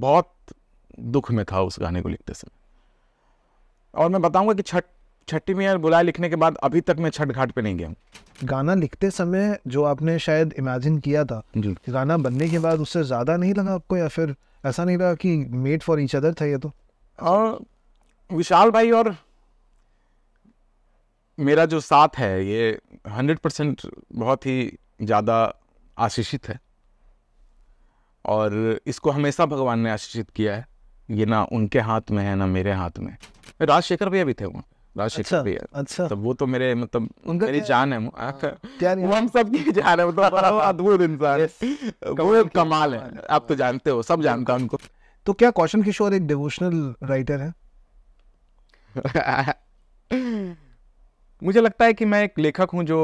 बहुत दुख में था उस गाने को लिखते समय और मैं बताऊंगा कि छठ छठी में बुलाए लिखने के बाद अभी तक मैं छठ घाट पे नहीं गया हूँ गाना लिखते समय जो आपने शायद इमेजिन किया था कि गाना बनने के बाद उससे ज़्यादा नहीं लगा आपको या फिर ऐसा नहीं लगा कि मेड फॉर इच अदर था ये तो और विशाल भाई और मेरा जो साथ है ये हंड्रेड परसेंट बहुत ही ज़्यादा आशीषित है और इसको हमेशा भगवान ने आशीषित किया है ये ना उनके हाथ में है ना मेरे हाथ में राजशेखर भैया भी थे वो राजशेखर अच्छा, भैया अच्छा तो वो तो मेरे मतलब उनका मेरी जान है हाँ, वो हम सब की जान है मतलब अद्भुत इंसान कमाल है आप तो जानते हो सब जानता उनको तो क्या कौशन किशोर एक डिवोशनल राइटर है मुझे लगता है कि मैं एक लेखक हूँ जो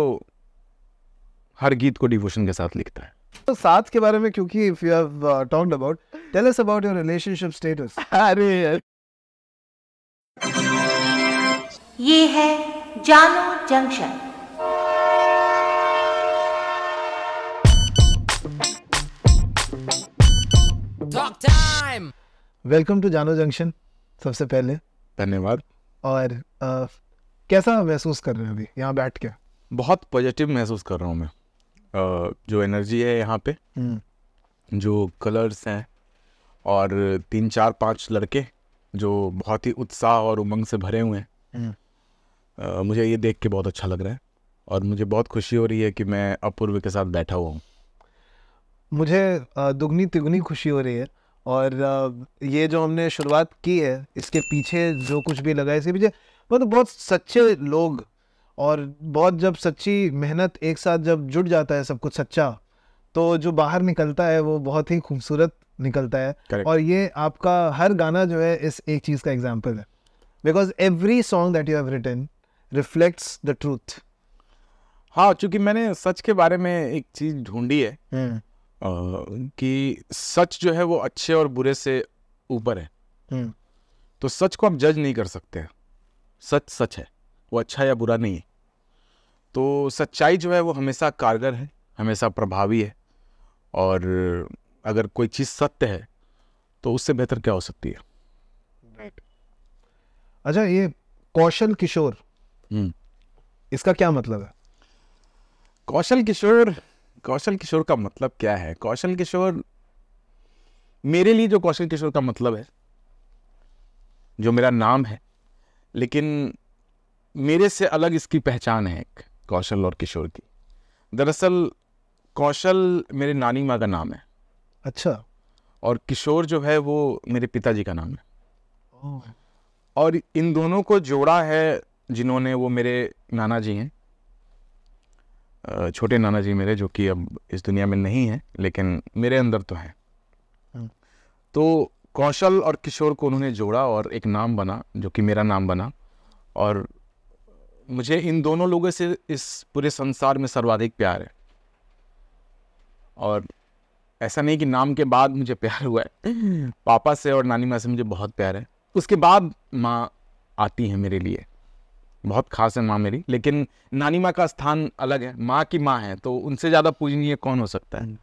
हर गीत को डिवोशन के साथ लिखता है तो साथ के बारे में क्योंकि if you have talked about tell us about your relationship status अरे ये है Jaano junction talk time welcome to Jaano junction सबसे पहले धन्यवाद और uh, कैसा महसूस कर रहे हैं अभी यहाँ बैठ के बहुत पॉजिटिव महसूस कर रहा हूँ मैं जो एनर्जी है यहाँ पे हम्म। जो कलर्स हैं और तीन चार पांच लड़के जो बहुत ही उत्साह और उमंग से भरे हुए हैं हम्म। मुझे ये देख के बहुत अच्छा लग रहा है और मुझे बहुत खुशी हो रही है कि मैं अपूर्व के साथ बैठा हुआ हूँ मुझे दुगनी तिगुनी खुशी हो रही है और ये जो हमने शुरुआत की है इसके पीछे जो कुछ भी लगा है इसके पीछे मतलब बहुत सच्चे लोग और बहुत जब सच्ची मेहनत एक साथ जब जुट जाता है सब कुछ सच्चा तो जो बाहर निकलता है वो बहुत ही खूबसूरत निकलता है Correct. और ये आपका हर गाना जो है इस एक चीज़ का एग्जाम्पल है because every song that you have written reflects the truth हाँ चूंकि मैंने सच के बारे में एक चीज़ ढूंढी है hmm. कि सच जो है वो अच्छे और बुरे से ऊपर है hmm. तो सच को हम जज नहीं कर सकते सच सच है वो अच्छा या बुरा नहीं है तो सच्चाई जो है वो हमेशा कारगर है हमेशा प्रभावी है और अगर कोई चीज़ सत्य है तो उससे बेहतर क्या हो सकती है अच्छा ये कौशल किशोर हम्म। इसका क्या मतलब है कौशल किशोर कौशल किशोर का मतलब क्या है कौशल किशोर मेरे लिए जो कौशल किशोर का मतलब है जो मेरा नाम है लेकिन मेरे से अलग इसकी पहचान है एक कौशल और किशोर की दरअसल कौशल मेरे नानी माँ का नाम है अच्छा और किशोर जो है वो मेरे पिताजी का नाम है और इन दोनों को जोड़ा है जिन्होंने वो मेरे नाना जी हैं छोटे नाना जी मेरे जो कि अब इस दुनिया में नहीं हैं लेकिन मेरे अंदर तो हैं हाँ। तो कौशल और किशोर को उन्होंने जोड़ा और एक नाम बना जो कि मेरा नाम बना और मुझे इन दोनों लोगों से इस पूरे संसार में सर्वाधिक प्यार है और ऐसा नहीं कि नाम के बाद मुझे प्यार हुआ है पापा से और नानी माँ से मुझे बहुत प्यार है उसके बाद माँ आती है मेरे लिए बहुत खास है माँ मेरी लेकिन नानी माँ का स्थान अलग है माँ की माँ है तो उनसे ज़्यादा पूजनीय कौन हो सकता है हम्म।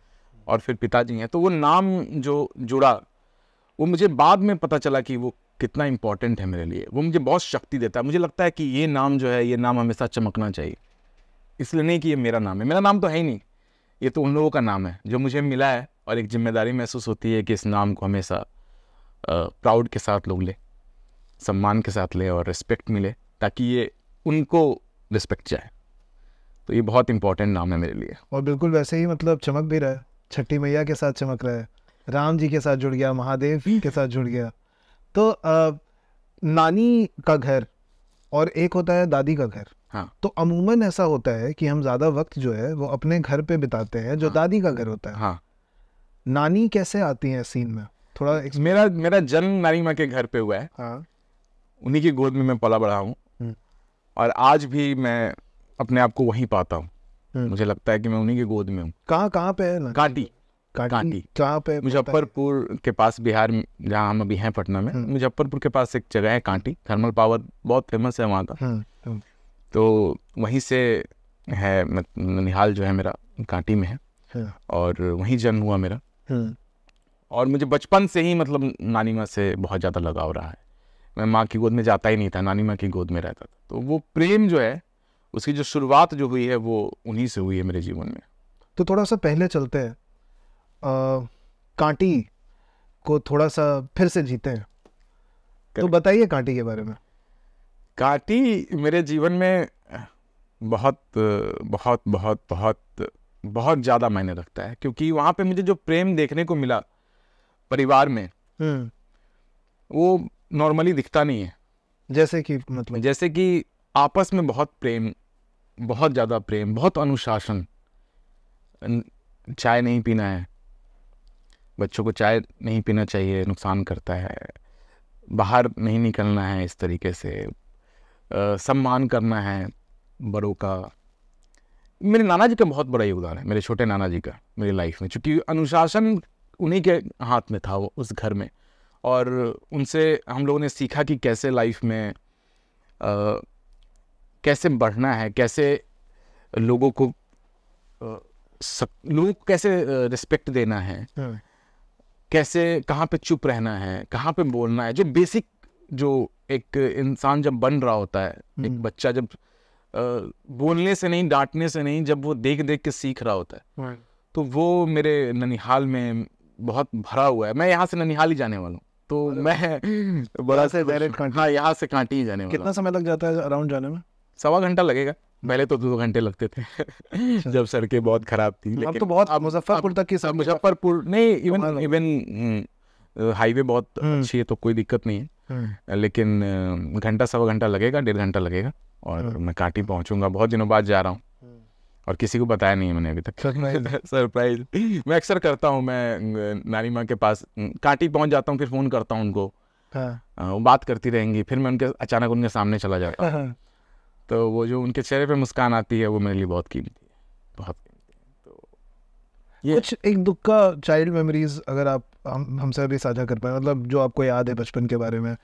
और फिर पिताजी हैं तो वो नाम जो जुड़ा वो मुझे बाद में पता चला कि वो कितना इम्पोर्टेंट है मेरे लिए वो मुझे बहुत शक्ति देता है मुझे लगता है कि ये नाम जो है ये नाम हमेशा चमकना चाहिए इसलिए नहीं कि ये मेरा नाम है मेरा नाम तो है ही नहीं ये तो उन लोगों का नाम है जो मुझे मिला है और एक जिम्मेदारी महसूस होती है कि इस नाम को हमेशा प्राउड के साथ लोग लें सम्मान के साथ लें और रिस्पेक्ट मिले ताकि ये उनको रिस्पेक्ट जाए तो ये बहुत इंपॉर्टेंट नाम है मेरे लिए और बिल्कुल वैसे ही मतलब चमक भी रहा है छठी मैया के साथ चमक रहा है राम जी के साथ जुड़ गया महादेव हम्म। के साथ जुड़ गया तो नानी का घर और एक होता है दादी का घर हाँ तो अमूमन ऐसा होता है कि हम ज्यादा वक्त जो है वो अपने घर पे बिताते हैं जो हाँ। दादी का घर होता है हाँ नानी कैसे आती है सीन में थोड़ा एक... मेरा मेरा जन्म नानी माँ के घर पे हुआ है हाँ उन्हीं की गोद में मैं पला बढ़ा हूँ हम्म। और आज भी मैं अपने आप को वहीं पाता हूँ हम्म। मुझे लगता है कि मैं उन्हीं की गोद में हूँ कहाँ कहाँ पे है काटी कांटी कहाँ पे मुजफ्फरपुर के पास बिहार जहाँ हम अभी हैं पटना में हम्म। मुजफ्फरपुर के पास एक जगह है कांटी थर्मल पावर बहुत फेमस है वहाँ का हम्म, हम्म। तो वहीं से है निहाल जो है मेरा कांटी में है और वहीं जन्म हुआ मेरा और मुझे बचपन से ही मतलब नानी माँ से बहुत ज़्यादा लगाव रहा है मैं माँ की गोद में जाता ही नहीं था नानी माँ की गोद में रहता था तो वो प्रेम जो है उसकी जो शुरुआत जो हुई है वो उन्हीं से हुई है मेरे जीवन में तो थोड़ा सा पहले चलते हैं कांटी को थोड़ा सा फिर से जीते हैं तो बताइए कांटी के बारे में कांटी मेरे जीवन में बहुत बहुत बहुत बहुत बहुत ज़्यादा मायने रखता है क्योंकि वहाँ पे मुझे जो प्रेम देखने को मिला परिवार में हम्म। वो नॉर्मली दिखता नहीं है जैसे कि मतलब जैसे कि आपस में बहुत प्रेम बहुत ज़्यादा प्रेम बहुत अनुशासन चाय नहीं पीना है बच्चों को चाय नहीं पीना चाहिए नुकसान करता है बाहर नहीं निकलना है इस तरीके से सम्मान करना है बड़ों का मेरे नाना जी का बहुत बड़ा योगदान है मेरे छोटे नाना जी का मेरी लाइफ में चूँकि अनुशासन उन्हीं के हाथ में था वो उस घर में और उनसे हम लोगों ने सीखा कि कैसे लाइफ में आ, कैसे बढ़ना है कैसे लोगों को आ, सक, लोगों को कैसे रिस्पेक्ट देना है हाँ। कैसे कहाँ पे चुप रहना है कहाँ पे बोलना है जो बेसिक जो एक इंसान जब बन रहा होता है एक हम्म। बच्चा जब बोलने से नहीं डांटने से नहीं जब वो देख देख के सीख रहा होता है तो वो मेरे ननिहाल में बहुत भरा हुआ है मैं यहाँ से ननिहाल ही जाने वाला हूँ तो मैं बड़ा से डायरेक्ट हाँ यहाँ से कांटी ही जाने वाला कितना समय लग जाता है अराउंड जाने में सवा घंटा लगेगा पहले तो दो घंटे लगते थे जब सड़कें बहुत खराब थी तो लेकिन तो बहुत मुजफ्फरपुर तक की मुजफ्फरपुर नहीं इवन इवन हाईवे बहुत हम्म। अच्छी है तो कोई दिक्कत नहीं है हम्म। लेकिन घंटा सवा घंटा लगेगा डेढ़ घंटा लगेगा और हम्म। मैं काटी पहुंचूंगा बहुत दिनों बाद जा रहा हूँ और किसी को बताया नहीं है मैंने अभी तक सरप्राइज मैं अक्सर करता हूँ मैं नानी माँ के पास कांटी पहुँच जाता हूँ फिर फ़ोन करता हूँ उनको हाँ। वो बात करती रहेंगी फिर मैं उनके अचानक उनके सामने चला जाता हूँ हाँ, हाँ। तो वो जो उनके चेहरे पे मुस्कान आती है वो मेरे लिए बहुत कीमती है बहुत कीमती है तो ये कुछ एक दुख का चाइल्ड मेमोरीज अगर आप हम हमसे अभी साझा कर पाए मतलब जो आपको याद है बचपन के बारे में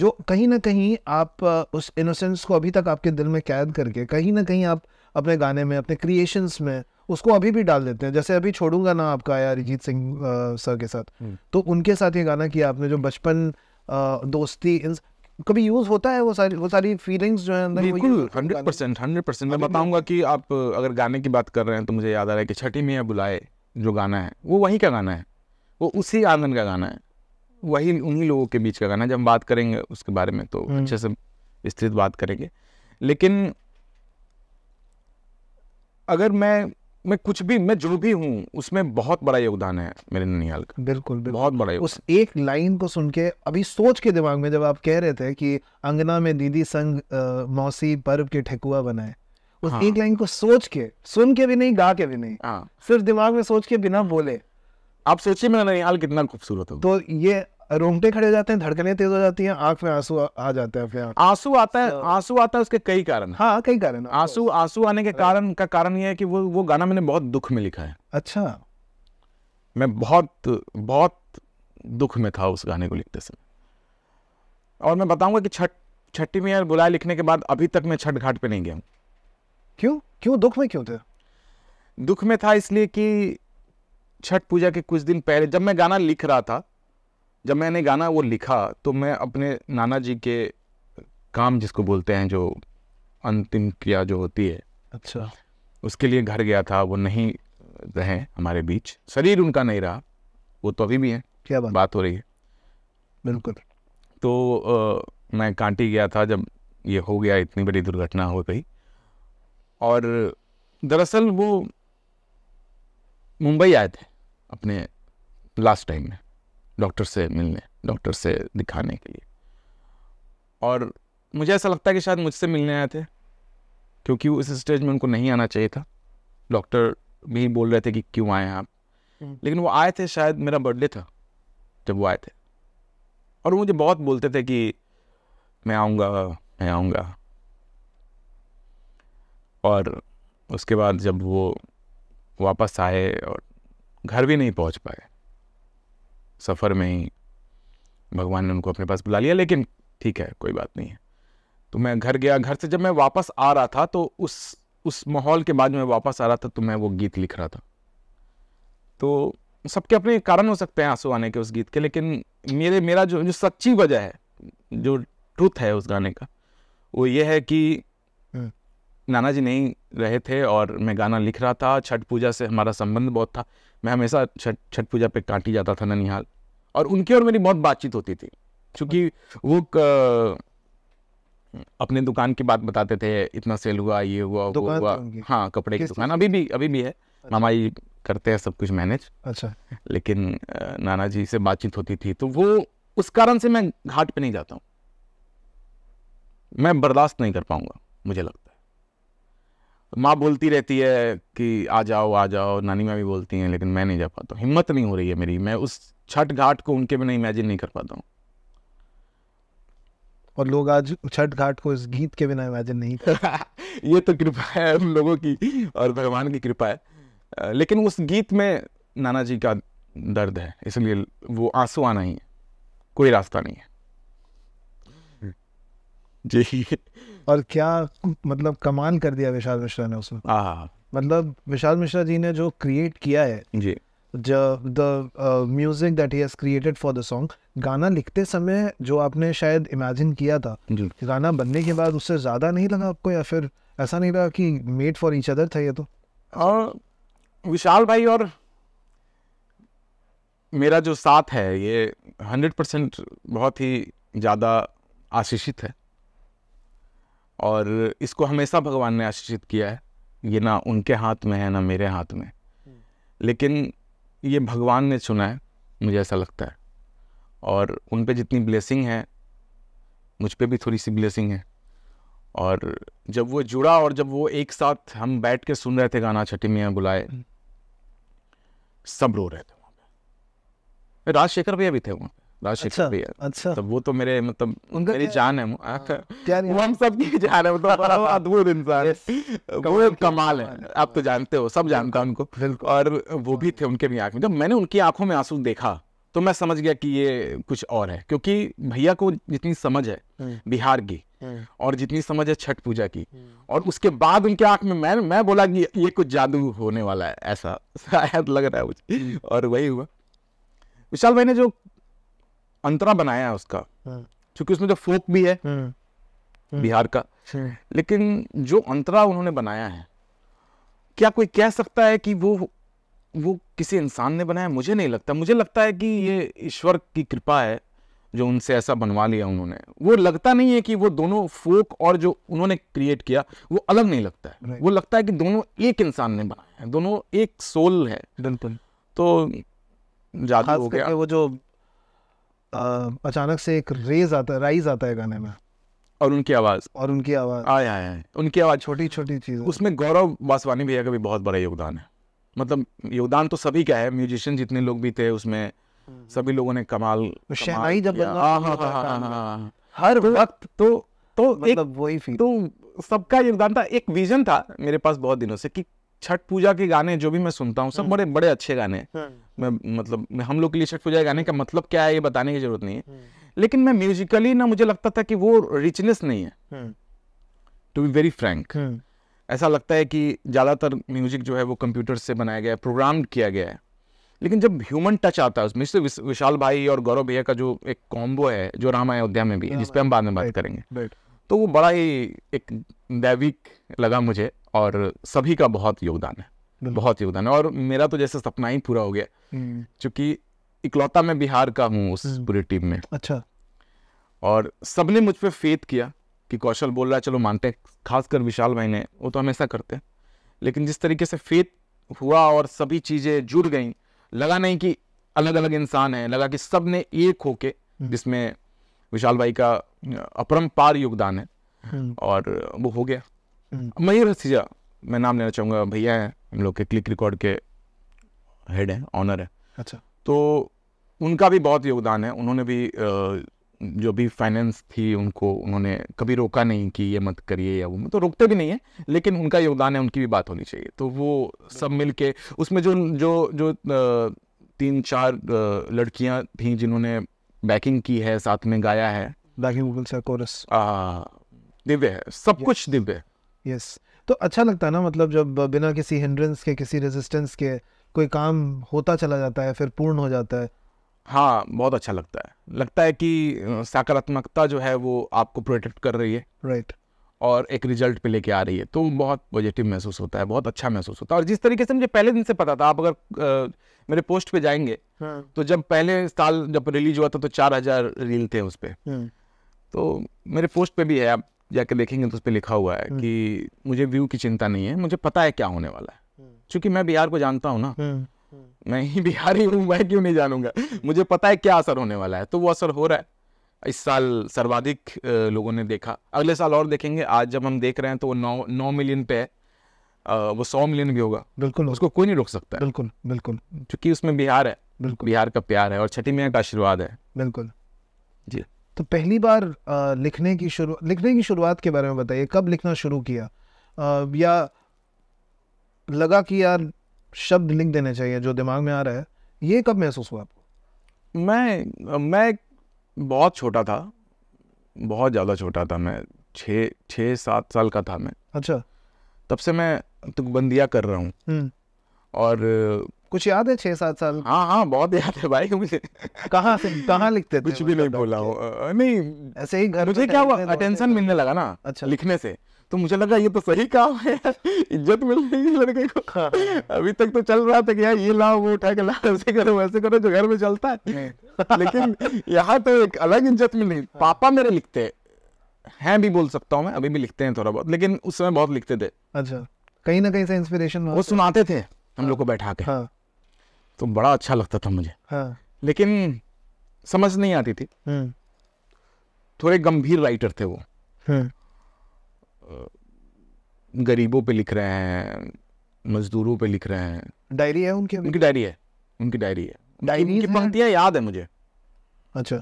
जो कहीं ना कहीं आप उस इनोसेंस को अभी तक आपके दिल में कैद करके कहीं ना कहीं आप अपने गाने में अपने क्रिएशंस में उसको अभी भी डाल देते हैं जैसे अभी छोड़ूंगा ना आपका आया अरिजीत सिंह सर के साथ हम्म। तो उनके साथ ये गाना किया आपने जो बचपन दोस्ती कभी यूज होता है वो सारी वो सारी फीलिंग्स जो है अंदर बिल्कुल हंड्रेड परसेंट हंड्रेड परसेंट मैं बताऊंगा कि आप अगर गाने की बात कर रहे हैं तो मुझे याद आ रहा है कि छठी मियाँ बुलाए जो गाना है वो वहीं का गाना है वो उसी आंगन का गाना है वही उन्हीं लोगों के बीच का गाना है जब हम बात करेंगे उसके बारे में तो हम्म। अच्छे से विस्तृत बात करेंगे लेकिन अगर मैं मैं कुछ भी मैं जो भी हूँ उसमें बहुत बड़ा योगदान है मेरे ननिहाल का बिल्कुल, बिल्कुल बहुत बड़ा उस एक लाइन को सुन के अभी सोच के दिमाग में जब आप कह रहे थे कि अंगना में दीदी संग मौसी पर्व के ठेकुआ बनाए उस हाँ। एक लाइन को सोच के सुन के भी नहीं गा के भी नहीं हाँ। सिर्फ दिमाग में सोच के बिना बोले आप सोचिए मेरा ननिहाल कितना खूबसूरत हो तो ये रोंगटे खड़े हो जाते हैं धड़कने तेज हो जाती हैं आंख में आंसू आ जाते हैं फिर आंसू आता है आंसू आता है उसके कई कारण हाँ कई कारण आंसू आंसू आने के कारण का कारण यह है कि वो वो गाना मैंने बहुत दुख में लिखा है अच्छा मैं बहुत बहुत दुख में था उस गाने को लिखते समय और मैं बताऊंगा कि छठ छठी में यार बुलाए लिखने के बाद अभी तक मैं छठ घाट पे नहीं गया क्यों क्यों दुख में क्यों थे दुख में था इसलिए कि छठ पूजा के कुछ दिन पहले जब मैं गाना लिख रहा था जब मैंने गाना वो लिखा तो मैं अपने नाना जी के काम जिसको बोलते हैं जो अंतिम क्रिया जो होती है अच्छा उसके लिए घर गया था वो नहीं रहे हमारे बीच शरीर उनका नहीं रहा वो तो अभी भी है क्या बात, बात हो रही है बिल्कुल तो आ, मैं कांटी गया था जब ये हो गया इतनी बड़ी दुर्घटना हो गई और दरअसल वो मुंबई आए थे अपने लास्ट टाइम में डॉक्टर से मिलने डॉक्टर से दिखाने के लिए और मुझे ऐसा लगता है कि शायद मुझसे मिलने आए थे क्योंकि उस स्टेज में उनको नहीं आना चाहिए था डॉक्टर भी बोल रहे थे कि क्यों आए हैं आप हम्म। लेकिन वो आए थे शायद मेरा बर्थडे था जब वो आए थे और मुझे बहुत बोलते थे कि मैं आऊँगा मैं आऊँगा और उसके बाद जब वो वापस आए और घर भी नहीं पहुंच पाए सफ़र में ही भगवान ने उनको अपने पास बुला लिया लेकिन ठीक है कोई बात नहीं है तो मैं घर गया घर से जब मैं वापस आ रहा था तो उस उस माहौल के बाद मैं वापस आ रहा था तो मैं वो गीत लिख रहा था तो सबके अपने कारण हो सकते हैं आंसू आने के उस गीत के लेकिन मेरे मेरा जो जो सच्ची वजह है जो ट्रुथ है उस गाने का वो ये है कि हाँ। नाना जी नहीं रहे थे और मैं गाना लिख रहा था छठ पूजा से हमारा संबंध बहुत था मैं हमेशा छठ छठ पूजा पे कांटी जाता था ननिहाल और उनकी और मेरी बहुत बातचीत होती थी क्योंकि वो क, अपने दुकान की बात बताते थे इतना सेल हुआ ये हुआ वो हुआ तो हाँ कपड़े की दुकान अभी भी अभी भी है अच्छा। मामा जी करते हैं सब कुछ मैनेज अच्छा लेकिन नाना जी से बातचीत होती थी तो वो उस कारण से मैं घाट पे नहीं जाता हूँ मैं बर्दाश्त नहीं कर पाऊंगा मुझे लगता माँ बोलती रहती है कि आ जाओ आ जाओ नानी माँ भी बोलती हैं लेकिन मैं नहीं जा पाता हिम्मत नहीं हो रही है मेरी मैं उस छठ घाट को उनके बिना इमेजिन नहीं कर पाता हूँ और लोग आज छठ घाट को इस गीत के बिना इमेजिन नहीं कर ये तो कृपा है उन लोगों की और भगवान की कृपा है लेकिन उस गीत में नाना जी का दर्द है इसलिए वो आंसू आना ही है कोई रास्ता नहीं है जी और क्या मतलब कमाल कर दिया विशाल मिश्रा ने उसमें मतलब विशाल मिश्रा जी ने जो क्रिएट किया है जी the music that he has created for the song गाना लिखते समय जो आपने शायद इमेजिन किया था गाना बनने के बाद उससे ज़्यादा नहीं लगा आपको या फिर ऐसा नहीं लगा कि मेड फॉर इच अदर था ये तो और विशाल भाई और मेरा जो साथ है ये हंड्रेड परसेंट बहुत ही ज़्यादा आशीषित है और इसको हमेशा भगवान ने आशीषित किया है ये ना उनके हाथ में है ना मेरे हाथ में हम्म। लेकिन ये भगवान ने चुना है मुझे ऐसा लगता है और उन पर जितनी ब्लेसिंग है मुझ पर भी थोड़ी सी ब्लेसिंग है और जब वो जुड़ा और जब वो एक साथ हम बैठ के सुन रहे थे गाना छठी मियाँ बुलाए हम्म। सब रो रहे थे वहाँ पर राजशेखर भैया भी थे वहाँ आप तो जानते हो सब जानता उनको और वो भी थे उनके भी में जब मैंने उनकी आंखों में आंसू देखा तो मैं समझ गया कि ये कुछ और है क्योंकि भैया को जितनी समझ है हम्म। बिहार की हम्म। और जितनी समझ है छठ पूजा की हम्म। और उसके बाद उनके आंख में मैं मैं बोला कि ये कुछ जादू होने वाला है ऐसा शायद लग रहा है मुझे और वही हुआ विशाल भाई ने जो अंतरा बनाया है उसका हाँ। क्योंकि उसमें जो फोक भी है हाँ। हाँ। बिहार का अच्छा। लेकिन जो अंतरा उन्होंने बनाया है क्या कोई कह सकता है कि वो वो किसी इंसान ने बनाया मुझे नहीं लगता मुझे लगता है कि ये ईश्वर की कृपा है जो उनसे ऐसा बनवा लिया उन्होंने वो लगता नहीं है कि वो दोनों फोक और जो उन्होंने क्रिएट किया वो अलग नहीं लगता है वो लगता है कि दोनों एक इंसान ने बनाया है दोनों एक सोल है तो जादू हो गया वो जो अचानक से एक रेज आता है राइज आता है गाने में और उनकी आवाज और उनकी आवाज आए आए आए उनकी आवाज छोटी छोटी चीज उसमें गौरव वासवानी भैया का भी बहुत बड़ा योगदान है मतलब योगदान तो सभी का है म्यूजिशियन जितने लोग भी थे उसमें हम्म। सभी लोगों ने कमाल शहनाई जब हाँ, हाँ, हाँ, हर तो वक्त तो तो मतलब वही फील तो सबका योगदान था एक विजन था मेरे पास बहुत दिनों से कि छठ पूजा के गाने जो भी मैं सुनता हूँ सब हम्म। बड़े बड़े अच्छे गाने हम्म। मैं मतलब मैं हम लोग के लिए छठ पूजा के गाने का मतलब क्या है ये बताने की जरूरत नहीं है हम्म। लेकिन मैं म्यूजिकली ना मुझे लगता था कि वो रिचनेस नहीं है टू बी वेरी फ्रैंक ऐसा लगता है कि ज़्यादातर म्यूजिक जो है वो कंप्यूटर से बनाया गया है प्रोग्राम किया गया है लेकिन जब ह्यूमन टच आता है उसमें विशाल भाई और गौरव भैया का जो एक कॉम्बो है जो राम अयोध्या में भी है जिसपे हम बाद में बात करेंगे तो वो बड़ा ही एक दैविक लगा मुझे और सभी का बहुत योगदान है बहुत योगदान है और मेरा तो जैसे सपना ही पूरा हो गया हम्म। चूँकि इकलौता मैं बिहार का हूँ उस हम्म। पूरी टीम में अच्छा और सबने मुझ पर फेथ किया कि कौशल बोल रहा है चलो मानते हैं खासकर विशाल भाई ने वो तो हमेशा करते हैं लेकिन जिस तरीके से फेथ हुआ और सभी चीज़ें जुड़ गई लगा नहीं कि अलग अलग इंसान है लगा कि सब ने एक होके हम्म। जिसमें विशाल भाई का अपरम्पार योगदान है हम्म। और वो हो गया मयूर हम्म। हसीजा मैं नाम लेना चाहूँगा भैया हैं हम लोग के क्लिक रिकॉर्ड के हेड हैं ऑनर है अच्छा तो उनका भी बहुत योगदान है उन्होंने भी जो भी फाइनेंस थी उनको उन्होंने कभी रोका नहीं कि ये मत करिए या वो तो रोकते भी नहीं है लेकिन उनका योगदान है उनकी भी बात होनी चाहिए तो वो सब मिल के उसमें जो जो जो तीन चार लड़कियां थी जिन्होंने बैकिंग की है साथ में गाया है बैकिंग वोकल्स या कोरस दिव्य है सब yes. कुछ दिव्य है यस तो अच्छा लगता है ना मतलब जब बिना किसी हिंड्रेंस के किसी रेजिस्टेंस के कोई काम होता चला जाता है फिर पूर्ण हो जाता है हाँ बहुत अच्छा लगता है लगता है कि सकारात्मकता जो है वो आपको प्रोटेक्ट कर रही है राइट right. और एक रिजल्ट पे लेके आ रही है तो बहुत पॉजिटिव महसूस होता है बहुत अच्छा महसूस होता है और जिस तरीके से मुझे पहले दिन से पता था आप अगर आ, मेरे पोस्ट पे जाएंगे हाँ. तो जब पहले साल जब रिलीज हुआ था तो चार हजार रील थे उस पर हाँ. तो मेरे पोस्ट पे भी है आप जाके देखेंगे तो उस पर लिखा हुआ है हम्म। कि मुझे व्यू की चिंता नहीं है मुझे पता है क्या होने वाला है हम्म। क्योंकि मैं बिहार को जानता हूँ ना हम्म। मैं ही बिहारी हूँ मैं क्यों नहीं जानूंगा मुझे पता है क्या असर होने वाला है तो वो असर हो रहा है इस साल सर्वाधिक लोगों ने देखा अगले साल और देखेंगे आज जब हम देख रहे हैं तो वो नौ नौ मिलियन पे है वो सौ मिलियन भी होगा बिल्कुल उसको कोई नहीं रोक सकता बिल्कुल बिल्कुल क्योंकि उसमें बिहार है बिल्कुल बिहार का प्यार है और छठी मैया का आशीर्वाद है बिल्कुल जी तो पहली बार आ, लिखने की शुरू लिखने की शुरुआत के बारे में बताइए कब लिखना शुरू किया आ, या लगा कि यार शब्द लिख देने चाहिए जो दिमाग में आ रहा है ये कब महसूस हुआ आपको मैं मैं बहुत छोटा था बहुत ज़्यादा छोटा था मैं छः छः सात साल का था मैं अच्छा तब से मैं तुकबंदियाँ कर रहा हूँ हम्म। और कुछ याद है छह सात साल हाँ हाँ बहुत याद है भाई मुझे कहाँ से कहाँ लिखते थे कुछ भी नहीं बोला हो नहीं ऐसे ही घर मुझे क्या हुआ अटेंशन मिलने लगा ना अच्छा लिखने से तो मुझे लगा ये तो सही काम है इज्जत मिल रही है लड़के को हाँ। अभी तक तो चल रहा था कि यार ये लाओ वो उठा के लाओ ऐसे करो वैसे करो जो घर में चलता है लेकिन यहाँ तो एक अलग इज्जत मिल रही हाँ। पापा मेरे लिखते हैं भी बोल सकता हूँ मैं अभी भी लिखते हैं थोड़ा बहुत लेकिन उस समय बहुत लिखते थे अच्छा कहीं ना कहीं से इंस्पिरेशन वो सुनाते थे हम हाँ। लोग को बैठा के हाँ तो बड़ा अच्छा लगता था मुझे हाँ। लेकिन समझ नहीं आती थी हम्म। थोड़े गंभीर राइटर थे वो हम्म। गरीबों पे लिख रहे हैं मजदूरों पे लिख रहे हैं डायरी है उनकी उनकी डायरी है उनकी डायरी है डायरी उनकी पंक्तियाँ याद है मुझे अच्छा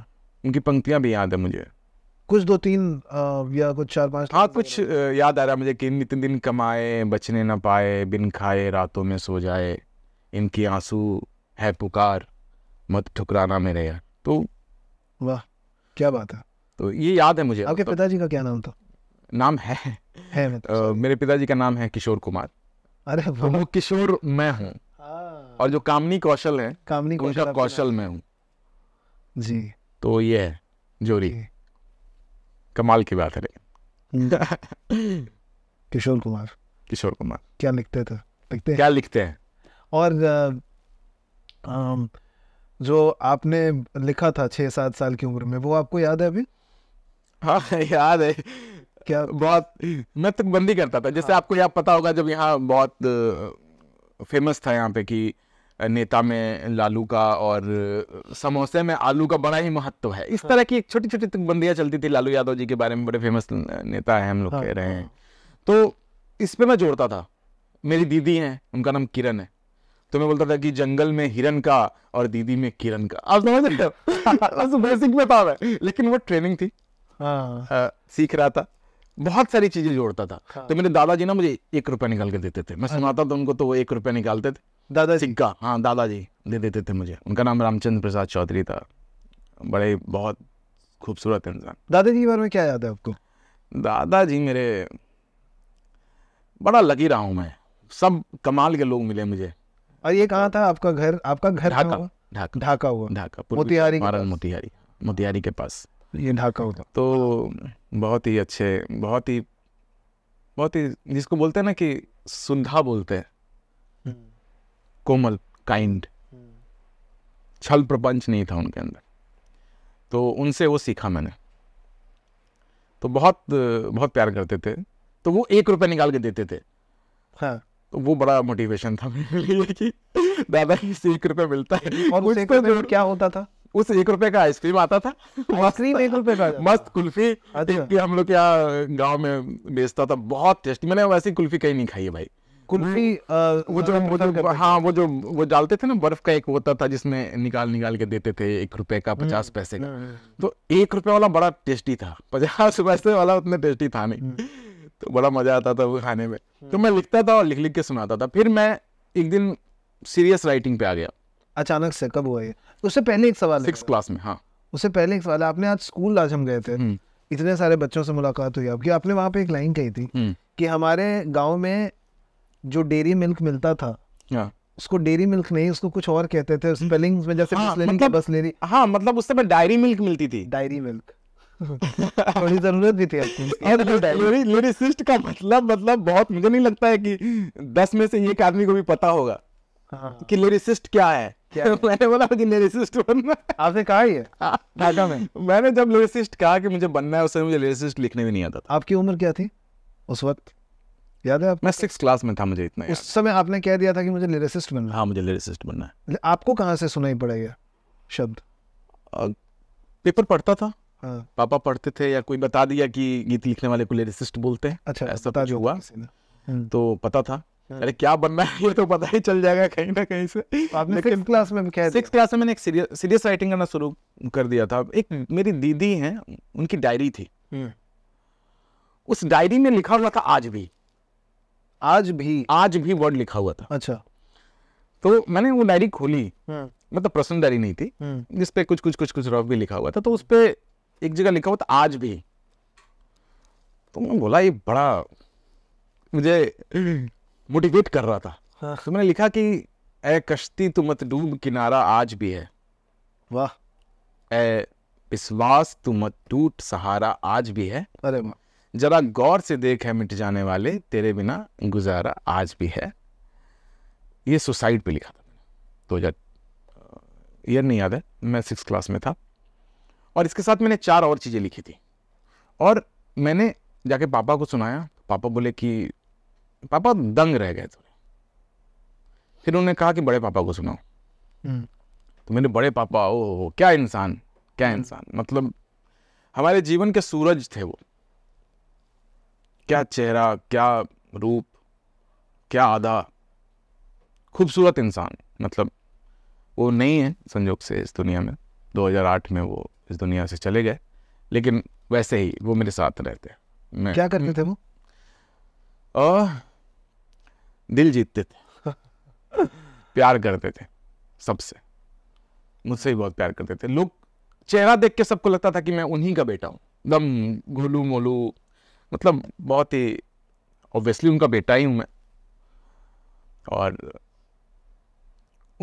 उनकी पंक्तियां भी याद है मुझे कुछ दो तीन या कुछ चार पांच हाँ कुछ याद आ रहा है मुझे कि इतने दिन कमाए बचने ना पाए बिन खाए रातों में सो जाए इनके आंसू है पुकार मत ठुकराना मेरे यार तो वाह क्या बात है तो ये याद है मुझे आपके तो, पिताजी का क्या नाम था नाम है, है मैं तो आ, मेरे पिताजी का नाम है किशोर कुमार अरे तो किशोर मैं हूँ हाँ। और जो कामनी कौशल है कामनी कौशल उनका कौशल मैं हूँ जी तो ये है जोरी कमाल की बात है हम्म। किशोर कुमार किशोर कुमार क्या लिखते थे लिखते क्या लिखते हैं और जो आपने लिखा था छः सात साल की उम्र में वो आपको याद है अभी हाँ याद है क्या बहुत मैं बंदी करता था जैसे हाँ। आपको यहाँ पता होगा जब यहाँ बहुत फेमस था यहाँ पे कि नेता में लालू का और समोसे में आलू का बड़ा ही महत्व है इस हाँ। तरह की एक छोटी छोटी तुकबंदियाँ चलती थी लालू यादव जी के बारे में बड़े फेमस नेता हैं हम लोग हाँ। कह रहे हैं तो इस पर मैं जोड़ता था मेरी दीदी हैं उनका नाम किरण है तो मैं बोलता था कि जंगल में हिरन का और दीदी में किरण का आप समझ रहे बेसिक तो में पाव है लेकिन वो ट्रेनिंग थी हाँ। आ, हाँ, सीख रहा था बहुत सारी चीजें जोड़ता था हाँ। तो मेरे दादाजी ना मुझे एक रुपया निकाल के देते थे मैं हाँ। सुनाता था तो उनको तो वो एक रुपया निकालते थे दादा सिक्का हाँ दादाजी दे देते थे मुझे उनका नाम रामचंद्र प्रसाद चौधरी था बड़े बहुत खूबसूरत इंसान दादाजी के बारे में क्या याद है आपको दादाजी मेरे बड़ा लकी रहा हूँ मैं सब कमाल के लोग मिले मुझे और ये कहाँ था आपका घर आपका घर ढाका ढाका ढाका हुआ ढाका मोतिहारी मोतिहारी मोतिहारी के पास ये ढाका हुआ तो बहुत ही अच्छे बहुत ही बहुत ही जिसको बोलते हैं ना कि सुंधा बोलते हैं हम्म। कोमल काइंड हम्म। छल प्रपंच नहीं था उनके अंदर तो उनसे वो सीखा मैंने तो बहुत बहुत प्यार करते थे तो वो एक रुपये निकाल के देते थे हाँ तो वो बड़ा मोटिवेशन था मेरे लिए कि दादा इससे एक रुपया मिलता है और उस एक रुपये क्या होता था उस एक रुपए का आइसक्रीम आता था आइसक्रीम एक रुपए का मस्त कुल्फी अच्छा। कि हम लोग क्या गांव में बेचता था बहुत टेस्टी मैंने वैसी कुल्फी कहीं नहीं खाई है भाई कुल्फी वो जो वो जो हाँ वो जो वो डालते थे ना बर्फ का एक होता था जिसमें निकाल निकाल के देते थे एक रुपए का हम्म, पचास पैसे का हम्म, हम्म। तो एक रुपए वाला बड़ा टेस्टी था पचास पैसे वाला उतना टेस्टी था नहीं तो बड़ा मज़ा आता था वो खाने में तो मैं लिखता था और लिख लिख के सुनाता था फिर मैं एक दिन सीरियस राइटिंग पे आ गया अचानक से कब हुआ ये उससे पहले एक सवाल सिक्स क्लास में हाँ उससे पहले एक सवाल आपने आज स्कूल आज हम गए थे हम्म। इतने सारे बच्चों से मुलाकात हुई आपकी आपने वहाँ पे एक लाइन कही थी हम्म। कि हमारे गाँव में जो डेरी मिल्क मिलता था हाँ। उसको डेरी मिल्क नहीं उसको कुछ और कहते थे हम्म। स्पेलिंग्स में जैसे हाँ, मतलब, बस हाँ मतलब उससे डायरी मिल्क मिलती थी डायरी मिल्क थोड़ी जरूरत भी थी लिरिसिस्ट का मतलब मतलब बहुत मुझे नहीं लगता है कि दस में से एक आदमी को भी पता होगा हाँ। कि लिरिसिस्ट क्या है मैंने बोला कि लिरिसिस्ट बनना आपने कहा ही हाँ। ढाका में मैंने जब लिरिसिस्ट कहा कि मुझे बनना है उस समय मुझे लिरिसिस्ट लिखने भी नहीं आता था आपकी उम्र क्या थी उस वक्त याद है आप मैं सिक्स क्लास में था मुझे इतना उस समय आपने कह दिया था कि मुझे लिरिसिस्ट बनना हाँ मुझे लिरिसिस्ट बनना है आपको कहाँ से सुनाई पड़ेगा शब्द पेपर पढ़ता था हाँ। पापा पढ़ते थे या कोई बता दिया कि गीत लिखने वाले को लिरिसिस्ट बोलते हैं अच्छा ऐसा पता जो हुआ हम्म। तो पता था हाँ। अरे क्या बनना है ये तो पता ही चल जाएगा कहीं ना कहीं से तो आपने लेकिन क्लास में क्या सिक्स क्लास में मैंने एक सीरियस राइटिंग करना शुरू कर दिया था एक हम्म। मेरी दीदी हैं उनकी डायरी थी हम्म। उस डायरी में लिखा हुआ था आज भी आज भी आज भी वर्ड लिखा हुआ था अच्छा तो मैंने वो डायरी खोली हाँ। मतलब प्रश्न डायरी नहीं थी जिसपे कुछ कुछ कुछ कुछ रफ भी लिखा हुआ था तो उसपे एक जगह लिखा हुआ था आज भी तो मैंने बोला ये बड़ा मुझे मोटिवेट कर रहा था हाँ। तो मैंने लिखा कि ए कश्ती तुम मत डूब किनारा आज भी है वाह ए विश्वास तू मत टूट सहारा आज भी है अरे जरा गौर से देख है मिट जाने वाले तेरे बिना गुजारा आज भी है ये सुसाइड पे लिखा था दो हजार ईयर नहीं याद है मैं सिक्स क्लास में था और इसके साथ मैंने चार और चीज़ें लिखी थी और मैंने जाके पापा को सुनाया पापा बोले कि पापा दंग रह गए थोड़े फिर उन्होंने कहा कि बड़े पापा को सुनाओ हम्म। तो मेरे बड़े पापा ओ क्या इंसान क्या हम्म। इंसान मतलब हमारे जीवन के सूरज थे वो क्या चेहरा क्या रूप क्या आदा खूबसूरत इंसान मतलब वो नहीं है संजोग से इस दुनिया में 2008 में वो इस दुनिया से चले गए लेकिन वैसे ही वो मेरे साथ रहते हैं क्या करते थे वो आ, दिल जीतते थे प्यार करते थे सबसे मुझसे ही बहुत प्यार करते थे लोग चेहरा देख के सबको लगता था कि मैं उन्हीं का बेटा हूँ एकदम घोलू मोलू मतलब बहुत ही ऑब्वियसली उनका बेटा ही हूँ मैं और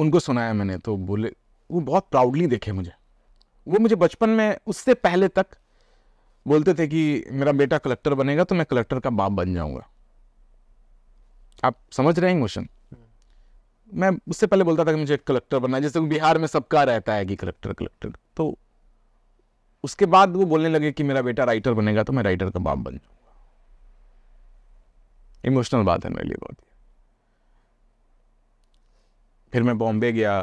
उनको सुनाया मैंने तो बोले वो बहुत प्राउडली देखे मुझे वो मुझे बचपन में उससे पहले तक बोलते थे कि मेरा बेटा कलेक्टर बनेगा तो मैं कलेक्टर का बाप बन जाऊंगा आप समझ रहे हैं क्वेश्चन हम्म। मैं उससे पहले बोलता था कि मुझे कलेक्टर बनना जैसे बिहार में सबका रहता है कि कलेक्टर कलेक्टर तो उसके बाद वो बोलने लगे कि मेरा बेटा राइटर बनेगा तो मैं राइटर का बाप बन जाऊंगा इमोशनल बात है मेरे लिए बहुत फिर मैं बॉम्बे गया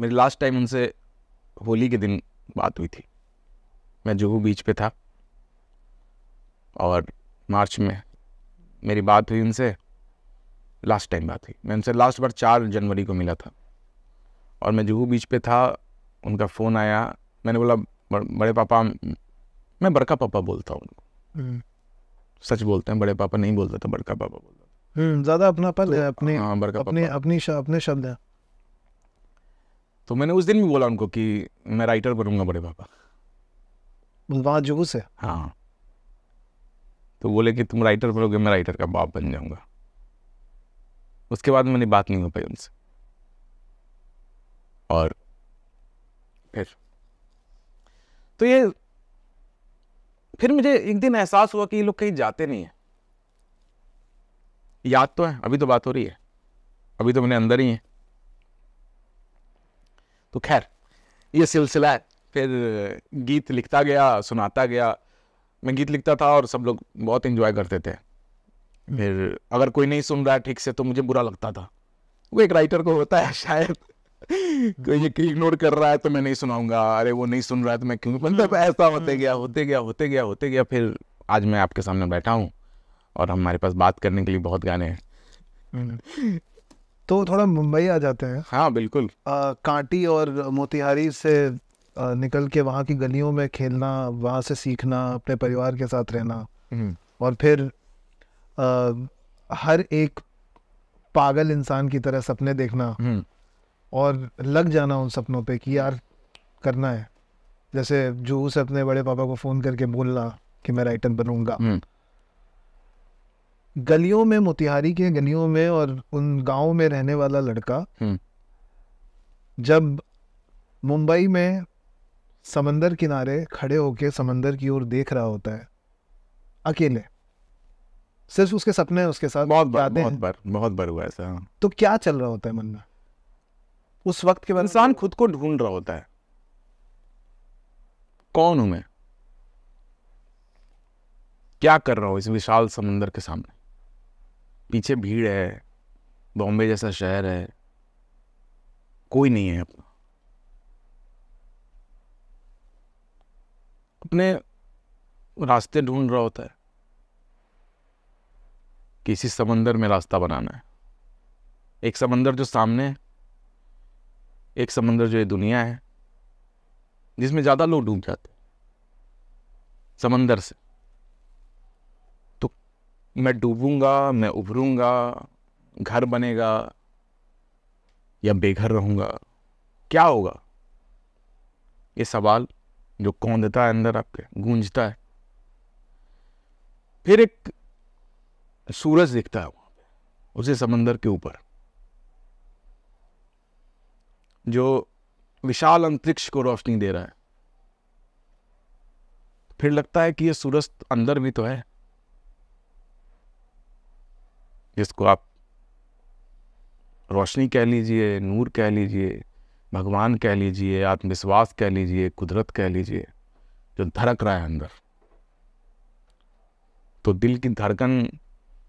मेरी लास्ट टाइम उनसे होली के दिन बात हुई थी मैं जुहू बीच पे था और मार्च में मेरी बात हुई उनसे लास्ट टाइम बात हुई मैं उनसे लास्ट बार चार जनवरी को मिला था और मैं जुहू बीच पे था उनका फ़ोन आया मैंने बोला बड़े पापा मैं बड़का पापा बोलता हूँ उनको हम्म। सच बोलते हैं बड़े पापा नहीं बोलता था तो बड़का पापा बोलता हम्म, ज़्यादा अपना पल तो, अपने आ, हाँ, बड़का अपने अपने शब्द हैं तो मैंने उस दिन भी बोला उनको कि मैं राइटर बनूंगा बड़े पापा जो से हाँ तो बोले कि तुम राइटर बनोगे मैं राइटर का बाप बन जाऊंगा उसके बाद मैंने बात नहीं हो पाई उनसे और फिर तो ये फिर मुझे एक दिन एहसास हुआ कि ये लोग कहीं जाते नहीं है याद तो है अभी तो बात हो रही है अभी तो मैंने अंदर ही है तो खैर ये सिलसिला है फिर गीत लिखता गया सुनाता गया मैं गीत लिखता था और सब लोग बहुत इन्जॉय करते थे फिर अगर कोई नहीं सुन रहा ठीक से तो मुझे बुरा लगता था वो एक राइटर को होता है शायद ये इग्नोर कर रहा है तो मैं नहीं सुनाऊंगा अरे वो नहीं सुन रहा है तो मैं क्यों मतलब हम्म। ऐसा होते हम्म। गया होते गया होते गया होते गया फिर आज मैं आपके सामने बैठा हूँ और हमारे पास बात करने के लिए बहुत गाने हैं हम्म। तो थोड़ा मुंबई आ जाते हैं हाँ बिल्कुल आ, कांटी और मोतिहारी से निकल के वहाँ की गलियों में खेलना वहाँ से सीखना अपने परिवार के साथ रहना हम्म। और फिर आ, हर एक पागल इंसान की तरह सपने देखना हम्म। और लग जाना उन सपनों पे कि यार करना है जैसे जूहू से अपने बड़े पापा को फ़ोन करके बोलना कि मैं राइटर बनूंगा हम्म। गलियों में मोतिहारी के गलियों में और उन गाँव में रहने वाला लड़का हम्म। जब मुंबई में समंदर किनारे खड़े होके समंदर की ओर देख रहा होता है अकेले सिर्फ उसके सपने उसके साथ बहुत बार बहुत बार बहुत बार हुआ ऐसा हाँ। तो क्या चल रहा होता है मन में उस वक्त के बाद इंसान खुद को ढूंढ रहा होता है कौन हूं मैं क्या कर रहा हूं इस विशाल समंदर के सामने पीछे भीड़ है बॉम्बे जैसा शहर है कोई नहीं है अपना अपने रास्ते ढूंढ रहा होता है किसी समंदर में रास्ता बनाना है एक समंदर जो सामने है एक समंदर जो ये दुनिया है जिसमें ज़्यादा लोग डूब जाते समंदर से मैं डूबूंगा मैं उभरूंगा घर बनेगा या बेघर रहूंगा क्या होगा ये सवाल जो कौंधता है अंदर आपके गूंजता है फिर एक सूरज दिखता है वहां उसे उसी समंदर के ऊपर जो विशाल अंतरिक्ष को रोशनी दे रहा है फिर लगता है कि ये सूरज अंदर भी तो है जिसको आप रोशनी कह लीजिए नूर कह लीजिए भगवान कह लीजिए आत्मविश्वास कह लीजिए कुदरत कह लीजिए जो धड़क रहा है अंदर तो दिल की धड़कन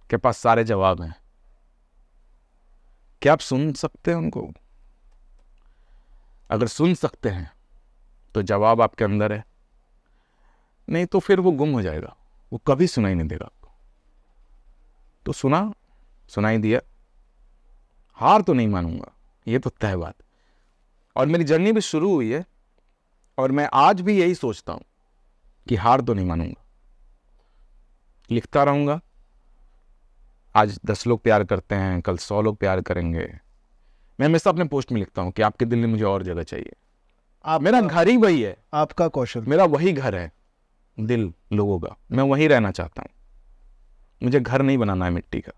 के पास सारे जवाब हैं क्या आप सुन सकते हैं उनको अगर सुन सकते हैं तो जवाब आपके अंदर है नहीं तो फिर वो गुम हो जाएगा वो कभी सुनाई नहीं देगा आपको तो सुना सुनाई दिया हार तो नहीं मानूंगा ये तो तय बात और मेरी जर्नी भी शुरू हुई है और मैं आज भी यही सोचता हूं कि हार तो नहीं मानूंगा लिखता रहूंगा आज दस लोग प्यार करते हैं कल सौ लोग प्यार करेंगे मैं हमेशा अपने पोस्ट में लिखता हूँ कि आपके दिल में मुझे और जगह चाहिए आप मेरा घर ही वही है आपका कौशल मेरा वही घर है दिल लोगों का मैं वहीं रहना चाहता हूँ मुझे घर नहीं बनाना है मिट्टी का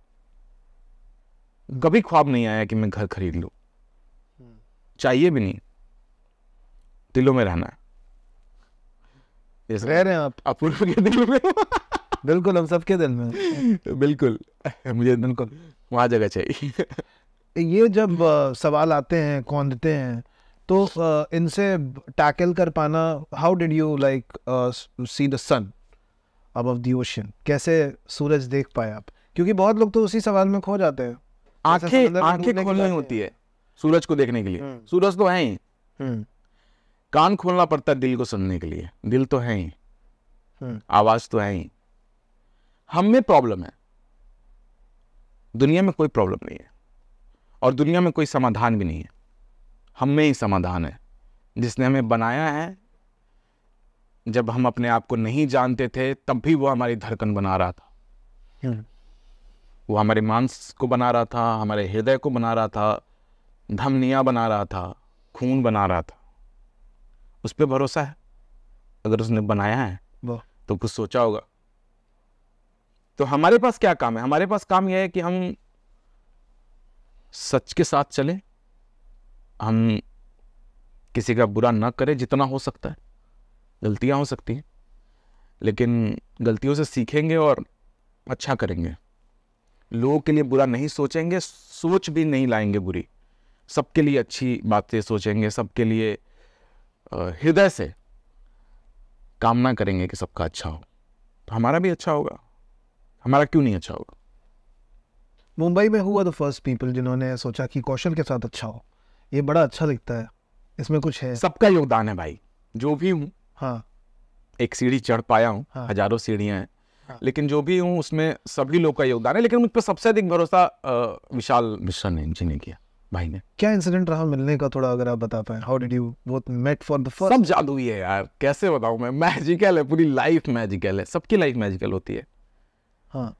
कभी ख्वाब नहीं आया कि मैं घर खरीद लूँ चाहिए भी नहीं दिलों में रहना है रह रहे हैं आप अपूर्व के दिल में बिल्कुल हम सबके दिल में बिल्कुल मुझे बिल्कुल वहाँ जगह चाहिए ये जब सवाल आते हैं कौनते हैं तो इनसे टैकल कर पाना how did you like see the sun अब ऑफ दी ओशन कैसे सूरज देख पाए आप क्योंकि बहुत लोग तो उसी सवाल में खो जाते हैं खोलनी होती है सूरज को देखने के लिए हम्म। सूरज तो है ही हम्म। कान खोलना पड़ता है दिल को सुनने के लिए दिल तो है ही हम्म। आवाज तो है ही हम में प्रॉब्लम है दुनिया में कोई प्रॉब्लम नहीं है और दुनिया में कोई समाधान भी नहीं है हम में ही समाधान है जिसने हमें बनाया है जब हम अपने आप को नहीं जानते थे तब भी वो हमारी धड़कन बना रहा था वो हमारे मांस को बना रहा था हमारे हृदय को बना रहा था धमनियाँ बना रहा था खून बना रहा था उस पर भरोसा है अगर उसने बनाया है तो कुछ सोचा होगा तो हमारे पास क्या काम है हमारे पास काम यह है कि हम सच के साथ चले हम किसी का बुरा ना करें जितना हो सकता है गलतियाँ हो सकती हैं लेकिन गलतियों से सीखेंगे और अच्छा करेंगे लोगों के लिए बुरा नहीं सोचेंगे सोच भी नहीं लाएंगे बुरी सबके लिए अच्छी बातें सोचेंगे सबके लिए हृदय से कामना करेंगे कि सबका अच्छा हो तो हमारा भी अच्छा होगा हमारा क्यों नहीं अच्छा होगा मुंबई में हुआ द फर्स्ट पीपल जिन्होंने सोचा कि कौशल के साथ अच्छा हो ये बड़ा अच्छा दिखता है इसमें कुछ है सबका योगदान है भाई जो भी हूँ हाँ एक सीढ़ी चढ़ पाया हूँ हाँ। हजारों सीढ़ियाँ हैं हाँ। लेकिन जो भी हूँ उसमें सभी लोग का योगदान है लेकिन मुझ पर सबसे अधिक भरोसा विशाल मिश्रा ने जी ने किया भाई ने क्या इंसिडेंट रहा मिलने का थोड़ा अगर आप बता पाए how did you both met for the first सब जादू ही है यार कैसे बताऊं मैं मैजिकल है पूरी लाइफ मैजिकल है सबकी लाइफ मैजिकल होती है हाँ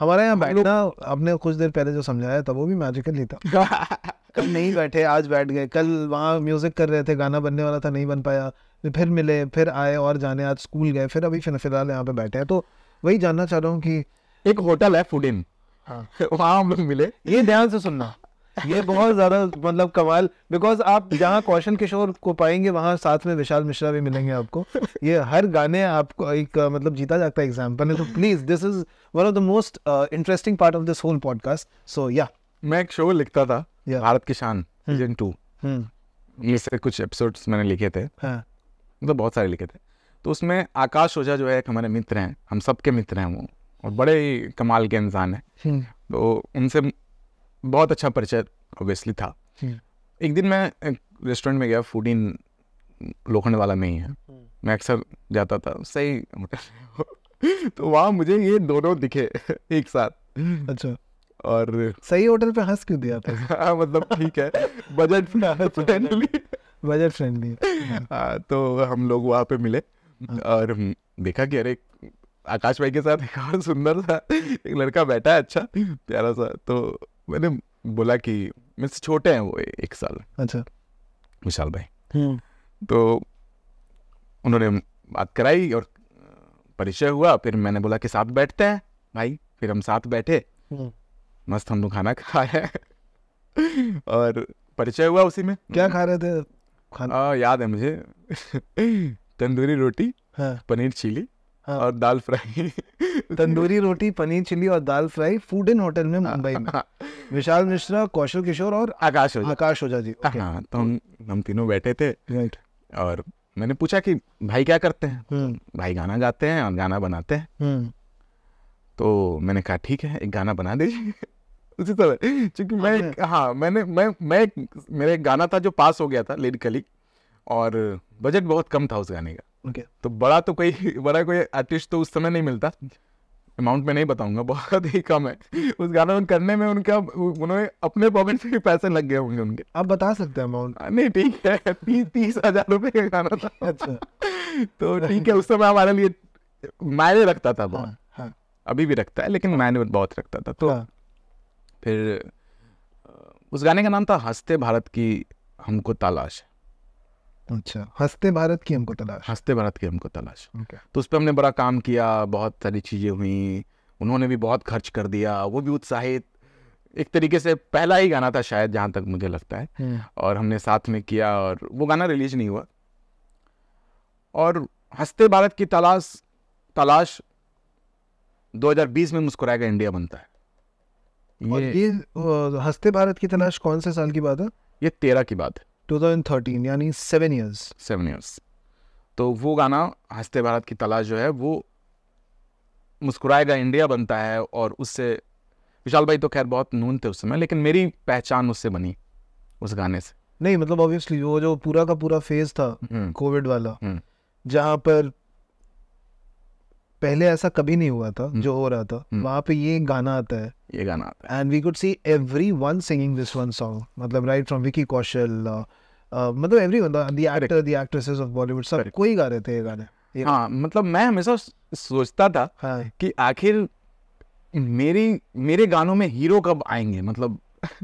हमारे यहाँ बैठना आपने कुछ देर पहले जो समझाया था वो भी मैजिकल ही था कल नहीं बैठे आज बैठ गए कल वहाँ म्यूजिक कर रहे थे गाना बनने वाला था नहीं बन पाया फिर मिले फिर आए और जाने आज स्कूल गए फिर अभी फिलहाल यहाँ पे बैठे हैं तो वही जानना चाह रहा हूँ कि एक होटल है फूड इन हाँ। वहाँ हम लोग मिले ये ध्यान से सुनना ये बहुत ज्यादा मतलब कमाल बिकॉज आप जहाँ कौशन किशोर को पाएंगे वहां साथ में विशाल मिश्रा भी मिलेंगे आपको ये हर गाने आपको एक मतलब जीता जाता है एग्जाम्पल तो please this is one of the most interesting part of this whole podcast so या मैं एक शो लिखता था yeah. भारत किसान सीजन टू ये से कुछ एपिसोड्स मैंने लिखे थे हाँ. मतलब बहुत सारे लिखे थे तो उसमें आकाश ओझा जो है एक हमारे मित्र हैं हम सबके मित्र हैं वो और बड़े ही कमाल के इंसान हैं हम्म। तो उनसे बहुत अच्छा परिचय ओबियसली था हम्म। एक दिन मैं रेस्टोरेंट में गया फूड इन लोखंड वाला में ही है हम्म। मैं अक्सर जाता था सही तो वहाँ मुझे ये दोनों दिखे एक साथ अच्छा और सही होटल पे हंस क्यों दिया था हाँ, मतलब ठीक है बजट फ्रेंडली बजट फ्रेंडली तो हम लोग वहाँ पे मिले और देखा कि अरे आकाश भाई के साथ एक और सुंदर सा एक लड़का बैठा है अच्छा प्यारा सा तो मैंने बोला कि मेरे छोटे हैं वो एक साल अच्छा विशाल भाई हम्म। तो उन्होंने बात कराई और परिचय हुआ फिर मैंने बोला कि साथ बैठते हैं भाई फिर हम साथ बैठे हम्म। मस्त हम लोग खाना खाया और परिचय हुआ उसी में क्या खा रहे थे खाना आ, याद है मुझे तंदूरी रोटी हाँ पनीर चिली हाँ और दाल फ्राई तंदूरी रोटी पनीर चिली और dal fry food in hotel में मुंबई में हाँ। विशाल मिश्रा कौशल किशोर और आकाश हो आकाश ओझा जी हाँ तो हम हम तीनों बैठे थे राइट और मैंने पूछा कि भाई क्या करते हैं हम्म। भाई गाना गाते हैं और गाना बनाते हैं हम्म। तो मैंने कहा ठीक है एक गाना बना दीजिए उसी तरह क्योंकि मैं हाँ मैंने मैं मैं मेरा एक गाना था जो पास हो गया था लिरिकली और बजट बहुत कम था उस गाने का okay. तो बड़ा तो कोई बड़ा कोई आर्टिस्ट तो उस समय नहीं मिलता अमाउंट में नहीं बताऊंगा बहुत ही कम है उस गाने में करने में उनका उन्होंने अपने पॉकेट से भी पैसे लग गए होंगे उनके आप बता सकते हैं अमाउंट नहीं ठीक है तीस तीस हजार रुपये का गाना था अच्छा तो ठीक है उस समय हमारे लिए मायने रखता था बहुत हाँ, हाँ. अभी भी रखता है लेकिन हाँ। मायने बहुत रखता था तो हाँ. फिर उस गाने का नाम था हंसते भारत की हमको तलाश अच्छा हंसते भारत की हमको तलाश हंसते भारत की हमको तलाश okay. तो उस पर हमने बड़ा काम किया बहुत सारी चीज़ें हुई उन्होंने भी बहुत खर्च कर दिया वो भी उत्साहित एक तरीके से पहला ही गाना था शायद जहाँ तक मुझे लगता है हम्म। और हमने साथ में किया और वो गाना रिलीज नहीं हुआ और हंसते भारत की तलाश तलाश 2020 में मुस्कुराएगा इंडिया बनता है ये, ये हंसते भारत की तलाश कौन से साल की बात है ये तेरह की बात है 2013 यानी सेवन ईयर्स सेवन ईयर्स तो वो गाना हंसते भारत की तलाश जो है वो मुस्कुराएगा इंडिया बनता है और उससे विशाल भाई तो खैर बहुत नून थे उस समय लेकिन मेरी पहचान उससे बनी उस गाने से नहीं मतलब ऑब्वियसली वो जो पूरा का पूरा फेज था कोविड हम्म। वाला हम्म। जहाँ पर पहले ऐसा कभी नहीं हुआ था हम्म। जो हो रहा था वहाँ पे ये गाना आता है ये गाना आता है and we could see every one singing this one song मतलब राइट फ्रॉम विकी कौशल मतलब every one the actor the actresses of Bollywood सब कोई गा रहे थे ये गाने हाँ मतलब मैं हमेशा सोचता था हाँ. कि आखिर मेरी मेरे गानों में हीरो कब आएंगे मतलब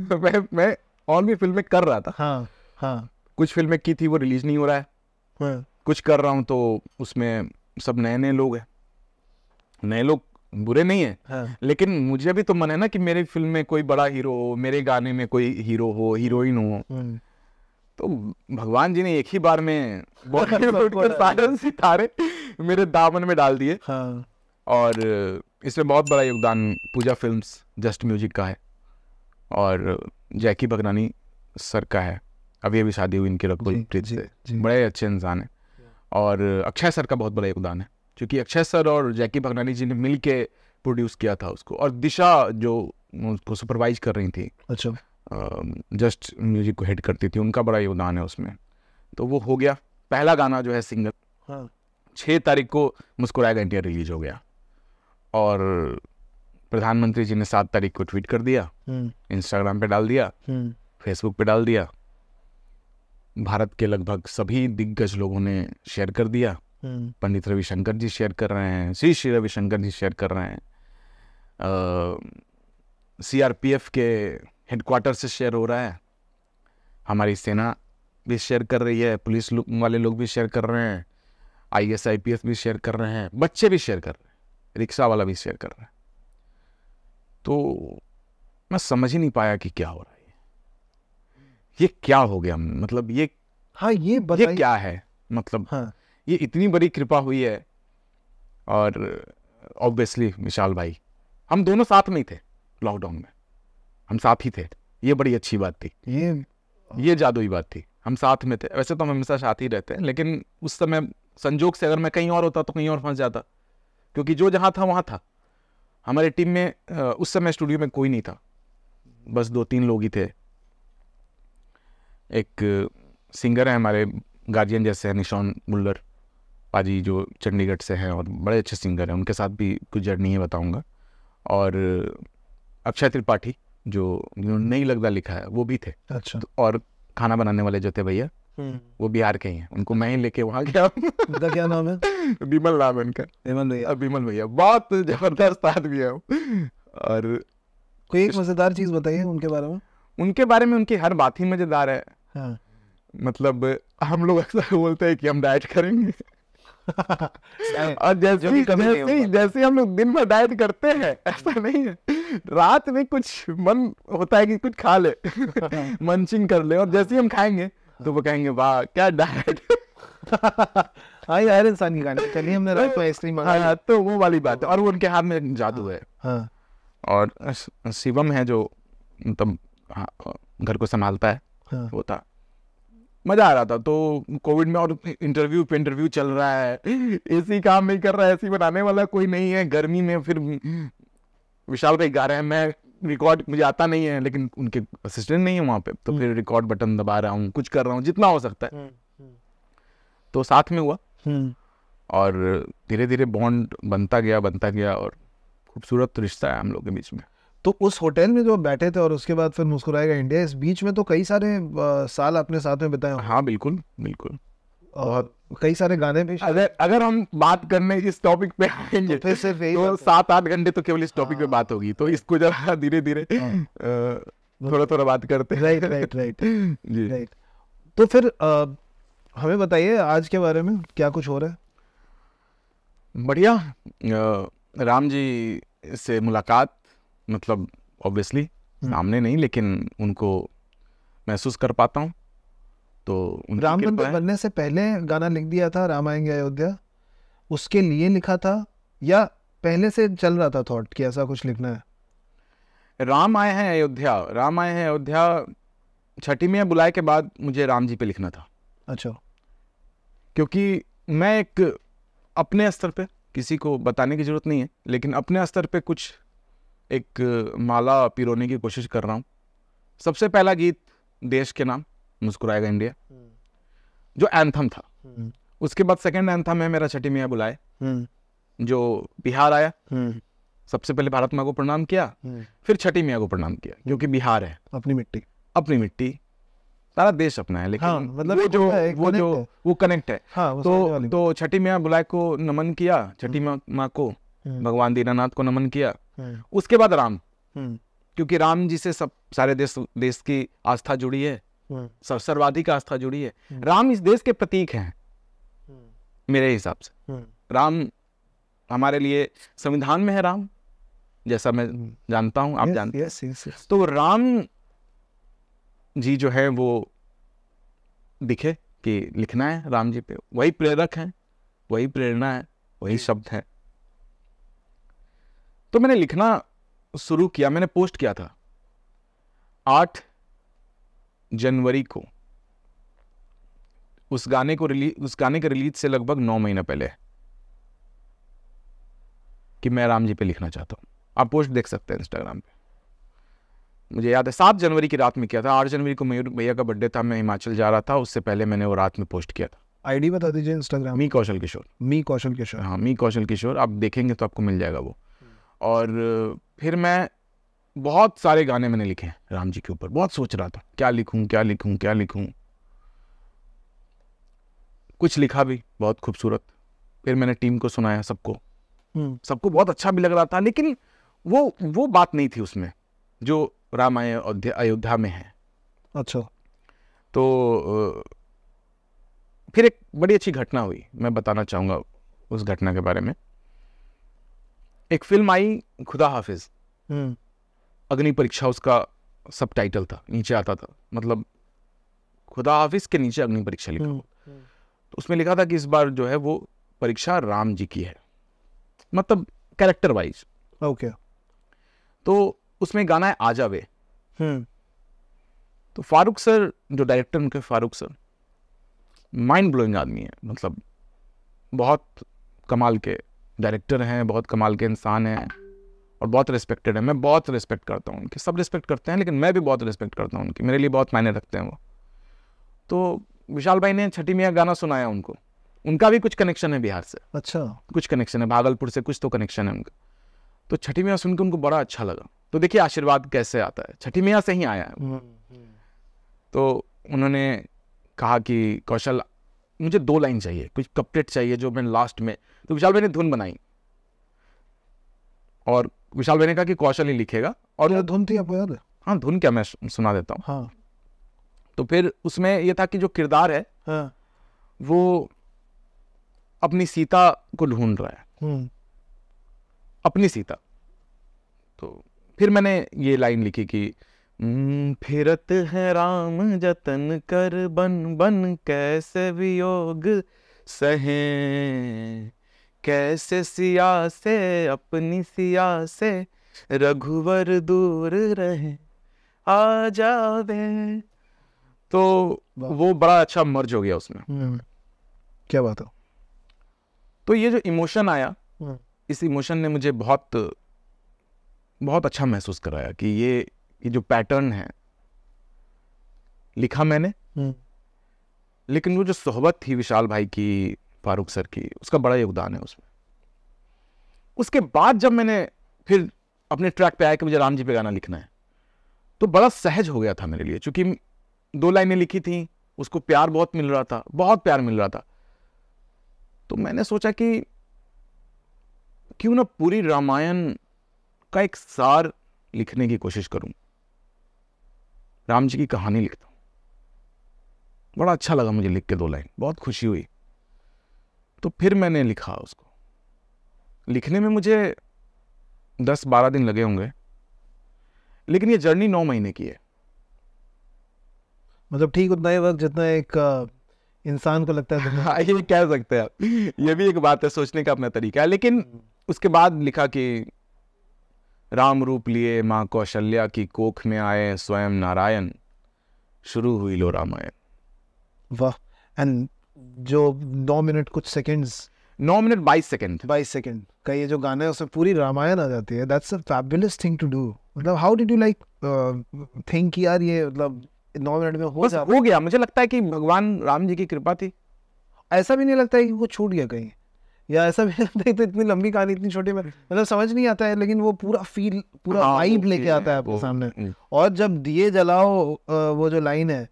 मैं मैं और भी फिल्में कर रहा था हाँ हाँ कुछ फिल्में की थी वो रिलीज नहीं हो रहा है हाँ. कुछ कर रहा हूँ तो उसमें सब नए नए लोग हैं नए लोग बुरे नहीं है हाँ. लेकिन मुझे भी तो मन है ना कि मेरी फिल्म में कोई बड़ा हीरो हो मेरे गाने में कोई हीरो हो हीरोइन हो हम्म। तो भगवान जी ने एक ही बार में सारे सितारे मेरे दामन में डाल दिए हाँ। और इसमें बहुत बड़ा योगदान पूजा फिल्म्स जस्ट म्यूजिक का है और जैकी बगनानी सर का है अभी अभी शादी हुई इनकी रखो प्रीत से बड़े अच्छे इंसान हैं और अक्षय सर का बहुत बड़ा योगदान है क्योंकि अक्षय सर और जैकी भगनानी जी ने मिल के प्रोड्यूस किया था उसको और दिशा जो उसको सुपरवाइज कर रही थी अच्छा जस्ट म्यूजिक को हेड करती थी उनका बड़ा योगदान है उसमें तो वो हो गया पहला गाना जो है सिंगल हाँ। छः तारीख को मुस्कुराएगा इंडिया रिलीज हो गया और प्रधानमंत्री जी ने सात तारीख को ट्वीट कर दिया इंस्टाग्राम हम्म। पे डाल दिया फेसबुक हम्म। पे डाल दिया भारत के लगभग सभी दिग्गज लोगों ने शेयर कर दिया हम्म। पंडित रविशंकर जी शेयर कर रहे हैं श्री श्री रविशंकर जी शेयर कर रहे हैं सीआरपीएफ के हेडक्वार्टर से शेयर हो रहा है हमारी सेना भी शेयर कर रही है पुलिस लो, वाले लोग भी शेयर कर रहे हैं I S I P S भी शेयर कर रहे हैं बच्चे भी शेयर कर रहे हैं रिक्शा वाला भी शेयर कर रहा है तो मैं समझ ही नहीं पाया कि क्या हो रहा है ये क्या हो गया मतलब ये हाँ ये ये क्या है मतलब हाँ ये इतनी बड़ी कृपा हुई है और ऑब्वियसली विशाल भाई हम दोनों साथ में ही थे लॉकडाउन में हम साथ ही थे ये बड़ी अच्छी बात थी ये ये जादुई बात थी हम साथ में थे वैसे तो हम हमेशा साथ ही रहते हैं लेकिन उस समय संजोग से अगर मैं कहीं और होता तो कहीं और फंस जाता क्योंकि जो जहाँ था वहाँ था हमारे टीम में उस समय स्टूडियो में कोई नहीं था बस दो तीन लोग ही थे एक सिंगर है हमारे गार्जियन जैसे हैं निशान मुल्लर पाजी जो चंडीगढ़ से हैं और बड़े अच्छे सिंगर हैं उनके साथ भी कुछ जर्नी है बताऊँगा और अक्षय त्रिपाठी जो नहीं लगता लिखा है वो भी थे अच्छा तो और खाना बनाने वाले जो थे भैया हम्म। वो बिहार के ही हैं उनको मैं ही लेके वहाँ गया उनका क्या नाम है बिमल नाम उनका बिमल भैया बिमल भैया बहुत जबरदस्त आदमी है और कोई एक मजेदार चीज बताइए उनके बारे में उनके बारे में उनकी हर बात ही मजेदार है हाँ। मतलब हम लोग अक्सर बोलते हैं कि हम डाइट करेंगे और जैसे ही जैसे ही जैसे हम लोग दिन भर डाइट करते हैं ऐसा नहीं है रात में कुछ मन होता है कि कुछ खा ले मंचिंग कर ले और जैसे ही हम खाएंगे तो वो कहेंगे वाह क्या डाइट हाँ यार इंसान की कहानी चलिए हमने रात को आइसक्रीम हाँ, तो वो वाली बात है और वो उनके हाथ में जादू हाँ, है हाँ। और शिवम है जो मतलब घर को संभालता है वो था मज़ा आ रहा था तो कोविड में और इंटरव्यू पे इंटरव्यू चल रहा है एसी काम नहीं कर रहा है एसी बनाने वाला कोई नहीं है गर्मी में फिर विशाल भाई गा रहे हैं मैं रिकॉर्ड मुझे आता नहीं है लेकिन उनके असिस्टेंट नहीं है वहाँ पे तो हम्म। फिर रिकॉर्ड बटन दबा रहा हूँ कुछ कर रहा हूँ जितना हो सकता है हम्म, हम्म। तो साथ में हुआ और धीरे धीरे बॉन्ड बनता गया बनता गया और खूबसूरत रिश्ता है हम लोग के बीच में तो उस होटल में जो बैठे थे और उसके बाद फिर मुस्कुराएगा इंडिया इस बीच में तो कई सारे साल अपने साथ में बिताए हाँ बिल्कुल बिल्कुल और कई सारे गाने भी अगर अगर हम बात करने इस टॉपिक पे आएंगे तो सिर्फ तो सात आठ घंटे तो केवल इस टॉपिक हाँ। पे बात होगी तो इसको जरा धीरे धीरे हाँ। थोड़ा थोड़ा तो बात करते हैं राइट राइट राइट जी राइट तो फिर आ, हमें बताइए आज के बारे में क्या कुछ हो रहा है बढ़िया राम जी से मुलाकात मतलब ऑब्वियसली हम्म। सामने नहीं लेकिन उनको महसूस कर पाता हूँ तो राम मंदिर बनने से पहले गाना लिख दिया था राम आएंगे अयोध्या उसके लिए लिखा था या पहले से चल रहा था थॉट कि ऐसा कुछ लिखना है राम आए हैं अयोध्या राम आए हैं अयोध्या छठी में बुलाए के बाद मुझे राम जी पे लिखना था अच्छा क्योंकि मैं एक अपने स्तर पे किसी को बताने की जरूरत नहीं है लेकिन अपने स्तर पे कुछ एक माला पिरोने की कोशिश कर रहा हूँ सबसे पहला गीत देश के नाम मुस्कुराएगा इंडिया हम्म। जो एंथम था हम्म। उसके बाद सेकंड एंथम है मेरा छठी मियाँ बुलाए हम्म। जो बिहार आया सबसे पहले भारत माँ को प्रणाम किया फिर छठी मियाँ को प्रणाम किया क्योंकि बिहार है अपनी मिट्टी अपनी मिट्टी सारा देश अपना है लेकिन हाँ, मतलब वो जो वो जो वो कनेक्ट है हाँ, वो तो तो छठी मियाँ बुलाए को नमन किया छठी माँ को भगवान दीनानाथ को नमन किया हम्म। उसके बाद राम हम्म। क्योंकि राम जी से सब सारे देश देश की आस्था जुड़ी है हम्म। सब सर्वाधिक आस्था जुड़ी है राम इस देश के प्रतीक हैं मेरे हिसाब से राम हमारे लिए संविधान में है राम जैसा मैं जानता हूं आप जानते हैं तो राम जी जो है वो दिखे कि लिखना है राम जी पे वही प्रेरक है वही प्रेरणा है वही शब्द है तो मैंने लिखना शुरू किया मैंने पोस्ट किया था आठ जनवरी को उस गाने को रिलीज उस गाने के रिलीज से लगभग नौ महीना पहले कि मैं राम जी पे लिखना चाहता हूँ आप पोस्ट देख सकते हैं इंस्टाग्राम पे मुझे याद है सात जनवरी की रात में किया था आठ जनवरी को मयूर भैया का बर्थडे था मैं हिमाचल जा रहा था उससे पहले मैंने वो रात में पोस्ट किया था आईडी बता दीजिए इंस्टाग्राम मी कौशल किशोर मी कौशल किशोर हाँ मी कौशल किशोर आप देखेंगे तो आपको मिल जाएगा वो और फिर मैं बहुत सारे गाने मैंने लिखे हैं राम जी के ऊपर बहुत सोच रहा था क्या लिखूं क्या लिखूं क्या लिखूं कुछ लिखा भी बहुत खूबसूरत फिर मैंने टीम को सुनाया सबको हम्म। सबको बहुत अच्छा भी लग रहा था लेकिन वो वो बात नहीं थी उसमें जो राम अयोध्या में है अच्छा तो फिर एक बड़ी अच्छी घटना हुई मैं बताना चाहूँगा उस घटना के बारे में एक फिल्म आई खुदा हाफिज हम्म। अग्नि परीक्षा उसका सब टाइटल था नीचे आता था मतलब खुदा हाफिज के नीचे अग्नि परीक्षा लिखा हम्म। तो उसमें लिखा था कि इस बार जो है वो परीक्षा राम जी की है मतलब कैरेक्टर वाइज ओके तो उसमें गाना है आजा वे हम्म। तो फारूक सर जो डायरेक्टर उनके फारूक सर माइंड ब्लोइंग आदमी है मतलब बहुत कमाल के डायरेक्टर हैं बहुत कमाल के इंसान हैं और बहुत रिस्पेक्टेड है मैं बहुत रिस्पेक्ट करता हूँ उनकी सब रिस्पेक्ट करते हैं लेकिन मैं भी बहुत रिस्पेक्ट करता हूँ उनकी मेरे लिए बहुत मायने रखते हैं वो तो विशाल भाई ने छठी मियाँ गाना सुनाया उनको उनका भी कुछ कनेक्शन है बिहार से अच्छा कुछ कनेक्शन है भागलपुर से कुछ तो कनेक्शन है उनका तो छठी मियाँ सुन के उनको बड़ा अच्छा लगा तो देखिए आशीर्वाद कैसे आता है छठी मियाँ से ही आया है हम्म, हम्म। तो उन्होंने कहा कि कौशल मुझे दो लाइन चाहिए कुछ कपलेट चाहिए जो मैं लास्ट में तो विशाल भाई ने धुन बनाई और विशाल भाई ने कहा कि कौशल ही लिखेगा और धुन थी आपको याद है हाँ धुन क्या मैं सुना देता हूँ हाँ तो फिर उसमें ये था कि जो किरदार है हाँ। वो अपनी सीता को ढूंढ रहा है हम्म। अपनी सीता तो फिर मैंने ये लाइन लिखी कि हम्म, फिरत है राम जतन कर बन बन कैसे वियोग सहे कैसे सिया से अपनी सिया से रघुवर दूर रहे आ जावे तो वो बड़ा अच्छा मर्ज हो गया उसमें हम्म, क्या बात है तो ये जो इमोशन आया हम्म। इस इमोशन ने मुझे बहुत बहुत अच्छा महसूस कराया कि ये ये जो पैटर्न है लिखा मैंने हम्म। लेकिन वो जो सोहबत थी विशाल भाई की फारूक सर की उसका बड़ा योगदान है उसमें उसके बाद जब मैंने फिर अपने ट्रैक पे आया कि मुझे राम जी पे गाना लिखना है तो बड़ा सहज हो गया था मेरे लिए क्योंकि दो लाइनें लिखी थी उसको प्यार बहुत मिल रहा था बहुत प्यार मिल रहा था तो मैंने सोचा कि क्यों ना पूरी रामायण का एक सार लिखने की कोशिश करूं राम जी की कहानी लिखता हूँ बड़ा अच्छा लगा मुझे लिख के दो लाइन बहुत खुशी हुई तो फिर मैंने लिखा उसको लिखने में मुझे दस बारह दिन लगे होंगे लेकिन ये जर्नी नौ महीने की है मतलब ठीक उतना ही वक्त जितना एक इंसान को लगता है हाँ ये कह सकते हैं आप ये भी एक बात है सोचने का अपना तरीका है लेकिन हम्म। उसके बाद लिखा कि राम रूप लिए माँ कौशल्या की कोख में आए स्वयं नारायण शुरू हुई लो रामायण वाह एंड जो नौ मिनट कुछ सेकंड्स नौ मिनट बाईस सेकंड बाईस सेकंड का ये जो गाना है उसमें पूरी रामायण आ जाती है that's a fabulous thing to do मतलब how did you like think यार ये मतलब नौ मिनट में हो जा हो गया मुझे लगता है कि भगवान राम जी की कृपा थी ऐसा भी नहीं लगता है कि वो छूट गया कहीं या ऐसा भी तो इतनी लंबी कहानी इतनी छोटी में मतलब समझ नहीं आता है लेकिन वो पूरा फील पूरा वाइब हाँ, लेके आता है आपके सामने mm. और जब दिए जलाओ वो जो लाइन है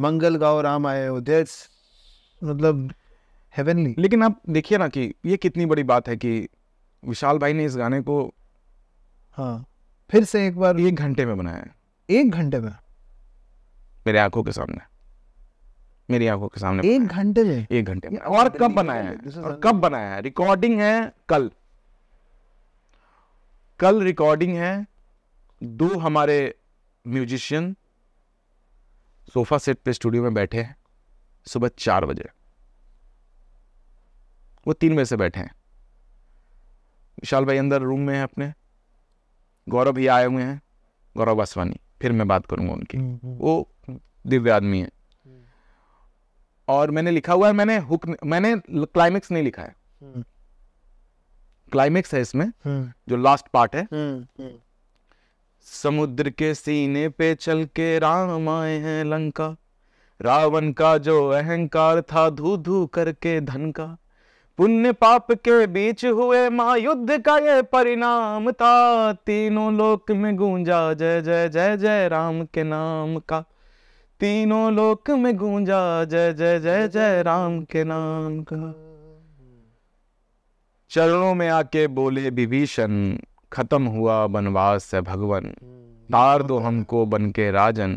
मंगल गाओ राम आए हो दैट्स मतलब हेवनली लेकिन आप देखिए ना कि ये कितनी बड़ी बात है कि विशाल भाई ने इस गाने को हाँ फिर से एक बार एक घंटे में बनाया एक घंटे में मेरे आंखों के सामने मेरी आंखों के सामने एक घंटे एक घंटे और कब बनाया है और कब बनाया है रिकॉर्डिंग है कल कल रिकॉर्डिंग है दो हमारे म्यूजिशियन सोफा सेट पे स्टूडियो में बैठे हैं सुबह चार बजे वो तीन बजे से बैठे हैं विशाल भाई अंदर रूम में है अपने गौरव भैया आए हुए हैं गौरव वासवानी फिर मैं बात करूंगा उनकी हम्म, हम्म। वो दिव्य आदमी है और मैंने लिखा हुआ है मैंने हुक मैंने क्लाइमेक्स नहीं लिखा है क्लाइमेक्स हम्म। है इसमें हम्म। जो लास्ट पार्ट है हम्म, समुद्र के सीने पे चल के राम आए हैं लंका रावण का जो अहंकार था धू धू करके धन का पुण्य पाप के बीच हुए महायुद्ध का ये परिणाम था तीनों लोक में गूंजा जय जय जय जय राम के नाम का तीनों लोक में गूंजा जय जय जय जय राम के नाम का चरणों में आके बोले विभीषण खत्म हुआ वनवास से भगवान तार दो हमको बन के राजन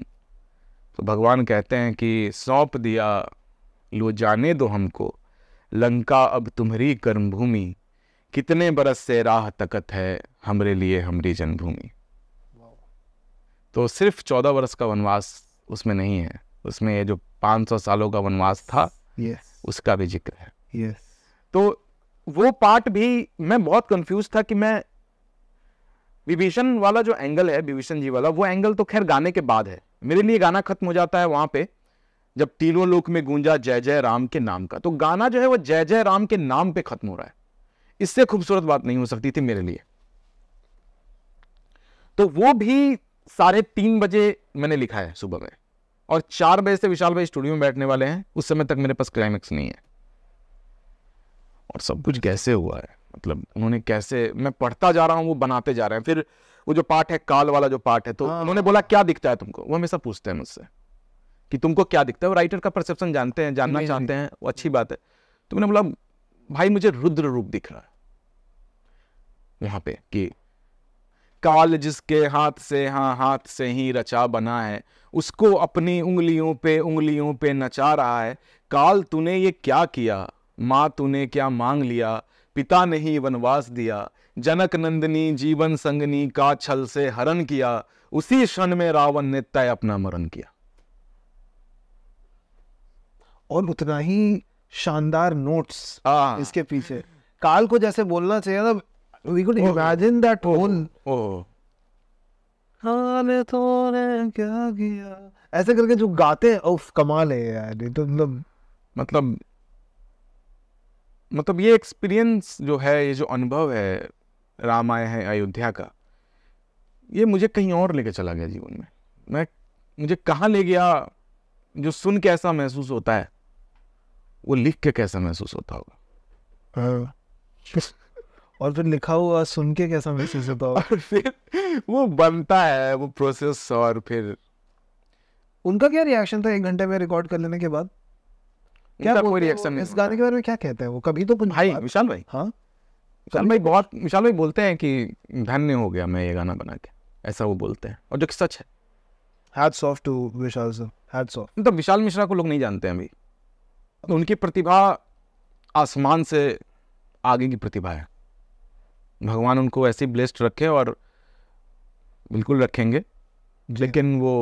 तो भगवान कहते हैं कि सौंप दिया लो जाने दो हमको लंका अब तुम्हारी भूमि कितने बरस से राह तकत है हमरे लिए हमरी जन्मभूमि तो सिर्फ चौदह बरस का वनवास उसमें नहीं है उसमें ये जो 500 सालों का वनवास था yes. उसका भी जिक्र है yes. तो वो पार्ट भी मैं बहुत कंफ्यूज था कि मैं विभीषण वाला जो एंगल है विभीषण जी वाला वो एंगल तो खैर गाने के बाद है मेरे लिए गाना खत्म हो जाता है वहां पे जब तीनों लोक में गूंजा जय जय राम के नाम का तो गाना जो है वो जय जय राम के नाम पे खत्म हो रहा है इससे खूबसूरत बात नहीं हो सकती थी मेरे लिए तो वो भी साढ़े तीन बजे मैंने लिखा है सुबह में और चार बजे से विशाल भाई स्टूडियो में बैठने वाले हैं उस समय तक मेरे पास क्लाइमैक्स नहीं है और सब कुछ कैसे हुआ है मतलब उन्होंने कैसे मैं पढ़ता जा रहा हूँ वो बनाते जा रहे हैं फिर वो जो पार्ट है काल वाला जो पार्ट है तो हाँ। उन्होंने बोला क्या दिखता है तुमको वो हमेशा पूछते हैं मुझसे कि तुमको क्या दिखता है वो राइटर का परसेप्शन जानते हैं जानना चाहते हैं वो अच्छी बात है तो मैंने बोला भाई मुझे रुद्र रूप दिख रहा है यहाँ पे कि काल जिसके हाथ से हाँ हाथ से ही रचा बना है उसको अपनी उंगलियों पे उंगलियों पे नचा रहा है काल तूने ये क्या किया माँ तूने क्या मांग लिया पिता ने ही वनवास दिया जनक नंदिनी जीवन संगनी का छल से हरण किया उसी क्षण में रावण ने तय अपना मरण किया और उतना ही शानदार नोट्स आ, हाँ। इसके पीछे काल को जैसे बोलना चाहिए ना We could oh. imagine that oh. oh whole. Oh. oh, oh. ऐसे करके जो गाते हैं उफ कमाल है यार ये तो मतलब मतलब मतलब ये एक्सपीरियंस जो है ये जो अनुभव है रामाय है अयोध्या का ये मुझे कहीं और लेके चला गया जीवन में मैं मुझे कहाँ ले गया जो सुन के ऐसा महसूस होता है वो लिख के कैसा महसूस होता होगा हाँ। और फिर लिखा हुआ सुन के कैसा महसूस होता और फिर वो बनता है वो प्रोसेस और फिर उनका क्या रिएक्शन था एक घंटे में रिकॉर्ड कर लेने के बाद क्या कोई रिएक्शन नहीं इस गाने के बारे में क्या कहते हैं वो कभी तो कुछ भाई विशाल भाई हाँ विशाल भाई तो बहुत विशाल भाई बोलते हैं कि धन्य हो गया मैं ये गाना बना के ऐसा वो बोलते हैं और जो कि सच है hats off to Vishal sir hats off मतलब विशाल मिश्रा को लोग नहीं जानते हैं अभी तो उनकी प्रतिभा आसमान से आगे की प्रतिभा है भगवान उनको ऐसे ब्लेस्ड रखे और बिल्कुल रखेंगे लेकिन वो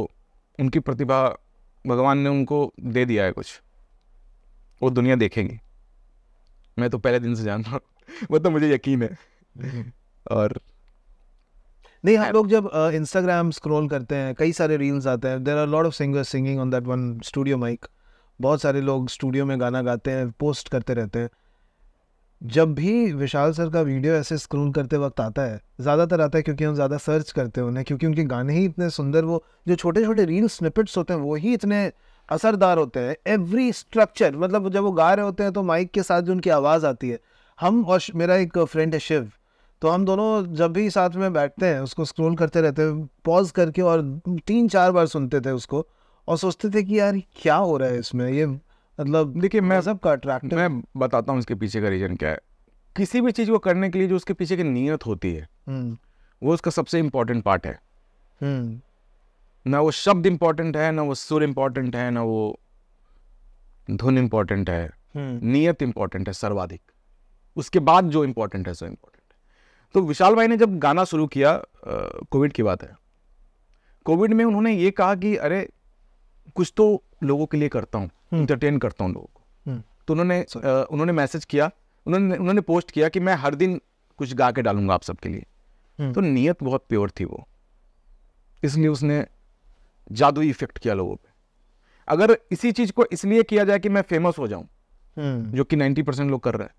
उनकी प्रतिभा भगवान ने उनको दे दिया है कुछ वो दुनिया देखेंगी मैं तो पहले दिन से जान रहा हूँ वो तो मुझे यकीन है और नहीं हम लोग जब इंस्टाग्राम स्क्रॉल करते हैं कई सारे रील्स आते हैं there are lot of singer singing on that one studio mic बहुत सारे लोग स्टूडियो में गाना गाते हैं पोस्ट करते रहते हैं जब भी विशाल सर का वीडियो ऐसे स्क्रोल करते वक्त आता है ज़्यादातर आता है क्योंकि हम ज़्यादा सर्च करते हैं उन्हें क्योंकि उनके गाने ही इतने सुंदर वो जो छोटे छोटे रील स्निपिट्स होते हैं वो ही इतने असरदार होते हैं एवरी स्ट्रक्चर मतलब जब वो गा रहे होते हैं तो माइक के साथ जो उनकी आवाज़ आती है हम और मेरा एक फ्रेंड है शिव तो हम दोनों जब भी साथ में बैठते हैं उसको स्क्रोल करते रहते हैं पॉज करके और तीन चार बार सुनते थे उसको और सोचते थे कि यार क्या हो रहा है इसमें ये मतलब देखिए मैं सबका मतलब अट्रैक्ट मैं बताता हूँ इसके पीछे का रीजन क्या है किसी भी चीज़ को करने के लिए जो उसके पीछे की नीयत होती है हम्म। वो उसका सबसे इम्पोर्टेंट पार्ट है हम्म। ना वो शब्द इम्पोर्टेंट है ना वो सुर इम्पोर्टेंट है ना वो धुन इम्पोर्टेंट है हम्म। नीयत इम्पोर्टेंट है सर्वाधिक उसके बाद जो इम्पोर्टेंट है सो इम्पोर्टेंट है तो विशाल भाई ने जब गाना शुरू किया कोविड की बात है कोविड में उन्होंने ये कहा कि अरे कुछ तो लोगों के लिए करता हूँ इंटरटेन हम्म। करता हूँ लोगों को हम्म। तो उन्होंने उन्होंने मैसेज किया उन्होंने उन्होंने पोस्ट किया कि मैं हर दिन कुछ गा के डालूंगा आप सबके लिए हम्म। तो नीयत बहुत प्योर थी वो इसलिए उसने जादू इफेक्ट किया लोगों पे अगर इसी चीज को इसलिए किया जाए कि मैं फेमस हो जाऊं जो कि नाइन्टी परसेंट लोग कर रहे हैं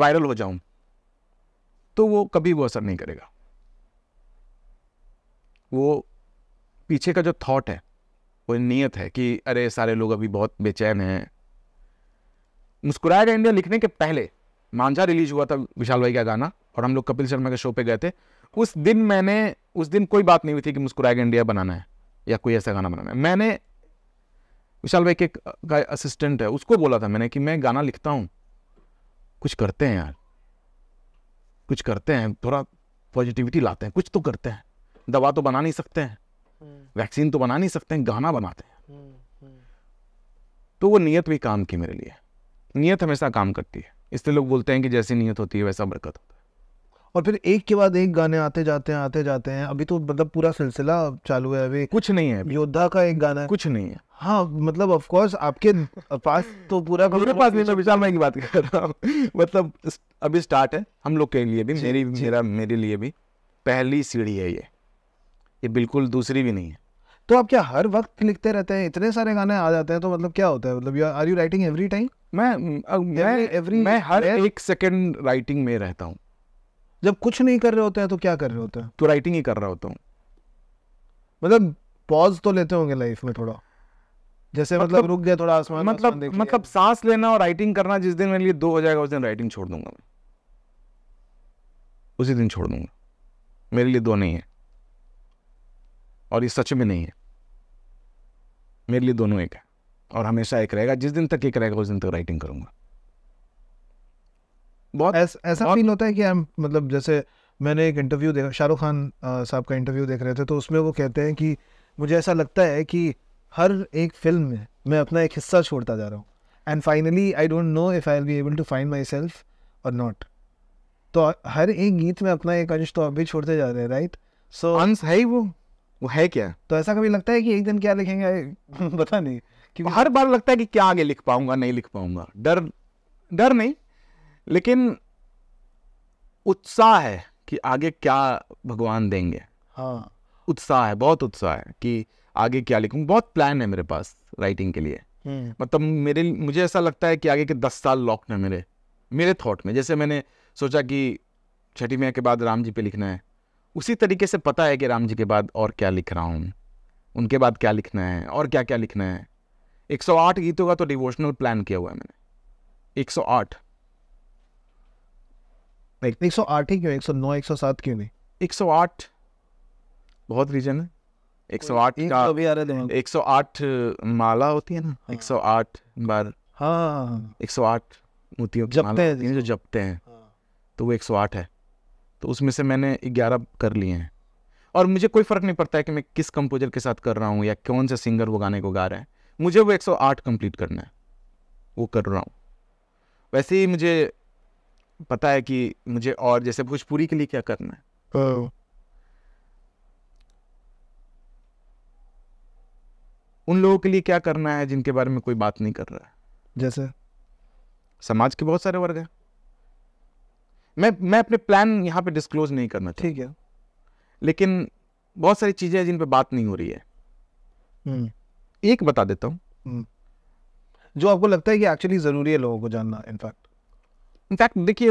वायरल हो जाऊं तो वो कभी वो असर नहीं करेगा वो पीछे का जो थॉट है कोई नीयत है कि अरे सारे लोग अभी बहुत बेचैन हैं मुस्कुराएगा इंडिया लिखने के पहले मांझा रिलीज हुआ था विशाल भाई का गाना और हम लोग कपिल शर्मा के शो पे गए थे उस दिन मैंने उस दिन कोई बात नहीं हुई थी कि मुस्कुराएगा इंडिया बनाना है या कोई ऐसा गाना बनाना है मैंने विशाल भाई के का असिस्टेंट है उसको बोला था मैंने कि मैं गाना लिखता हूँ कुछ करते हैं यार कुछ करते हैं थोड़ा पॉजिटिविटी लाते हैं कुछ तो करते हैं दवा तो बना नहीं सकते हैं वैक्सीन तो बना नहीं सकते हैं गाना बनाते हैं हम्म, हम्म। तो वो नियत भी काम की मेरे लिए नियत हमेशा काम करती है इसलिए लोग बोलते हैं कि जैसी नियत होती है वैसा बरकत होता है और फिर एक के बाद एक गाने आते जाते हैं आते जाते हैं अभी तो मतलब पूरा सिलसिला चालू है अभी कुछ नहीं है योद्धा का एक गाना है कुछ नहीं है हाँ मतलब ऑफ कोर्स आपके पास तो पूरा मेरे पास नहीं विशाल मैं की बात कर रहा हूँ मतलब अभी स्टार्ट है हम लोग के लिए भी मेरी मेरा मेरे लिए भी पहली सीढ़ी है ये ये बिल्कुल दूसरी भी नहीं है तो आप क्या हर वक्त लिखते रहते हैं इतने सारे गाने आ जाते हैं तो मतलब क्या होता है मतलब you are you writing every time मैं मैं एवरी मैं हर एक सेकंड राइटिंग में रहता हूँ जब कुछ नहीं कर रहे होते हैं तो क्या कर रहे होते हैं तो राइटिंग ही कर रहा होता हूँ मतलब पॉज तो लेते होंगे लाइफ में थोड़ा जैसे मतलब, मतलब रुक गया थोड़ा आसमान मतलब मतलब सांस लेना और राइटिंग करना जिस दिन मेरे लिए दो हो जाएगा उस दिन राइटिंग छोड़ दूंगा उसी दिन छोड़ दूंगा मेरे लिए दो नहीं है और ये सच में नहीं है मेरे लिए दोनों एक है और हमेशा एक रहेगा जिस दिन तक एक रहेगा उस दिन तक राइटिंग करूंगा बहुत ऐस, ऐसा फील होता है कि हम मतलब जैसे मैंने एक इंटरव्यू देखा शाहरुख खान साहब का इंटरव्यू देख रहे थे तो उसमें वो कहते हैं कि मुझे ऐसा लगता है कि हर एक फिल्म में मैं अपना एक हिस्सा छोड़ता जा रहा हूँ and finally I don't know if I be able to find myself और नॉट तो हर एक गीत में अपना एक अंश तो आप भी छोड़ते जा रहे हैं राइट सो अंश है ही वो वो है क्या तो ऐसा कभी लगता है कि एक दिन क्या लिखेंगे पता नहीं क्योंकि हर बार लगता है कि क्या आगे लिख पाऊंगा नहीं लिख पाऊंगा डर डर नहीं लेकिन उत्साह है कि आगे क्या भगवान देंगे हाँ उत्साह है बहुत उत्साह है कि आगे क्या लिखूं बहुत प्लान है मेरे पास राइटिंग के लिए हम्म। मतलब मेरे मुझे ऐसा लगता है कि आगे के दस साल लॉक है मेरे मेरे थॉट में जैसे मैंने सोचा कि छठी मई के बाद राम जी पे लिखना है उसी तरीके से पता है कि राम जी के बाद और क्या लिख रहा हूँ उनके बाद क्या लिखना है और क्या क्या लिखना है 108 गीतों का तो डिवोशनल प्लान किया हुआ है मैंने 108 एक सौ आठ ही क्यों 109 107 नौ एक सौ सात क्यों नहीं एक सौ आठ बहुत रीजन है एक सौ आठ का एक सौ आठ माला होती है ना हाँ। एक सौ आठ बार हाँ एक सौ आठ मोतियों की माला जो जपते हैं तो वो एक सौ आठ है तो उसमें से मैंने ग्यारह कर लिए हैं और मुझे कोई फ़र्क नहीं पड़ता है कि मैं किस कंपोजर के साथ कर रहा हूँ या कौन से सिंगर वो गाने को गा रहे हैं मुझे वो 108 कंप्लीट करना है वो कर रहा हूँ वैसे ही मुझे पता है कि मुझे और जैसे भोजपुरी के लिए क्या करना है उन लोगों के लिए क्या करना है जिनके बारे में कोई बात नहीं कर रहा है जैसे समाज के बहुत सारे वर्ग हैं मैं मैं अपने प्लान यहाँ पे डिस्क्लोज नहीं करना ठीक है लेकिन बहुत सारी चीज़ें हैं जिन पर बात नहीं हो रही है हम्म। एक बता देता हूँ हम्म। जो आपको लगता है कि एक्चुअली ज़रूरी है लोगों को जानना इनफैक्ट इनफैक्ट देखिए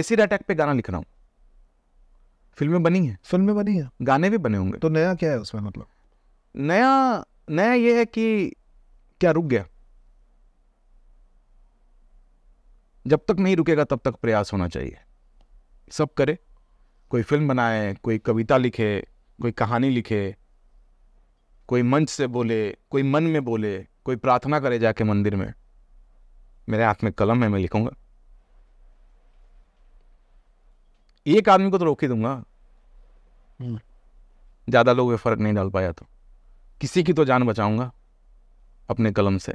एसिड अटैक पे गाना लिख रहा हूँ फिल्में बनी हैं फिल्में बनी हैं गाने भी बने होंगे तो नया क्या है उसमें मतलब नया नया ये है कि क्या रुक गया जब तक नहीं रुकेगा तब तक प्रयास होना चाहिए सब करे कोई फिल्म बनाए कोई कविता लिखे कोई कहानी लिखे कोई मंच से बोले कोई मन में बोले कोई प्रार्थना करे जाके मंदिर में मेरे हाथ में कलम है मैं लिखूंगा एक आदमी को तो रोक ही दूंगा हम्म। ज़्यादा लोग फर्क नहीं डाल पाया तो किसी की तो जान बचाऊंगा अपने कलम से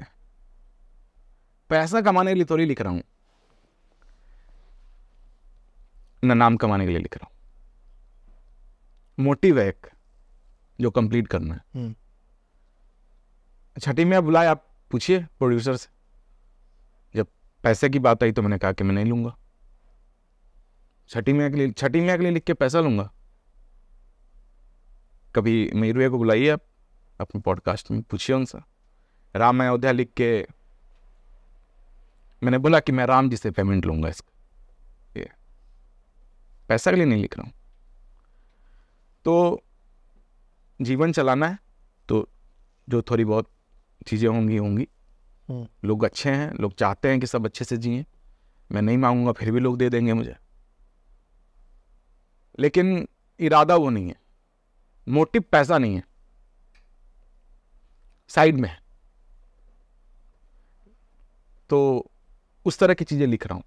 पैसा कमाने के लिए तो नहीं लिख रहा हूँ ना नाम कमाने के लिए लिख रहा हूँ मोटिव है एक जो कंप्लीट करना है हम्म। छठी अच्छा, में आप बुलाए आप पूछिए प्रोड्यूसर से जब पैसे की बात आई तो मैंने कहा कि मैं नहीं लूँगा छठी अच्छा, मियाँ के लिए छठी अच्छा, मियाँ के लिए लिख के पैसा लूँगा कभी मीरुया को बुलाइए आप अपने पॉडकास्ट में पूछिए उनसे राम अयोध्या लिख के मैंने बोला कि मैं राम जी से पेमेंट लूँगा इसका पैसा के लिए नहीं लिख रहा हूँ तो जीवन चलाना है तो जो थोड़ी बहुत चीज़ें होंगी होंगी हम्म। लोग अच्छे हैं लोग चाहते हैं कि सब अच्छे से जिए मैं नहीं मांगूंगा फिर भी लोग दे देंगे मुझे लेकिन इरादा वो नहीं है मोटिव पैसा नहीं है साइड में है तो उस तरह की चीज़ें लिख रहा हूँ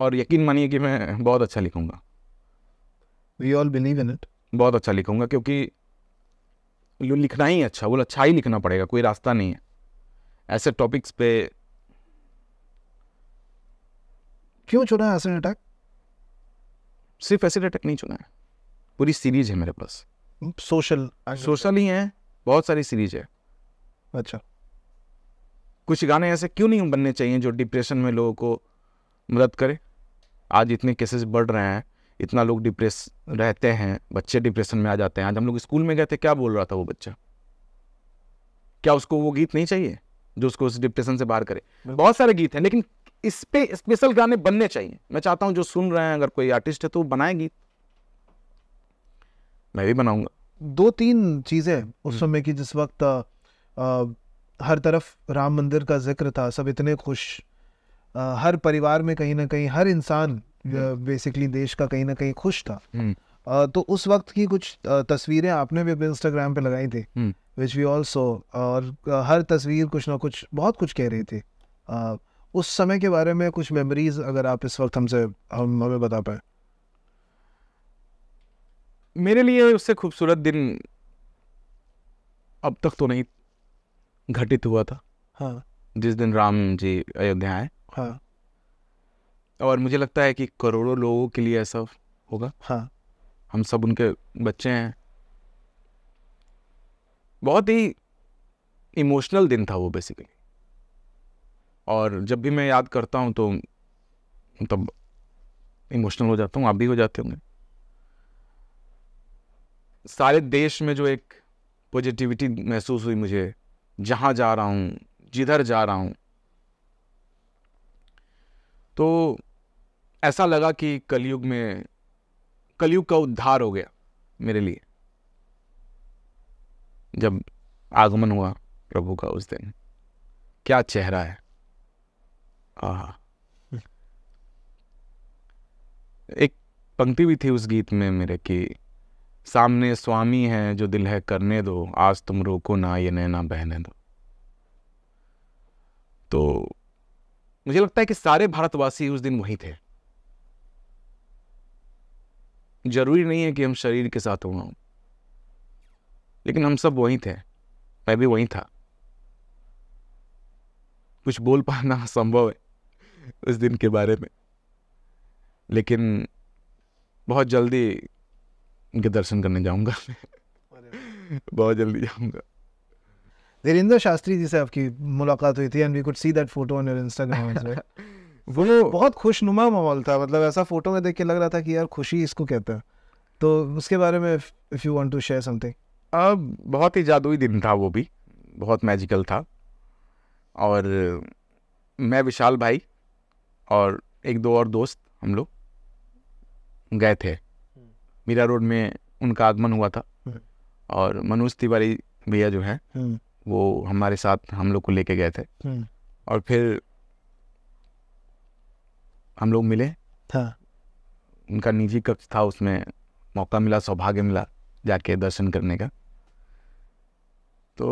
और यकीन मानिए कि मैं बहुत अच्छा लिखूंगा we all believe in it बहुत अच्छा लिखूंगा क्योंकि लिखना ही अच्छा बोल अच्छा ही लिखना पड़ेगा कोई रास्ता नहीं है ऐसे टॉपिक्स पे क्यों चुना है एसिड अटैक सिर्फ एसिड अटैक नहीं चुना है पूरी सीरीज है मेरे पास सोशल सोशल ही है बहुत सारी सीरीज है अच्छा कुछ गाने ऐसे क्यों नहीं बनने चाहिए जो डिप्रेशन में लोगों को मदद करे आज इतने केसेस बढ़ रहे हैं इतना लोग डिप्रेस रहते हैं बच्चे डिप्रेशन में आ जाते हैं आज हम लोग स्कूल में गए थे क्या बोल रहा था वो बच्चा क्या उसको वो गीत नहीं चाहिए जो उसको उस डिप्रेशन से बाहर करे बहुत सारे गीत हैं लेकिन इस पे स्पेशल गाने बनने चाहिए मैं चाहता हूँ जो सुन रहे हैं अगर कोई आर्टिस्ट है तो वो बनाए गीत मैं भी बनाऊंगा दो तीन चीज़ें उस हम्म। समय की जिस वक्त आ, हर तरफ राम मंदिर का जिक्र था सब इतने खुश हर परिवार में कहीं ना कहीं हर इंसान बेसिकली हम्म। देश का कहीं ना कहीं खुश था हम्म। तो उस वक्त की कुछ तस्वीरें आपने भी अपने इंस्टाग्राम पे लगाई थी विच वी ऑल्सो और हर तस्वीर कुछ ना कुछ बहुत कुछ कह रही थी उस समय के बारे में कुछ मेमोरीज अगर आप इस वक्त हमसे हम हमें बता पाए मेरे लिए उससे खूबसूरत दिन अब तक तो नहीं घटित हुआ था हाँ जिस दिन राम जी अयोध्या आए हाँ और मुझे लगता है कि करोड़ों लोगों के लिए ऐसा होगा हाँ हम सब उनके बच्चे हैं बहुत ही इमोशनल दिन था वो बेसिकली और जब भी मैं याद करता हूँ तो तब इमोशनल हो जाता हूँ आप भी हो जाते होंगे सारे देश में जो एक पॉजिटिविटी महसूस हुई मुझे जहाँ जा रहा हूँ जिधर जा रहा हूँ तो ऐसा लगा कि कलयुग में कलयुग का उद्धार हो गया मेरे लिए जब आगमन हुआ प्रभु का उस दिन क्या चेहरा है आ एक पंक्ति भी थी उस गीत में मेरे कि सामने स्वामी है जो दिल है करने दो आज तुम रोको ना ये नैना बहने दो तो मुझे लगता है कि सारे भारतवासी उस दिन वही थे जरूरी नहीं है कि हम शरीर के साथ हों लेकिन हम सब वही थे मैं भी वही था कुछ बोल पाना असंभव है उस दिन के बारे में लेकिन बहुत जल्दी उनके दर्शन करने जाऊंगा बहुत जल्दी जाऊंगा धीरेन्द्र शास्त्री जी से आपकी मुलाकात हुई थी and we could see that photo on your Instagram वो बहुत खुशनुमा माहौल था मतलब ऐसा फोटो में देख के लग रहा था कि यार खुशी इसको कहते हैं तो उसके बारे में if you want to share something अब बहुत ही जादुई दिन था वो भी बहुत मैजिकल था और मैं विशाल भाई और एक दो और दोस्त हम लोग गए थे मीरा रोड में उनका आगमन हुआ था हम्म। और मनोज तिवारी भैया जो है हम्म। वो हमारे साथ हम लोग को लेके गए थे हम्म। और फिर हम लोग मिले था उनका निजी कक्ष था उसमें मौका मिला सौभाग्य मिला जाके दर्शन करने का तो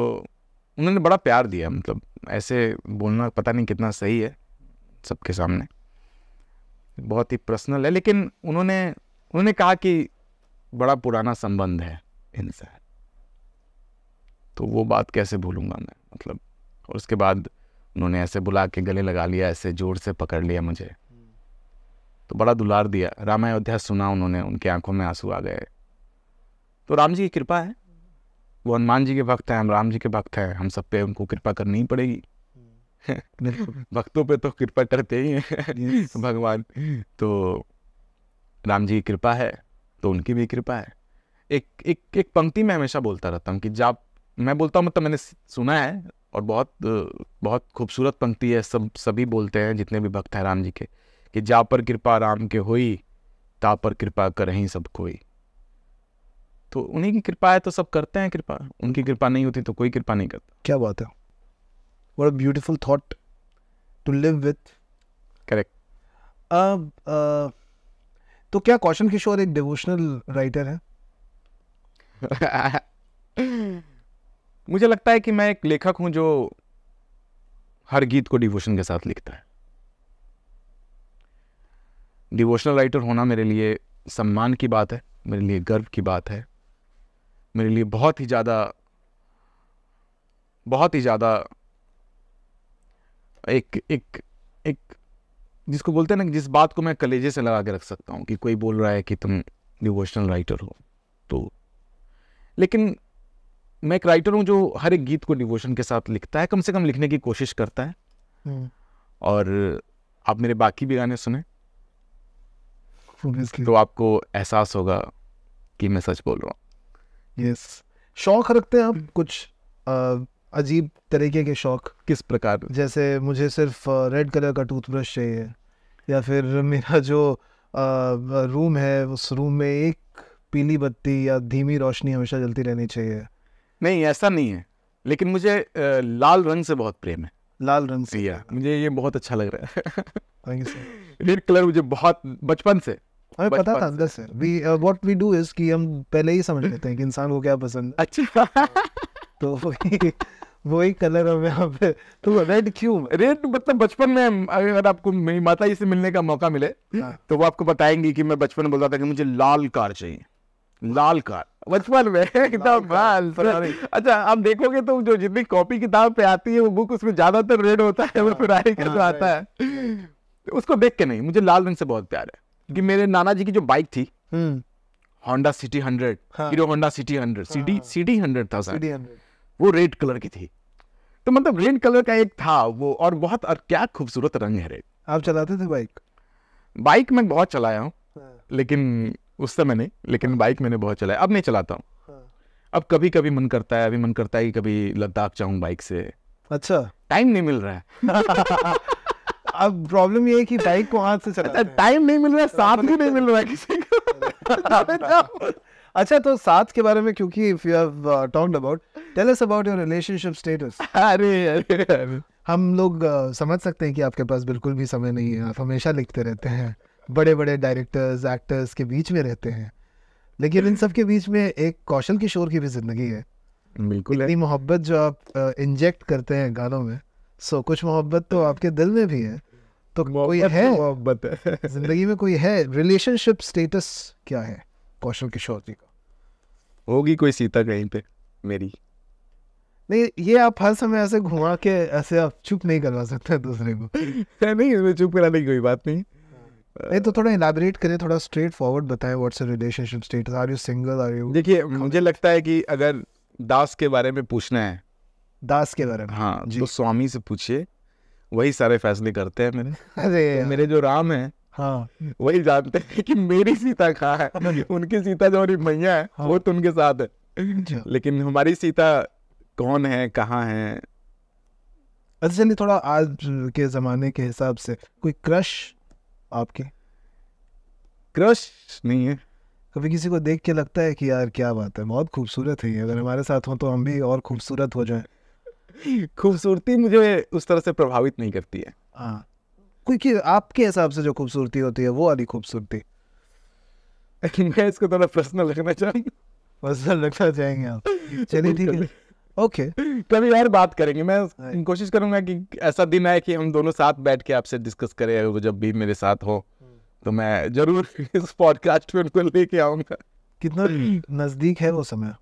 उन्होंने बड़ा प्यार दिया मतलब ऐसे बोलना पता नहीं कितना सही है सबके सामने बहुत ही पर्सनल है लेकिन उन्होंने उन्होंने कहा कि बड़ा पुराना संबंध है इनसे तो वो बात कैसे भूलूंगा मैं मतलब और उसके बाद उन्होंने ऐसे बुला के गले लगा लिया ऐसे जोर से पकड़ लिया मुझे तो बड़ा दुलार दिया राम अयोध्या सुना उन्होंने उनकी आंखों में आंसू आ गए तो राम जी की कृपा है वो हनुमान जी के भक्त हैं हम राम जी के भक्त हैं हम सब पे उनको कृपा करनी ही पड़ेगी भक्तों पे तो कृपा करते ही हैं भगवान तो राम जी की कृपा है तो उनकी भी कृपा है एक एक एक पंक्ति में हमेशा बोलता रहता हूँ कि जाप मैं बोलता हूँ मतलब मैंने सुना है और बहुत बहुत खूबसूरत पंक्ति है सब सभी बोलते हैं जितने भी भक्त हैं राम जी के कि जा पर कृपा राम के होई ता पर कृपा कर ही सब कोई तो उन्हीं की कृपा है तो सब करते हैं कृपा उनकी कृपा नहीं होती तो कोई कृपा नहीं करता क्या बात है what a beautiful thought to live with correct अब तो क्या कौशन किशोर एक डिवोशनल राइटर है मुझे लगता है कि मैं एक लेखक हूं जो हर गीत को डिवोशन के साथ लिखता है डिवोशनल राइटर होना मेरे लिए सम्मान की बात है मेरे लिए गर्व की बात है मेरे लिए बहुत ही ज़्यादा बहुत ही ज़्यादा एक एक एक जिसको बोलते हैं ना जिस बात को मैं कलेजे से लगा के रख सकता हूँ कि कोई बोल रहा है कि तुम डिवोशनल राइटर हो तो लेकिन मैं एक राइटर हूँ जो हर एक गीत को डिवोशन के साथ लिखता है कम से कम लिखने की कोशिश करता है हम्म। और आप मेरे बाकी भी गाने सुने तो आपको एहसास होगा कि मैं सच बोल रहा हूँ यस yes. शौक रखते हैं आप हम्म। कुछ अजीब तरीके के शौक किस प्रकार जैसे मुझे सिर्फ रेड कलर का टूथब्रश चाहिए या फिर मेरा जो रूम है उस रूम में एक पीली बत्ती या धीमी रोशनी हमेशा जलती रहनी चाहिए नहीं ऐसा नहीं है लेकिन मुझे लाल रंग से बहुत प्रेम है लाल रंग से या मुझे ये बहुत अच्छा लग रहा है रेड कलर मुझे बहुत बचपन से हमें पता था अंदर से we what we do is कि हम पहले ही समझ लेते हैं कि इंसान को क्या पसंद है अच्छा तो वही कलर हमें यहाँ पे तो रेड क्यों रेड मतलब बचपन में अगर आपको मेरी माता जी से मिलने का मौका मिले हाँ। तो वो आपको बताएंगी कि मैं बचपन में बोलता था कि मुझे लाल कार चाहिए लाल कार बचपन में एकदम अच्छा आप देखोगे तो जो जितनी कॉपी किताब पे आती है वो बुक उसमें ज्यादातर रेड होता है वो पुरानी हाँ, का हाँ, जो आता है तो उसको देख के नहीं मुझे लाल रंग से बहुत प्यार है क्योंकि मेरे नाना जी की जो बाइक थी Honda City hundred Hero Honda City hundred City City hundred था वो रेड कलर की थी तो मतलब रेड कलर का एक था वो और बहुत और क्या खूबसूरत रंग है रेड आप चलाते थे बाइक बाइक मैं बहुत चलाया हूँ हाँ। लेकिन उस समय नहीं लेकिन हाँ। बाइक मैंने बहुत चलाया अब नहीं चलाता हूँ हाँ। अब कभी कभी मन करता है अभी मन करता है कि कभी लद्दाख जाऊँ बाइक से अच्छा टाइम नहीं मिल रहा है अब प्रॉब्लम ये है कि बाइक को हाथ से हैं टाइम नहीं मिल रहा है साथ भी नहीं मिल रहा है किसी को अच्छा तो साथ के बारे में क्योंकि if you have talked about tell us about your relationship status अरे हम लोग uh, समझ सकते हैं कि आपके पास बिल्कुल भी समय नहीं है आप हमेशा लिखते रहते हैं बड़े बड़े डायरेक्टर्स एक्टर्स के बीच में रहते हैं लेकिन इन सब के बीच में एक कौशल किशोर की भी जिंदगी है बिल्कुल इतनी मोहब्बत जो आप इंजेक्ट करते हैं गानों में सो कुछ मोहब्बत तो आपके दिल में भी है तो कोई है मोहब्बत है तो जिंदगी में कोई है रिलेशनशिप स्टेटस क्या है कौशल किशोर जी का होगी कोई सीता कहीं पे मेरी नहीं ये आप हर समय ऐसे घुमा के ऐसे आप चुप नहीं करवा सकते दूसरे को नहीं इसमें चुप कराने की कोई बात नहीं नहीं तो थोड़ा इलाबरेट करें थोड़ा स्ट्रेट फॉरवर्ड बताएं what's your relationship status are you single are you देखिए मुझे लगता है कि अगर दास के बारे में पूछना है दास के बारे में हाँ जी तो स्वामी से पूछिए वही सारे फैसले करते हैं मेरे अरे तो मेरे जो राम है हाँ वही जानते हैं कि मेरी सीता कहाँ है उनकी सीता जो मेरी मैया है हाँ। वो तो उनके साथ है अच्छा। लेकिन हमारी सीता कौन है कहाँ है अच्छा नहीं थोड़ा आज के ज़माने के हिसाब से कोई क्रश आपके क्रश नहीं है कभी किसी को देख के लगता है कि यार क्या बात है बहुत खूबसूरत है अगर हमारे साथ हो तो हम भी और खूबसूरत हो जाए खूबसूरती मुझे उस तरह से प्रभावित नहीं करती है हाँ क्योंकि आपके हिसाब से जो खूबसूरती होती है वो वाली खूबसूरती मैं इसको थोड़ा पर्सनल रखना चाहेंगे पर्सनल रखना चाहेंगे आप चलिए ठीक है ओके okay. कभी तो यार बात करेंगे मैं right. कोशिश करूंगा कि ऐसा दिन आए कि हम दोनों साथ बैठ के आपसे डिस्कस करें वो जब भी मेरे साथ हो hmm. तो मैं जरूर इस पॉडकास्ट में उनको लेके आऊंगा कितना नजदीक है वो समय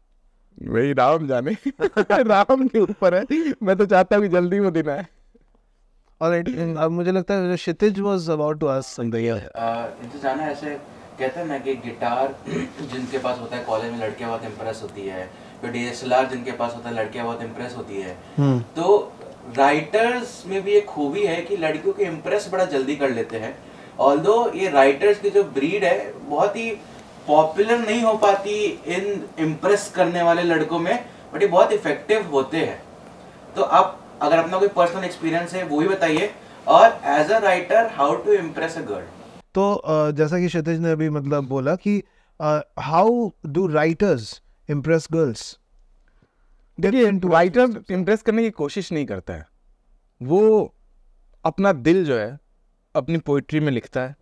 वही राम जाने राम के ऊपर है मैं तो चाहता हूँ कि जल्दी वो दिन आए और अब मुझे लगता है Kshitij was about to ask something इंतजाना ऐसे कहते हैं ना कि गिटार जिनके पास होता है कॉलेज में लड़के बहुत इंप्रेस होती है आपका डीएसएलआर जिनके पास होता है लड़कियां बहुत इम्प्रेस होती है हम्म। तो राइटर्स में भी एक खूबी है कि लड़कियों के इम्प्रेस बड़ा जल्दी कर लेते हैं ऑल ये राइटर्स की जो ब्रीड है बहुत ही पॉपुलर नहीं हो पाती इन इम्प्रेस करने वाले लड़कों में बट ये बहुत इफेक्टिव होते हैं तो आप अगर अपना कोई पर्सनल एक्सपीरियंस है वो ही बताइए और एज तो, a writer how to impress a girl तो जैसा कि क्षतिज ने अभी मतलब बोला कि how do writers impress girls writer impress करने की कोशिश नहीं करता है वो अपना दिल जो है अपनी पोइट्री में लिखता है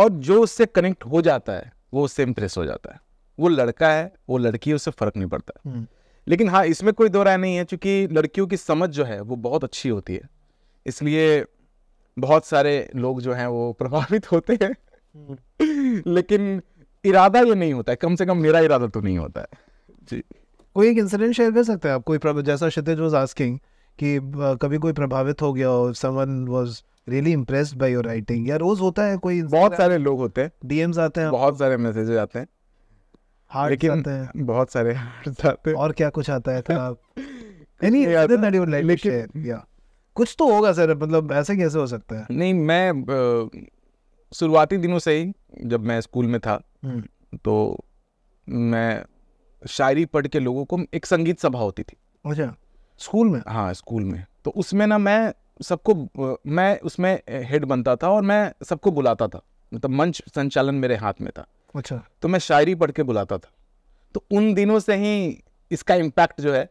और जो उससे कनेक्ट हो जाता है वो उससे इम्प्रेस हो जाता है वो लड़का है वो लड़की है उससे फ़र्क नहीं पड़ता है हम्म। लेकिन हाँ इसमें कोई दो राय नहीं है क्योंकि लड़कियों की समझ जो है वो बहुत अच्छी होती है इसलिए बहुत सारे लोग जो हैं वो प्रभावित होते हैं हम्म। लेकिन इरादा ये नहीं होता है कम से कम मेरा इरादा तो नहीं होता है जी कोई एक इंसिडेंट शेयर कर सकते हैं आप कोई जैसा क्षितिज वॉज आस्किंग कि कभी कोई प्रभावित हो गया और someone was really impressed by your writing या रोज होता है कोई बहुत सारे लोग होते हैं डीएम्स आते हैं बहुत सारे मैसेजेस आते हैं हार्ट लेकिन आते हैं बहुत सारे हार्ट आते हैं और क्या कुछ आता है था any other that you like to share या कुछ तो होगा सर मतलब ऐसे कैसे हो सकता है नहीं मैं शुरुआती दिनों से ही जब मैं स्कूल में था हम्म। तो मैं शायरी पढ़ के लोगों को एक संगीत सभा होती थी अच्छा स्कूल में हाँ स्कूल में तो उसमें ना मैं सबको मैं उसमें हेड बनता था और मैं सबको बुलाता था मतलब मंच संचालन मेरे हाथ में था अच्छा तो मैं शायरी पढ़ के बुलाता था तो उन दिनों से ही इसका इम्पैक्ट जो है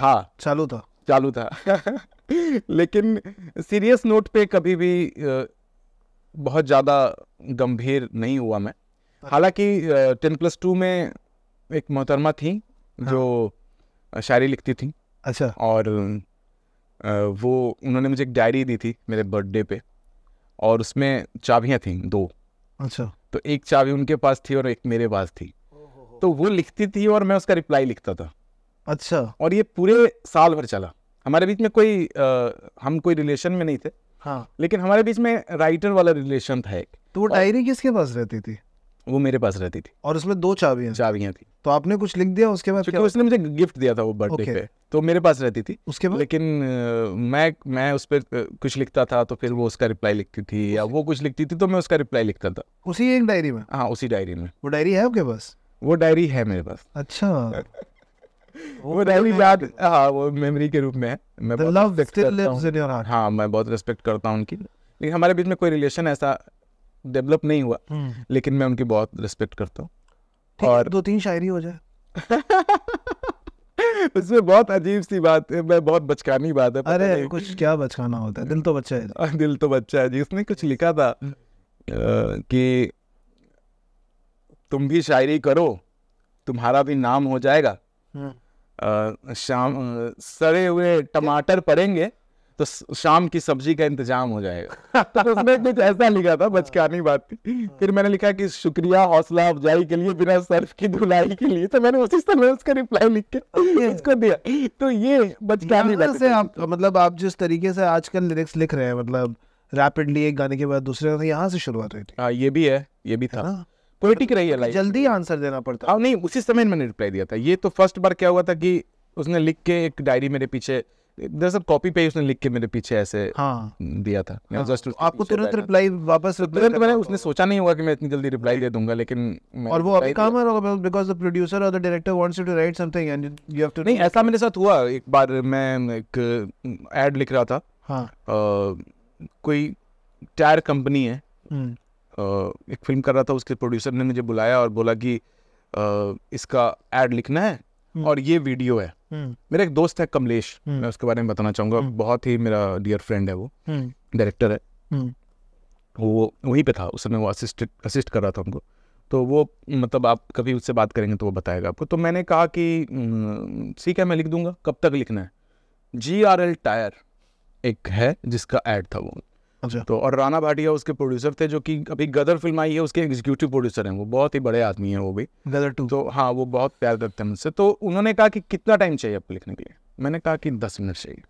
था चालू था चालू था लेकिन सीरियस नोट पे कभी भी बहुत ज़्यादा गंभीर नहीं हुआ मैं हालांकि टेन प्लस टू में एक मोहतरमा थी हाँ। जो शायरी लिखती थी अच्छा और वो उन्होंने मुझे एक डायरी दी थी मेरे बर्थडे पे और उसमें चाबियाँ थी दो अच्छा तो एक चाबी उनके पास थी और एक मेरे पास थी तो वो लिखती थी और मैं उसका रिप्लाई लिखता था अच्छा और ये पूरे साल भर चला हमारे बीच में कोई आ, हम कोई रिलेशन में नहीं थे हाँ लेकिन हमारे बीच में राइटर वाला रिलेशन था एक तो वो डायरी किसके पास रहती थी वो मेरे पास रहती थी और उसमें दो चाबियां चाबियां थी तो आपने कुछ लिख दिया उसके बाद क्योंकि उसने मुझे गिफ्ट दिया था वो बर्थडे okay. पे तो मेरे पास रहती थी उसके बाद लेकिन मैं मैं उस पर कुछ लिखता था तो फिर वो उसका रिप्लाई लिखती थी या वो कुछ लिखती थी तो मैं उसका रिप्लाई लिखता था उसी एक डायरी में हाँ उसी डायरी में वो डायरी है आपके पास वो डायरी है मेरे पास अच्छा वो डायरी बात हाँ वो मेमोरी के रूप में है मैं The बहुत रिस्पेक्ट करता हूँ हाँ मैं बहुत रिस्पेक्ट करता हूँ उनकी लेकिन हमारे बीच में कोई रिलेशन ऐसा डेवलप नहीं हुआ हम्म। लेकिन मैं उनकी बहुत रिस्पेक्ट करता हूँ और दो तीन शायरी हो जाए उसमें बहुत अजीब सी बात है मैं बहुत बचकानी बात है अरे कुछ क्या बचकाना होता है दिल तो बच्चा है दिल तो बच्चा है जी उसने कुछ लिखा था हम्म। कि तुम भी शायरी करो तुम्हारा भी नाम हो जाएगा हम्म। शाम सड़े हुए टमाटर पड़ेंगे तो शाम की सब्जी का इंतजाम हो जाएगा तो उसमें कुछ ऐसा लिखा था बचकानी बात थी हाँ। फिर मैंने लिखा कि शुक्रिया हौसला अफजाई के लिए बिना सर्फ की धुलाई के लिए तो मैंने उसी समय उसका रिप्लाई लिख के इसको दिया तो ये बचकानी बात से आप मतलब आप जिस तरीके से आजकल लिरिक्स लिख रहे हैं मतलब रैपिडली एक गाने के बाद दूसरे यहाँ से शुरुआत हुई थी आ, हाँ, ये भी है ये भी था पोलिटिक रही है लाइफ जल्दी आंसर देना पड़ता है हाँ, नहीं उसी समय मैंने रिप्लाई दिया था ये तो फर्स्ट बार क्या हुआ था कि उसने लिख के एक डायरी मेरे पीछे दरअसल कॉपी पे उसने लिख के मेरे पीछे ऐसे हाँ, दिया था हाँ, जस्ट आपको तुरंत रिप्लाई वापस तो तुरंत मैंने उसने सोचा नहीं होगा कि मैं इतनी जल्दी रिप्लाई दे दूंगा लेकिन और वो काम बिकॉज द प्रोड्यूसर और the director wants you to write something and you have to नहीं ऐसा मेरे साथ हुआ एक बार मैं एक एड mm, लिख रहा था हाँ कोई टायर कंपनी है हम्म। एक फिल्म कर रहा था उसके प्रोड्यूसर ने मुझे बुलाया और बोला कि इसका एड लिखना है हम्म। और ये वीडियो है हम्म। मेरा एक दोस्त है कमलेश हम्म। मैं उसके बारे में बताना चाहूँगा बहुत ही मेरा डियर फ्रेंड है वो डायरेक्टर है वो वहीं पे था उस समय वो असिस्ट असिस्ट कर रहा था उनको तो वो मतलब आप कभी उससे बात करेंगे तो वो बताएगा आपको तो मैंने कहा कि ठीक है मैं लिख दूंगा कब तक लिखना है जी आर एल टायर एक है जिसका एड था वो अच्छा तो और राणा भाटिया उसके प्रोड्यूसर थे जो कि अभी गदर फिल्म आई है उसके एग्जीक्यूटिव प्रोड्यूसर हैं वो बहुत ही बड़े आदमी हैं वो भी गदर टू तो हाँ वो बहुत प्यार करते हैं मुझसे तो उन्होंने कहा कि कितना टाइम चाहिए आपको लिखने के लिए मैंने कहा कि दस मिनट चाहिए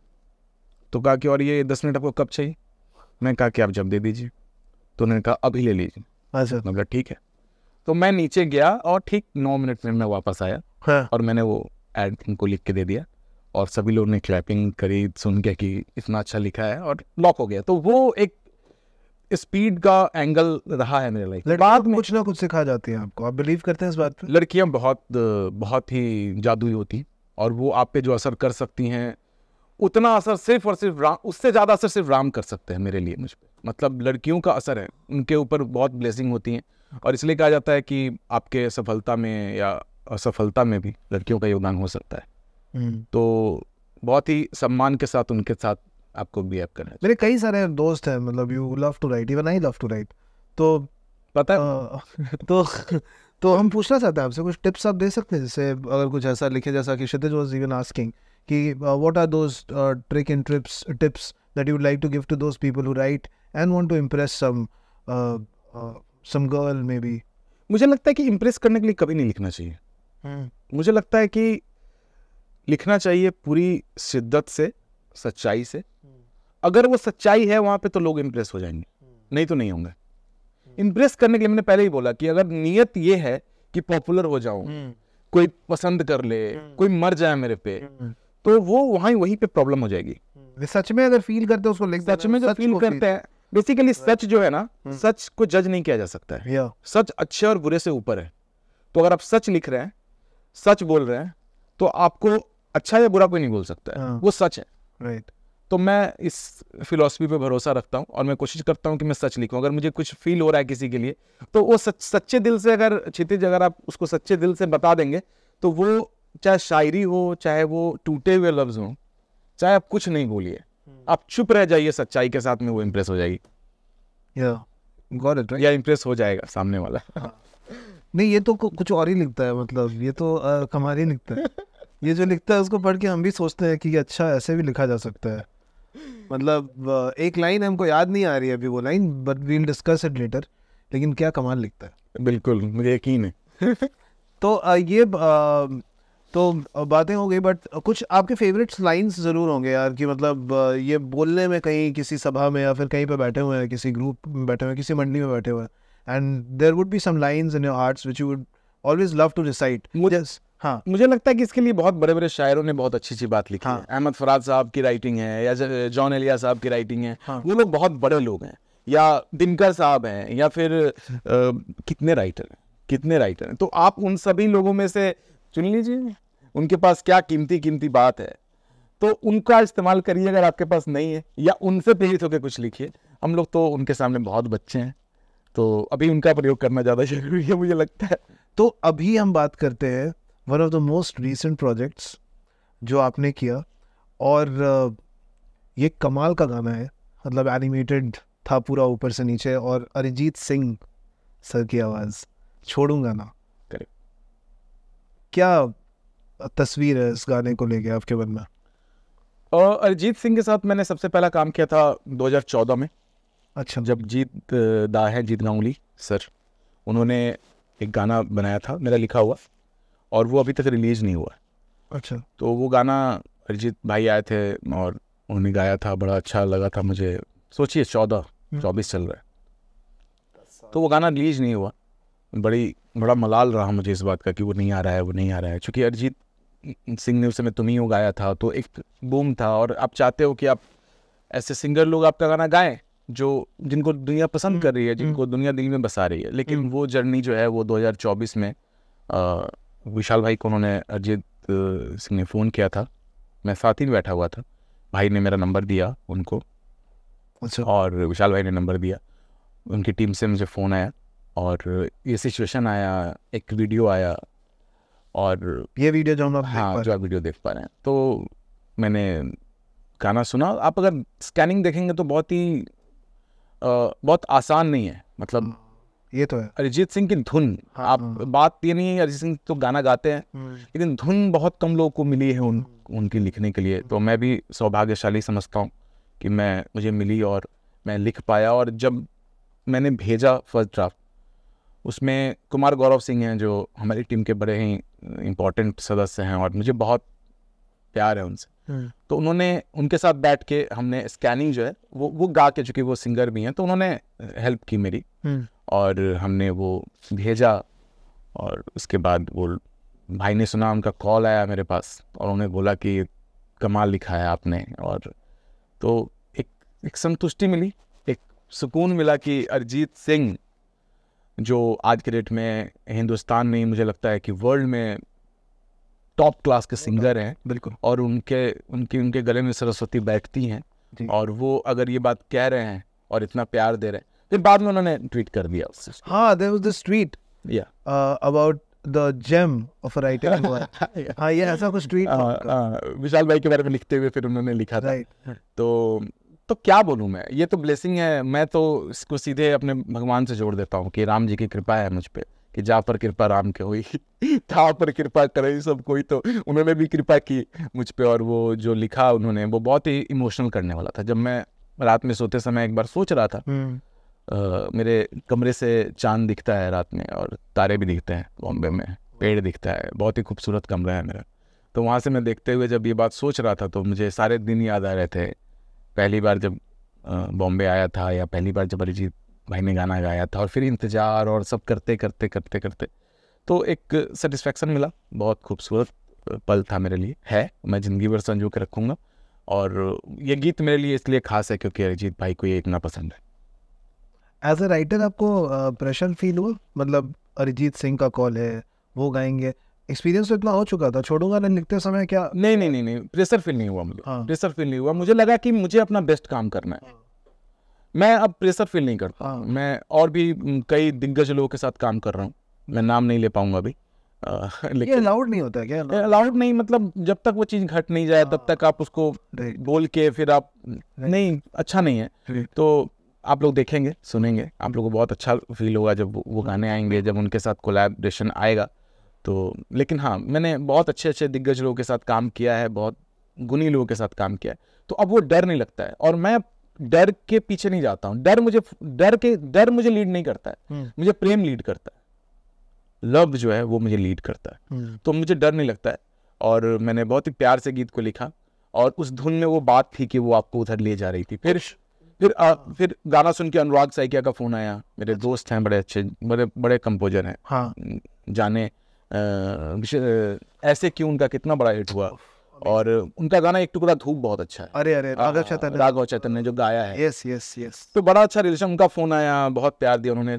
तो कहा कि और ये दस मिनट आपको कब चाहिए मैंने कहा कि आप जब दे दीजिए तो उन्होंने कहा अभी ले लीजिए अच्छा मतलब ठीक है तो मैं नीचे गया और ठीक नौ मिनट में मैं वापस आया हाँ। और मैंने वो एड उनको लिख के दे दिया और सभी लोगों ने क्लैपिंग करी सुन के कि इतना अच्छा लिखा है और लॉक हो गया तो वो एक स्पीड का एंगल रहा है मेरे लाइफ बाद में कुछ ना कुछ सिखा जाती है आपको आप बिलीव करते हैं इस बात पर लड़कियां बहुत बहुत ही जादुई होती हैं और वो आप पे जो असर कर सकती हैं उतना असर सिर्फ और सिर्फ राम उससे ज़्यादा असर सिर्फ राम कर सकते हैं मेरे लिए मुझ पर मतलब लड़कियों का असर है उनके ऊपर बहुत ब्लेसिंग होती हैं और इसलिए कहा जाता है कि आपके सफलता में या असफलता में भी लड़कियों का योगदान हो सकता है हम्म। तो बहुत ही सम्मान के साथ उनके साथ आपको बिहेव करना मेरे कई सारे दोस्त हैं मतलब you love to write even I love to write तो पता है तो तो हम पूछना चाहते हैं आपसे कुछ टिप्स आप दे सकते हैं जैसे अगर कुछ ऐसा लिखे जैसा कि क्षितिज वॉज इवन आस्किंग कि what are those trick and trips tips that you like to give to those people who write and want to impress some some girl maybe मुझे लगता है कि इम्प्रेस करने के लिए कभी नहीं लिखना चाहिए हम्म। मुझे लगता है कि लिखना चाहिए पूरी शिद्दत से सच्चाई से हम्म। अगर वो सच्चाई है वहां पे तो लोग इम्प्रेस हो जाएंगे हम्म। नहीं तो नहीं होंगे इम्प्रेस हम्म। करने के लिए मैंने पहले ही बोला कि अगर नियत ये है कि पॉपुलर हो जाऊं कोई पसंद कर ले कोई मर जाए मेरे पे तो वो वहां वहीं पे प्रॉब्लम हो जाएगी सच में अगर फील करते हैं उसको सच में जो फील करते हैं बेसिकली हाँ। सच जो है ना सच को जज नहीं किया जा सकता है सच अच्छे और बुरे से ऊपर है तो अगर आप सच लिख रहे हैं सच बोल रहे हैं तो आपको अच्छा या बुरा कोई नहीं बोल सकता है हाँ। वो सच है राइट तो मैं इस फिलोसफी पे भरोसा रखता हूँ और मैं कोशिश करता हूँ कि मैं सच लिखूँ अगर मुझे कुछ फील हो रहा है किसी के लिए तो वो सच सच्चे दिल से अगर क्षितिज अगर आप उसको सच्चे दिल से बता देंगे तो वो चाहे शायरी हो चाहे वो टूटे हुए लफ्ज हो चाहे आप कुछ नहीं बोलिए हम्म। आप चुप रह जाइए सच्चाई के साथ में वो इम्प्रेस हो जाएगी या या इम्प्रेस हो जाएगा सामने वाला हाँ। नहीं ये तो कुछ और ही लिखता है मतलब ये तो कमाल ही लिखता है ये जो लिखता है उसको पढ़ के हम भी सोचते हैं कि अच्छा ऐसे भी लिखा जा सकता है मतलब एक लाइन हमको याद नहीं आ रही है अभी वो line but we will discuss it later लेकिन क्या कमाल लिखता है बिल्कुल मुझे यकीन है तो ये तो बातें हो गई बट कुछ आपके फेवरेट्स लाइंस ज़रूर होंगे यार कि मतलब ये बोलने में कहीं किसी सभा में या फिर कहीं पर बैठे हुए हैं किसी ग्रुप में बैठे हुए हैं किसी मंडली में बैठे हुए हैं and there would be some lines in your arts which you would always love to recite हाँ मुझे लगता है कि इसके लिए बहुत बड़े बड़े शायरों ने बहुत अच्छी अच्छी बात लिखी हाँ. है अहमद फराज साहब की राइटिंग है या जॉन एलिया साहब की राइटिंग है हाँ. वो लोग बहुत बड़े लोग हैं या दिनकर साहब हैं या फिर आ, कितने राइटर हैं कितने राइटर हैं तो आप उन सभी लोगों में से चुन लीजिए उनके पास क्या कीमती कीमती बात है तो उनका इस्तेमाल करिए अगर आपके पास नहीं है या उनसे प्रेरित होकर कुछ लिखिए हम लोग तो उनके सामने बहुत बच्चे हैं तो अभी उनका प्रयोग करना ज़्यादा जरूरी है मुझे लगता है तो अभी हम बात करते हैं one of the most recent projects जो आपने किया और uh, ये कमाल का गाना है मतलब एनिमेटेड था पूरा ऊपर से नीचे और अरिजीत सिंह सर की आवाज़ छोड़ूंगा ना करेक्ट क्या तस्वीर है इस गाने को लेके आपके मन में अरिजीत सिंह के साथ मैंने सबसे पहला काम किया था 2014 में अच्छा जब जीत दा है जीत गांगुली सर उन्होंने एक गाना बनाया था मेरा लिखा हुआ और वो अभी तक रिलीज नहीं हुआ अच्छा तो वो गाना अरिजीत भाई आए थे और उन्होंने गाया था बड़ा अच्छा लगा था मुझे सोचिए चौदह हम्म। चौबीस चल रहा है तो वो गाना रिलीज नहीं हुआ बड़ी बड़ा मलाल रहा मुझे इस बात का कि वो नहीं आ रहा है वो नहीं आ रहा है क्योंकि अरिजीत सिंह ने उस समय तुम्ही हो गाया था तो एक बूम था और आप चाहते हो कि आप ऐसे सिंगर लोग आपका गाना गाएं जो जिनको दुनिया पसंद हम्म, कर रही है हम्म। जिनको दुनिया दिल में बसा रही है लेकिन वो जर्नी जो है वो 2024 में आ, विशाल भाई को उन्होंने अरिजीत सिंह ने फ़ोन किया था मैं साथ ही बैठा हुआ था भाई ने मेरा नंबर दिया उनको अच्छा और विशाल भाई ने नंबर दिया उनकी टीम से मुझे फ़ोन आया और ये सिचुएशन आया एक वीडियो आया और ये वीडियो जो हम लोग हाँ जो आप वीडियो देख पा रहे हैं तो मैंने गाना सुना आप अगर स्कैनिंग देखेंगे तो बहुत ही आ, बहुत आसान नहीं है मतलब हाँ। ये तो है अरिजीत सिंह की धुन हाँ, आप हाँ, बात ये नहीं है अरिजीत सिंह तो गाना गाते हैं हम्म। लेकिन धुन बहुत कम लोगों को मिली है उन उनकी लिखने के लिए तो मैं भी सौभाग्यशाली समझता हूँ कि मैं मुझे मिली और मैं लिख पाया और जब मैंने भेजा फर्स्ट ड्राफ्ट उसमें कुमार गौरव सिंह हैं जो हमारी टीम के बड़े ही इम्पोर्टेंट सदस्य हैं और मुझे बहुत प्यार है उनसे हम्म। तो उन्होंने उनके साथ बैठ के हमने स्कैनिंग जो है वो वो गा के चूँकि वो सिंगर भी हैं तो उन्होंने हेल्प की मेरी हम्म। और हमने वो भेजा और उसके बाद वो भाई ने सुना उनका कॉल आया मेरे पास और उन्होंने बोला कि कमाल लिखा है आपने और तो एक एक संतुष्टि मिली एक सुकून मिला कि अरिजीत सिंह जो आज के डेट में हिंदुस्तान में मुझे लगता है कि वर्ल्ड में टॉप क्लास के सिंगर हैं बिल्कुल और उनके उनके उनके गले में सरस्वती बैठती हैं और वो अगर ये बात कह रहे हैं और इतना प्यार दे रहे हैं फिर तो बाद में उन्होंने ट्वीट कर दिया उससे हाँ देर वॉज दिस ट्वीट या about the gem of writer हाँ ये ऐसा कुछ ट्वीट हाँ, हाँ, विशाल भाई के बारे में लिखते हुए फिर उन्होंने लिखा था right. तो तो क्या बोलूँ मैं ये तो ब्लेसिंग है मैं तो इसको सीधे अपने भगवान से जोड़ देता हूँ कि राम जी की कृपा है मुझ पर कि जा पर कृपा राम के हुई था पर कृपा करे सब कोई तो उन्होंने भी कृपा की मुझ पे और वो जो लिखा उन्होंने वो बहुत ही इमोशनल करने वाला था जब मैं रात में सोते समय एक बार सोच रहा था आ, हम्म। मेरे कमरे से चांद दिखता है रात में और तारे भी दिखते हैं बॉम्बे में पेड़ दिखता है बहुत ही खूबसूरत कमरा है मेरा तो वहाँ से मैं देखते हुए जब ये बात सोच रहा था तो मुझे सारे दिन याद आ रहे थे पहली बार जब बॉम्बे आया था या पहली बार जब अरिजीत भाई ने गाना गाया था और फिर इंतज़ार और सब करते करते करते करते तो एक सेटिस्फेक्शन मिला बहुत खूबसूरत पल था मेरे लिए है मैं ज़िंदगी भर संजो के रखूँगा और ये गीत मेरे लिए इसलिए खास है क्योंकि अरिजीत भाई को ये इतना पसंद है एज अ राइटर आपको प्रेशर फील हुआ मतलब अरिजीत सिंह का कॉल है वो गाएंगे एक्सपीरियंस तो इतना हो चुका था छोड़ूंगा ना लिखते समय क्या नहीं नहीं नहीं नहीं प्रेशर फील नहीं हुआ मुझे हाँ। प्रेशर फील नहीं हुआ मुझे लगा कि मुझे अपना बेस्ट काम करना है हाँ। मैं अब प्रेशर फील नहीं करता हाँ। मैं और भी कई दिग्गज लोगों के साथ काम कर रहा हूँ मैं नाम नहीं ले पाऊंगा अभी लेकिन अलाउड नहीं होता क्या अलाउड नहीं मतलब जब तक वो चीज़ घट नहीं जाए तब हाँ। तक आप उसको बोल के फिर आप नहीं अच्छा नहीं है तो आप लोग देखेंगे सुनेंगे आप लोगों को बहुत अच्छा फील होगा जब वो हाँ। गाने आएंगे जब उनके साथ कोलैबोरेशन आएगा तो लेकिन हाँ मैंने बहुत अच्छे अच्छे दिग्गज लोगों के साथ काम किया है बहुत गुनी लोगों के साथ काम किया है तो अब वो डर नहीं लगता है और मैं डर के पीछे नहीं जाता हूं डर मुझे डर के डर मुझे लीड नहीं करता है हम्म। मुझे प्रेम लीड करता है लव जो है वो मुझे लीड करता है हम्म। तो मुझे डर नहीं लगता है और मैंने बहुत ही प्यार से गीत को लिखा और उस धुन में वो बात थी कि वो आपको उधर ले जा रही थी फिर फिर आ, फिर गाना सुन के अनुराग साइकिया का फोन आया मेरे अच्छा। दोस्त हैं बड़े अच्छे बड़े बड़े कंपोजर हैं हाँ जाने आ, ऐसे क्यों उनका कितना बड़ा हिट हुआ और उनका गाना एक टुकड़ा धूप बहुत अच्छा है अरे अरे राघव चैतन्य राघव चैतन्य जो गाया है यस यस यस तो बड़ा अच्छा रिलेशन उनका फ़ोन आया बहुत प्यार दिया उन्होंने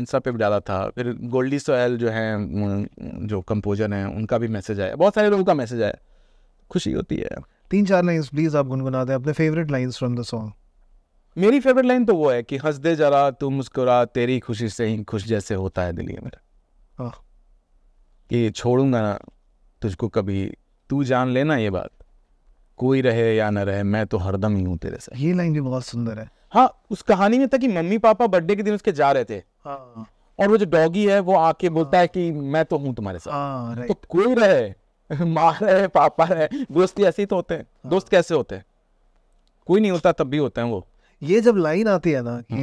इंस्टा पे भी डाला था फिर गोल्डी सोयल जो है जो कंपोजर है उनका भी मैसेज आया बहुत सारे लोगों का मैसेज आया खुशी होती है तीन चार लाइन्स प्लीज़ आप गुनगुना दें अपने favourite lines from the song मेरी फेवरेट लाइन तो वो है कि हंस दे जरा तू मुस्कुरा तेरी खुशी से ही खुश जैसे होता है दिल्ली में हाँ। कि छोड़ूंगा ना तुझको कभी तू जान लेना ये बात कोई रहे या ना रहे मैं तो हरदम ही हूँ तेरे साथ ये लाइन भी बहुत सुंदर है हाँ उस कहानी में था कि मम्मी पापा बर्थडे के दिन उसके जा रहे थे हाँ। और वो जो डॉगी है वो आके बोलता है कि मैं तो हूँ तुम्हारे साथ हाँ, तो कोई रहे माँ रहे पापा रहे दोस्त ऐसे ही तो होते हैं हाँ। दोस्त कैसे होते हैं कोई नहीं होता तब भी होते हैं वो ये जब लाइन आती है ना कि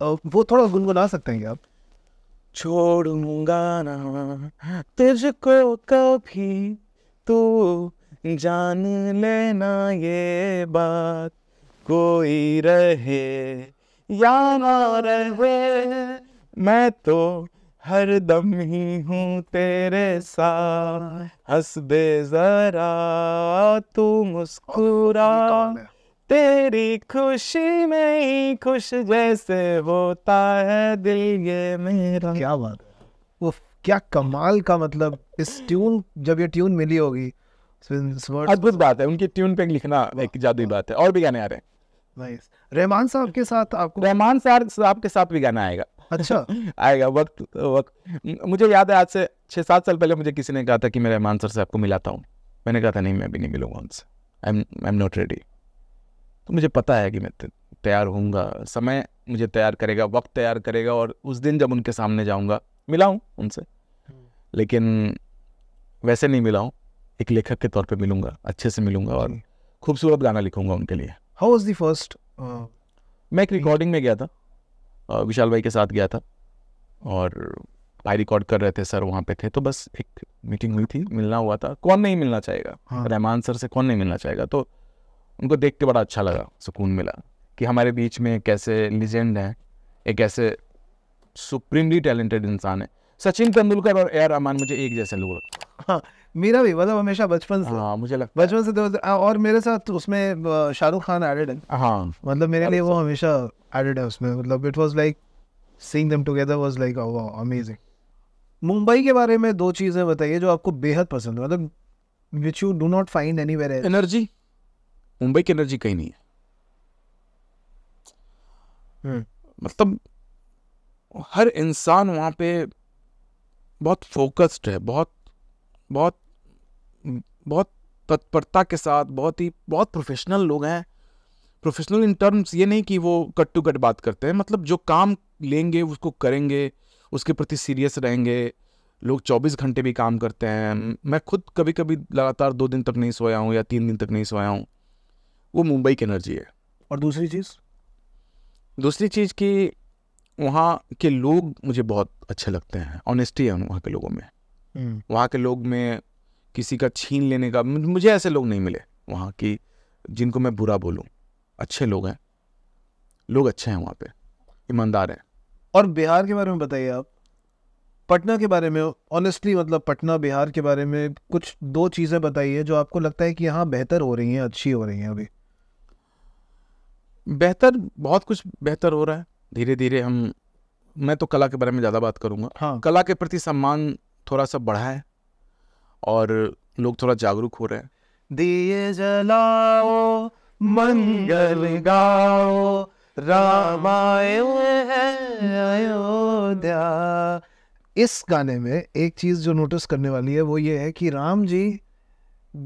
हाँ। वो थोड़ा गुनगुना सकते हैं आप छोड़ूंगा ना तुझको कभी तू जान लेना ये बात कोई रहे या ना रहे मैं तो हर दम ही हूँ तेरे साथ हंस दे जरा तू मुस्कुरा तेरी खुशी में ही खुश जैसे होता है दिल ये मेरा क्या बात वो क्या कमाल का मतलब इस ट्यून जब ये ट्यून मिली होगी अद्भुत बात है उनकी ट्यून पे लिखना एक जादुई बात है और भी गाने आ रहे हैं नाइस रहमान साहब के साथ आपको रहमान साहब के साथ भी गाना आएगा अच्छा आएगा वक्त वक्त मुझे याद है आज से छः सात साल पहले मुझे किसी ने कहा था कि मैं रहमान सर से आपको मिलाता हूँ मैंने कहा था नहीं मैं भी नहीं मिलूंगा उनसे I am I am not ready तो मुझे पता है कि मैं तैयार होऊंगा समय मुझे तैयार करेगा वक्त तैयार करेगा और उस दिन जब उनके सामने जाऊँगा मिला हूँ उनसे हम्म। लेकिन वैसे नहीं मिला हूँ एक लेखक के तौर पे मिलूंगा अच्छे से मिलूंगा और खूबसूरत गाना लिखूंगा उनके लिए हाउ वॉज दी फर्स्ट मैं एक रिकॉर्डिंग में गया था विशाल भाई के साथ गया था और भाई रिकॉर्ड कर रहे थे सर वहाँ पे थे तो बस एक मीटिंग हुई थी मिलना हुआ था कौन नहीं मिलना चाहेगा हाँ। रहमान सर से कौन नहीं मिलना चाहेगा तो उनको देख के बड़ा अच्छा लगा सुकून मिला कि हमारे बीच में कैसे लीजेंड हैं एक ऐसे सुप्रीमली टैलेंटेड इंसान है सचिन तेंदुलकर और ए आर रहमान मुझे एक जैसे लोग लगते हाँ मेरा भी मतलब हमेशा बचपन से हाँ मुझे लगता बचपन से तो और मेरे साथ उसमें शाहरुख खान एडेड है हाँ मतलब मेरे लिए वो हमेशा एडेड है उसमें मतलब it was like seeing them together was like amazing Mumbai के बारे में दो चीज़ें बताइए जो आपको बेहद पसंद है मतलब which you do not find anywhere energy Mumbai की एनर्जी कहीं नहीं है हम्म। मतलब हर इंसान वहाँ पे बहुत फोकस्ड है बहुत बहुत बहुत तत्परता के साथ बहुत ही बहुत प्रोफेशनल लोग हैं प्रोफेशनल इन टर्म्स ये नहीं कि वो कट टू कट बात करते हैं मतलब जो काम लेंगे उसको करेंगे उसके प्रति सीरियस रहेंगे लोग 24 घंटे भी काम करते हैं मैं खुद कभी कभी लगातार दो दिन तक नहीं सोया हूँ या तीन दिन तक नहीं सोया हूँ वो मुंबई की एनर्जी है और दूसरी चीज़ दूसरी चीज़ कि वहाँ के लोग मुझे बहुत अच्छे लगते हैं ऑनेस्टी है वहाँ के लोगों में वहाँ के लोग में किसी का छीन लेने का मुझे ऐसे लोग नहीं मिले वहाँ की जिनको मैं बुरा बोलूँ अच्छे लोग हैं लोग अच्छे हैं वहाँ पे ईमानदार हैं और बिहार के बारे में बताइए आप पटना के बारे में ऑनेस्टली मतलब पटना बिहार के बारे में कुछ दो चीज़ें बताइए जो आपको लगता है कि यहाँ बेहतर हो रही हैं अच्छी हो रही हैं अभी बेहतर बहुत कुछ बेहतर हो रहा है धीरे धीरे हम मैं तो कला के बारे में ज़्यादा बात करूँगा हाँ कला के प्रति सम्मान थोड़ा सा बढ़ा है और लोग थोड़ा जागरूक हो रहे हैं दिए जलाओ मंगल गाओ अयोध्या इस गाने में एक चीज जो नोटिस करने वाली है वो ये है कि राम जी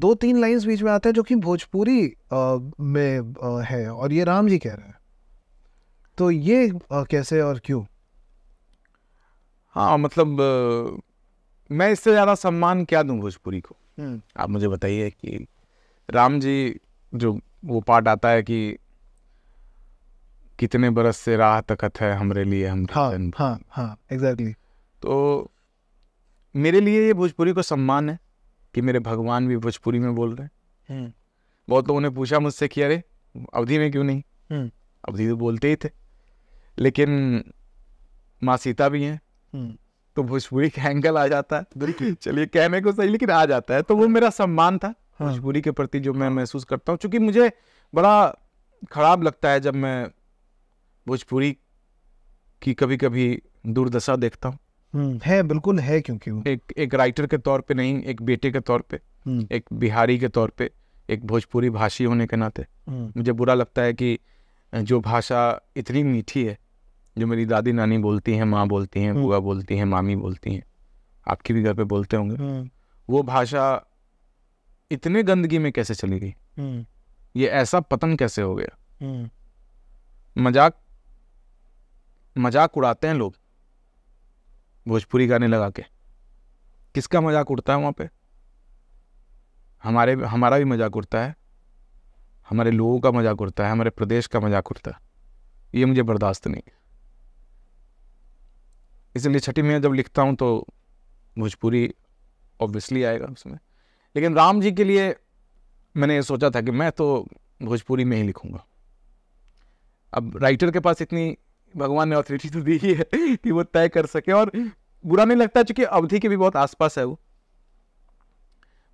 दो तीन लाइंस बीच में आते हैं जो कि भोजपुरी में है और ये राम जी कह रहे हैं तो ये कैसे और क्यों हाँ मतलब मैं इससे ज़्यादा सम्मान क्या दूँ भोजपुरी को हम्म। आप मुझे बताइए कि राम जी जो वो पार्ट आता है कि कितने बरस से राह तखत है हमरे लिए हम हाँ हाँ हाँ एग्जैक्टली तो मेरे लिए ये भोजपुरी को सम्मान है कि मेरे भगवान भी भोजपुरी में बोल रहे हैं हम्म। बहुत लोगों ने पूछा मुझसे कि अरे अवधि में क्यों नहीं हम्म। अवधि तो बोलते ही थे लेकिन माँ सीता भी हैं तो भोजपुरी का एंगल आ जाता है तो चलिए कहने को सही लेकिन आ जाता है तो वो मेरा सम्मान था भोजपुरी हाँ। के प्रति जो मैं महसूस करता हूँ चूंकि मुझे बड़ा खराब लगता है जब मैं भोजपुरी की कभी कभी दुर्दशा देखता हूँ है बिल्कुल है क्योंकि एक एक राइटर के तौर पे नहीं एक बेटे के तौर पे एक बिहारी के तौर पे एक भोजपुरी भाषी होने के नाते मुझे बुरा लगता है कि जो भाषा इतनी मीठी है जो मेरी दादी नानी बोलती हैं माँ बोलती हैं हम्म। बुआ बोलती हैं मामी बोलती हैं आपकी भी घर पे बोलते होंगे हम्म। वो भाषा इतने गंदगी में कैसे चली गई हम्म। ये ऐसा पतन कैसे हो गया मजाक मजाक उड़ाते हैं लोग भोजपुरी गाने लगा के किसका मजाक उड़ता है वहाँ पे हमारे हमारा भी मजाक उड़ता है हमारे लोगों का मजाक उड़ता है हमारे प्रदेश का मजाक उड़ता है ये मुझे बर्दाश्त नहीं इसलिए छठी में जब लिखता हूँ तो भोजपुरी ऑब्वियसली आएगा उसमें लेकिन राम जी के लिए मैंने ये सोचा था कि मैं तो भोजपुरी में ही लिखूँगा अब राइटर के पास इतनी भगवान ने ऑथोरिटी तो दी ही है कि वो तय कर सके और बुरा नहीं लगता चूंकि अवधि के भी बहुत आसपास है वो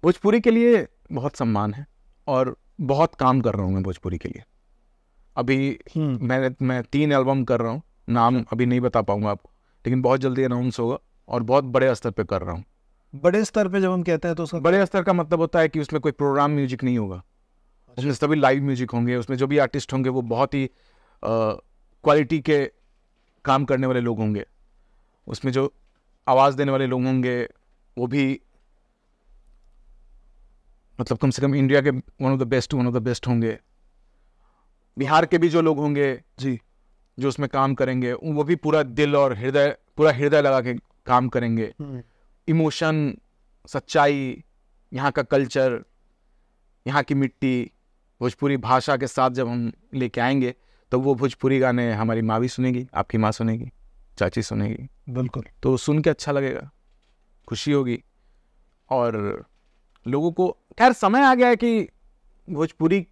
भोजपुरी के लिए बहुत सम्मान है और बहुत काम कर रहा हूँ मैं भोजपुरी के लिए अभी हम्म। मैं मैं तीन एल्बम कर रहा हूँ नाम अच्छा। अभी नहीं बता पाऊँगा आपको लेकिन बहुत जल्दी अनाउंस होगा और बहुत बड़े स्तर पर कर रहा हूँ बड़े स्तर पर जब हम कहते हैं तो उसका बड़े स्तर का मतलब होता है कि उसमें कोई प्रोग्राम म्यूजिक नहीं होगा अच्छा। उसमें सभी लाइव म्यूजिक होंगे उसमें जो भी आर्टिस्ट होंगे वो बहुत ही क्वालिटी के काम करने वाले लोग होंगे उसमें जो आवाज़ देने वाले लोग होंगे वो भी मतलब कम से कम इंडिया के one of the best one of the best होंगे बिहार के भी जो लोग होंगे जी जो उसमें काम करेंगे वो भी पूरा दिल और हृदय पूरा हृदय लगा के काम करेंगे हम्म। इमोशन सच्चाई यहाँ का कल्चर यहाँ की मिट्टी भोजपुरी भाषा के साथ जब हम लेके आएंगे तो वो भोजपुरी गाने हमारी माँ भी सुनेगी आपकी माँ सुनेगी चाची सुनेगी बिल्कुल तो सुन के अच्छा लगेगा खुशी होगी और लोगों को खैर समय आ गया है कि भोजपुरी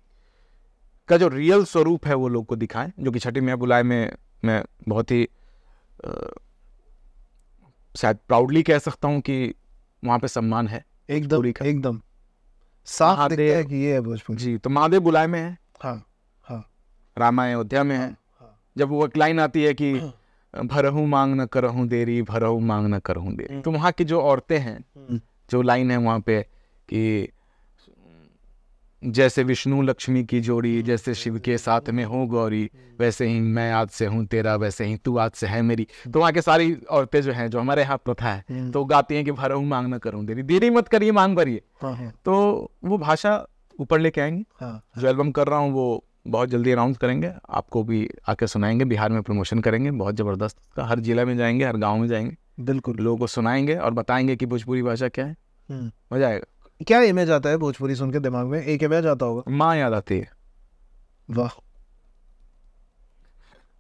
का जो रियल स्वरूप है वो लोग को दिखाएं जो कि छठी मियाँ बुलाए में मैं बहुत ही शायद प्राउडली कह सकता हूँ कि वहाँ पे सम्मान है एकदम एकदम साफ दिखता है कि ये है जी तो महादेव बुलाए में है हाँ हाँ रामायण अयोध्या में है हाँ, हाँ। जब वो एक लाइन आती है कि हाँ। भरहू मांग न करहूँ देरी भरहू मांग न करहूँ देरी हम्म। तो वहाँ की जो औरतें हैं हम्म। जो लाइन है वहाँ पे कि जैसे विष्णु लक्ष्मी की जोड़ी जैसे शिव के साथ में हो गौरी वैसे ही मैं आज से हूँ तेरा वैसे ही तू आज से है मेरी तो वहाँ के सारी औरतें जो हैं जो हमारे यहाँ प्रथा है हम्म। तो गाती हैं कि भर हूँ मांग ना करूँ देरी देरी मत करिए मांग भरिए हाँ, हाँ। तो वो भाषा ऊपर लेके आएंगे हाँ, जो एल्बम कर रहा हूँ वो बहुत जल्दी अनाउंस करेंगे आपको भी आके सुनाएंगे बिहार में प्रमोशन करेंगे बहुत ज़बरदस्त का हर जिला में जाएंगे हर गाँव में जाएंगे बिल्कुल लोगों को सुनाएंगे और बताएंगे कि भोजपुरी भाषा क्या है हम्म। मजा आएगा क्या इमेज आता है भोजपुरी सुन के दिमाग में एक इमेज आता होगा माँ याद आती है वाह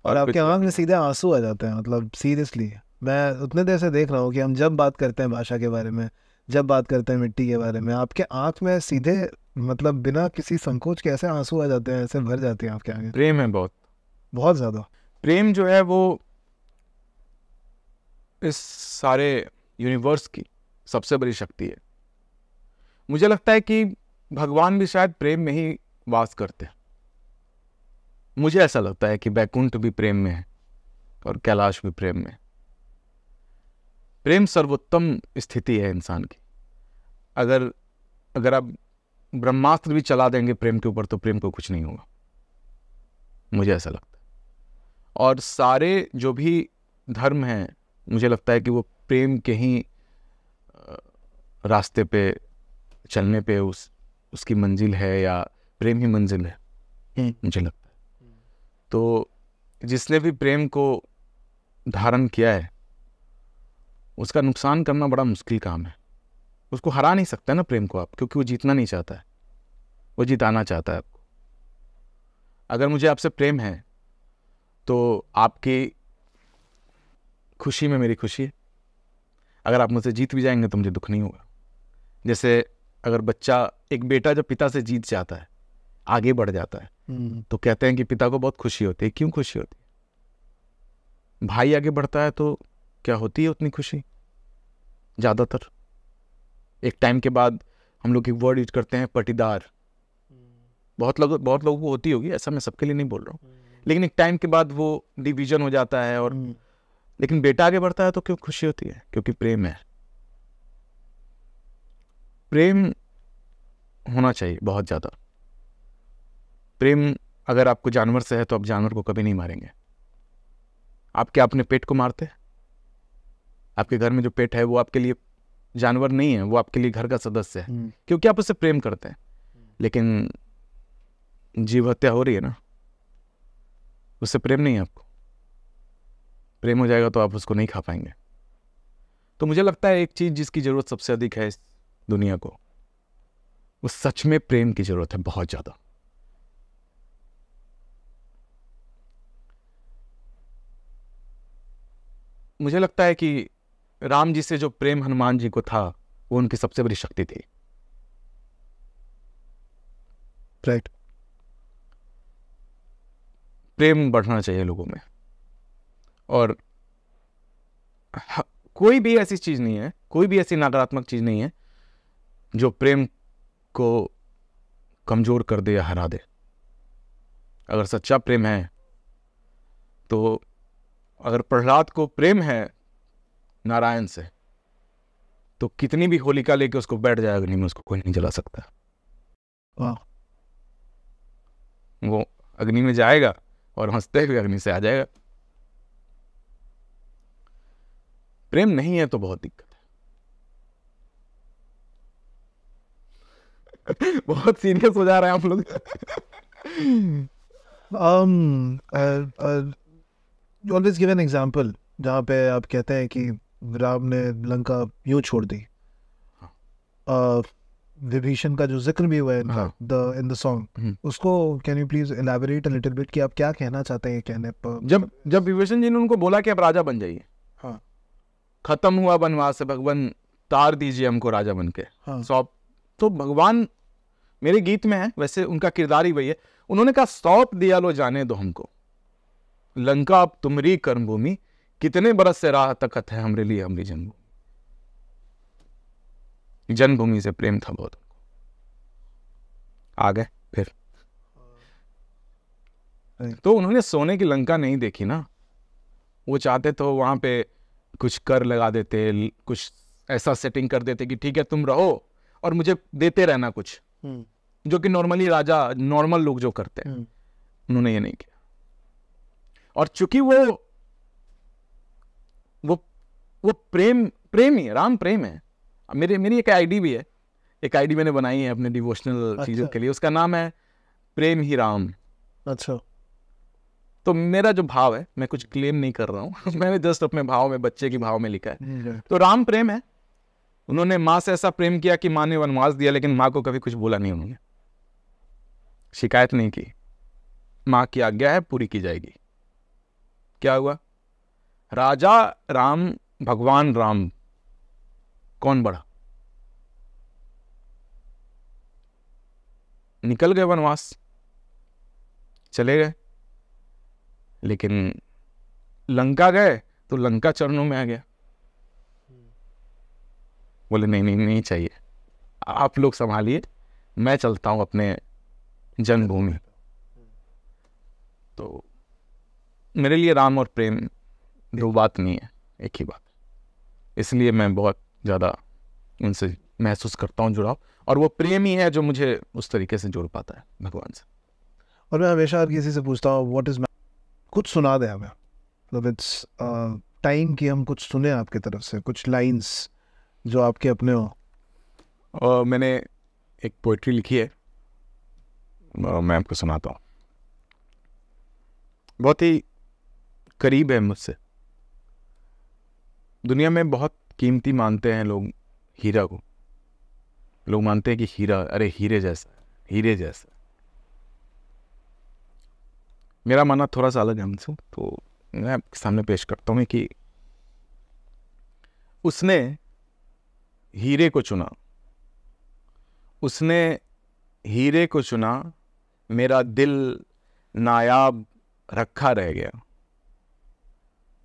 और आपके आंख में सीधे आंसू आ जाते हैं मतलब सीरियसली मैं उतने देर से देख रहा हूँ कि हम जब बात करते हैं भाषा के बारे में जब बात करते हैं मिट्टी के बारे में आपके आंख में सीधे मतलब बिना किसी संकोच के ऐसे आंसू आ जाते हैं ऐसे भर जाते हैं आपके आगे प्रेम है बहुत बहुत ज़्यादा प्रेम जो है वो इस सारे यूनिवर्स की सबसे बड़ी शक्ति है मुझे लगता है कि भगवान भी शायद प्रेम में ही वास करते हैं मुझे ऐसा लगता है कि बैकुंठ भी प्रेम में है और कैलाश भी प्रेम में प्रेम सर्वोत्तम स्थिति है इंसान की अगर अगर आप ब्रह्मास्त्र भी चला देंगे प्रेम के ऊपर तो प्रेम को कुछ नहीं होगा मुझे ऐसा लगता है और सारे जो भी धर्म हैं मुझे लगता है कि वो प्रेम के ही रास्ते पे चलने पे उस उसकी मंजिल है या प्रेम ही मंजिल है मुझे लगता है तो जिसने भी प्रेम को धारण किया है उसका नुकसान करना बड़ा मुश्किल काम है उसको हरा नहीं सकता ना प्रेम को आप क्योंकि वो जीतना नहीं चाहता है वो जिताना चाहता है आपको अगर मुझे आपसे प्रेम है तो आपकी खुशी में मेरी खुशी है अगर आप मुझसे जीत भी जाएंगे तो मुझे दुख नहीं होगा जैसे अगर बच्चा एक बेटा जब पिता से जीत जाता है आगे बढ़ जाता है हम्म। तो कहते हैं कि पिता को बहुत खुशी होती है क्यों खुशी होती है भाई आगे बढ़ता है तो क्या होती है उतनी खुशी ज़्यादातर एक टाइम के बाद हम लोग एक वर्ड यूज करते हैं पटीदार बहुत लोग बहुत लोगों को होती होगी ऐसा मैं सबके लिए नहीं बोल रहा हूँ हम्म। लेकिन एक टाइम के बाद वो डिवीजन हो जाता है और हम्म। लेकिन बेटा आगे बढ़ता है तो क्यों खुशी होती है क्योंकि प्रेम है प्रेम होना चाहिए बहुत ज़्यादा प्रेम अगर आपको जानवर से है तो आप जानवर को कभी नहीं मारेंगे आप क्या अपने पेट को मारते हैं आपके घर में जो पेट है वो आपके लिए जानवर नहीं है वो आपके लिए घर का सदस्य है हम्म। क्योंकि आप उससे प्रेम करते हैं लेकिन जीव हत्या हो रही है ना उससे प्रेम नहीं है आपको प्रेम हो जाएगा तो आप उसको नहीं खा पाएंगे तो मुझे लगता है एक चीज़ जिसकी ज़रूरत सबसे अधिक है दुनिया को वो सच में प्रेम की जरूरत है बहुत ज्यादा मुझे लगता है कि राम जी से जो प्रेम हनुमान जी को था वो उनकी सबसे बड़ी शक्ति थी राइट प्रेम बढ़ना चाहिए लोगों में और कोई भी ऐसी चीज़ नहीं है कोई भी ऐसी नकारात्मक चीज़ नहीं है जो प्रेम को कमज़ोर कर दे या हरा दे अगर सच्चा प्रेम है तो अगर प्रहलाद को प्रेम है नारायण से तो कितनी भी होलिका लेके उसको बैठ जाए अग्नि में उसको कोई नहीं जला सकता वो अग्नि में जाएगा और हंसते हुए अग्नि से आ जाएगा प्रेम नहीं है तो बहुत दिक्कत बहुत सीरियस हो जा रहे हैं आप लोग um, uh, uh, give an example जहाँ पे आप कहते हैं कि राम ने लंका यूं छोड़ दी हाँ। uh, विभीषण का जो जिक्र भी हुआ है द इन द सॉन्ग उसको can you please elaborate little bit कि आप क्या कहना चाहते हैं कहने पर जब जब विभीषण जी ने उनको बोला कि आप राजा बन जाइए हाँ खत्म हुआ वनवास भगवान तार दीजिए हमको राजा बन के हाँ. सौंप तो भगवान मेरे गीत में है वैसे उनका किरदार ही वही है उन्होंने कहा सौंप दिया लो जाने दो हमको लंका अब तुमरी कर्मभूमि कितने बरस से राह तकत है हमरे लिए हमरी जन्मभूमि जन्मभूमि से प्रेम था बहुत आ गए फिर तो उन्होंने सोने की लंका नहीं देखी ना वो चाहते तो वहां पे कुछ कर लगा देते कुछ ऐसा सेटिंग कर देते कि ठीक है तुम रहो और मुझे देते रहना कुछ हम्म। जो कि नॉर्मली राजा नॉर्मल लोग जो करते हैं हम्म। उन्होंने ये नहीं किया और चूंकि वो वो वो प्रेम प्रेम ही राम प्रेम है मेरे मेरी एक आईडी भी है एक आईडी मैंने बनाई है अपने डिवोशनल अच्छा। चीजों के लिए उसका नाम है प्रेम ही राम अच्छा तो मेरा जो भाव है मैं कुछ क्लेम नहीं कर रहा हूँ मैंने जस्ट अपने भाव में बच्चे की भाव में लिखा है तो राम प्रेम है उन्होंने माँ से ऐसा प्रेम किया कि माँ ने वनवास दिया लेकिन माँ को कभी कुछ बोला नहीं उन्होंने शिकायत नहीं की माँ की आज्ञा है पूरी की जाएगी क्या हुआ राजा राम भगवान राम कौन बढ़ा निकल गए वनवास चले गए लेकिन लंका गए तो लंका चरणों में आ गया बोले नहीं नहीं नहीं चाहिए आप लोग संभालिए मैं चलता हूँ अपने जन्मभूमि तो मेरे लिए राम और प्रेम दो बात नहीं है एक ही बात इसलिए मैं बहुत ज़्यादा उनसे महसूस करता हूँ जुड़ाव और वो प्रेम ही है जो मुझे उस तरीके से जोड़ पाता है भगवान से और मैं हमेशा आप किसी से पूछता हूँ व्हाट इज़ कुछ सुना दें हमें मतलब इट्स टाइम कि हम कुछ सुने आपकी तरफ से कुछ लाइन्स जो आपके अपने हो और मैंने एक पोइट्री लिखी है और मैं आपको सुनाता हूँ बहुत ही करीब है मुझसे दुनिया में बहुत कीमती मानते हैं लोग हीरा को लोग मानते हैं कि हीरा अरे हीरे जैसा हीरे जैसा मेरा मानना थोड़ा सा अलग है हमसे तो मैं आपके सामने पेश करता हूँ कि उसने हीरे को चुना उसने हीरे को चुना मेरा दिल नायाब रखा रह गया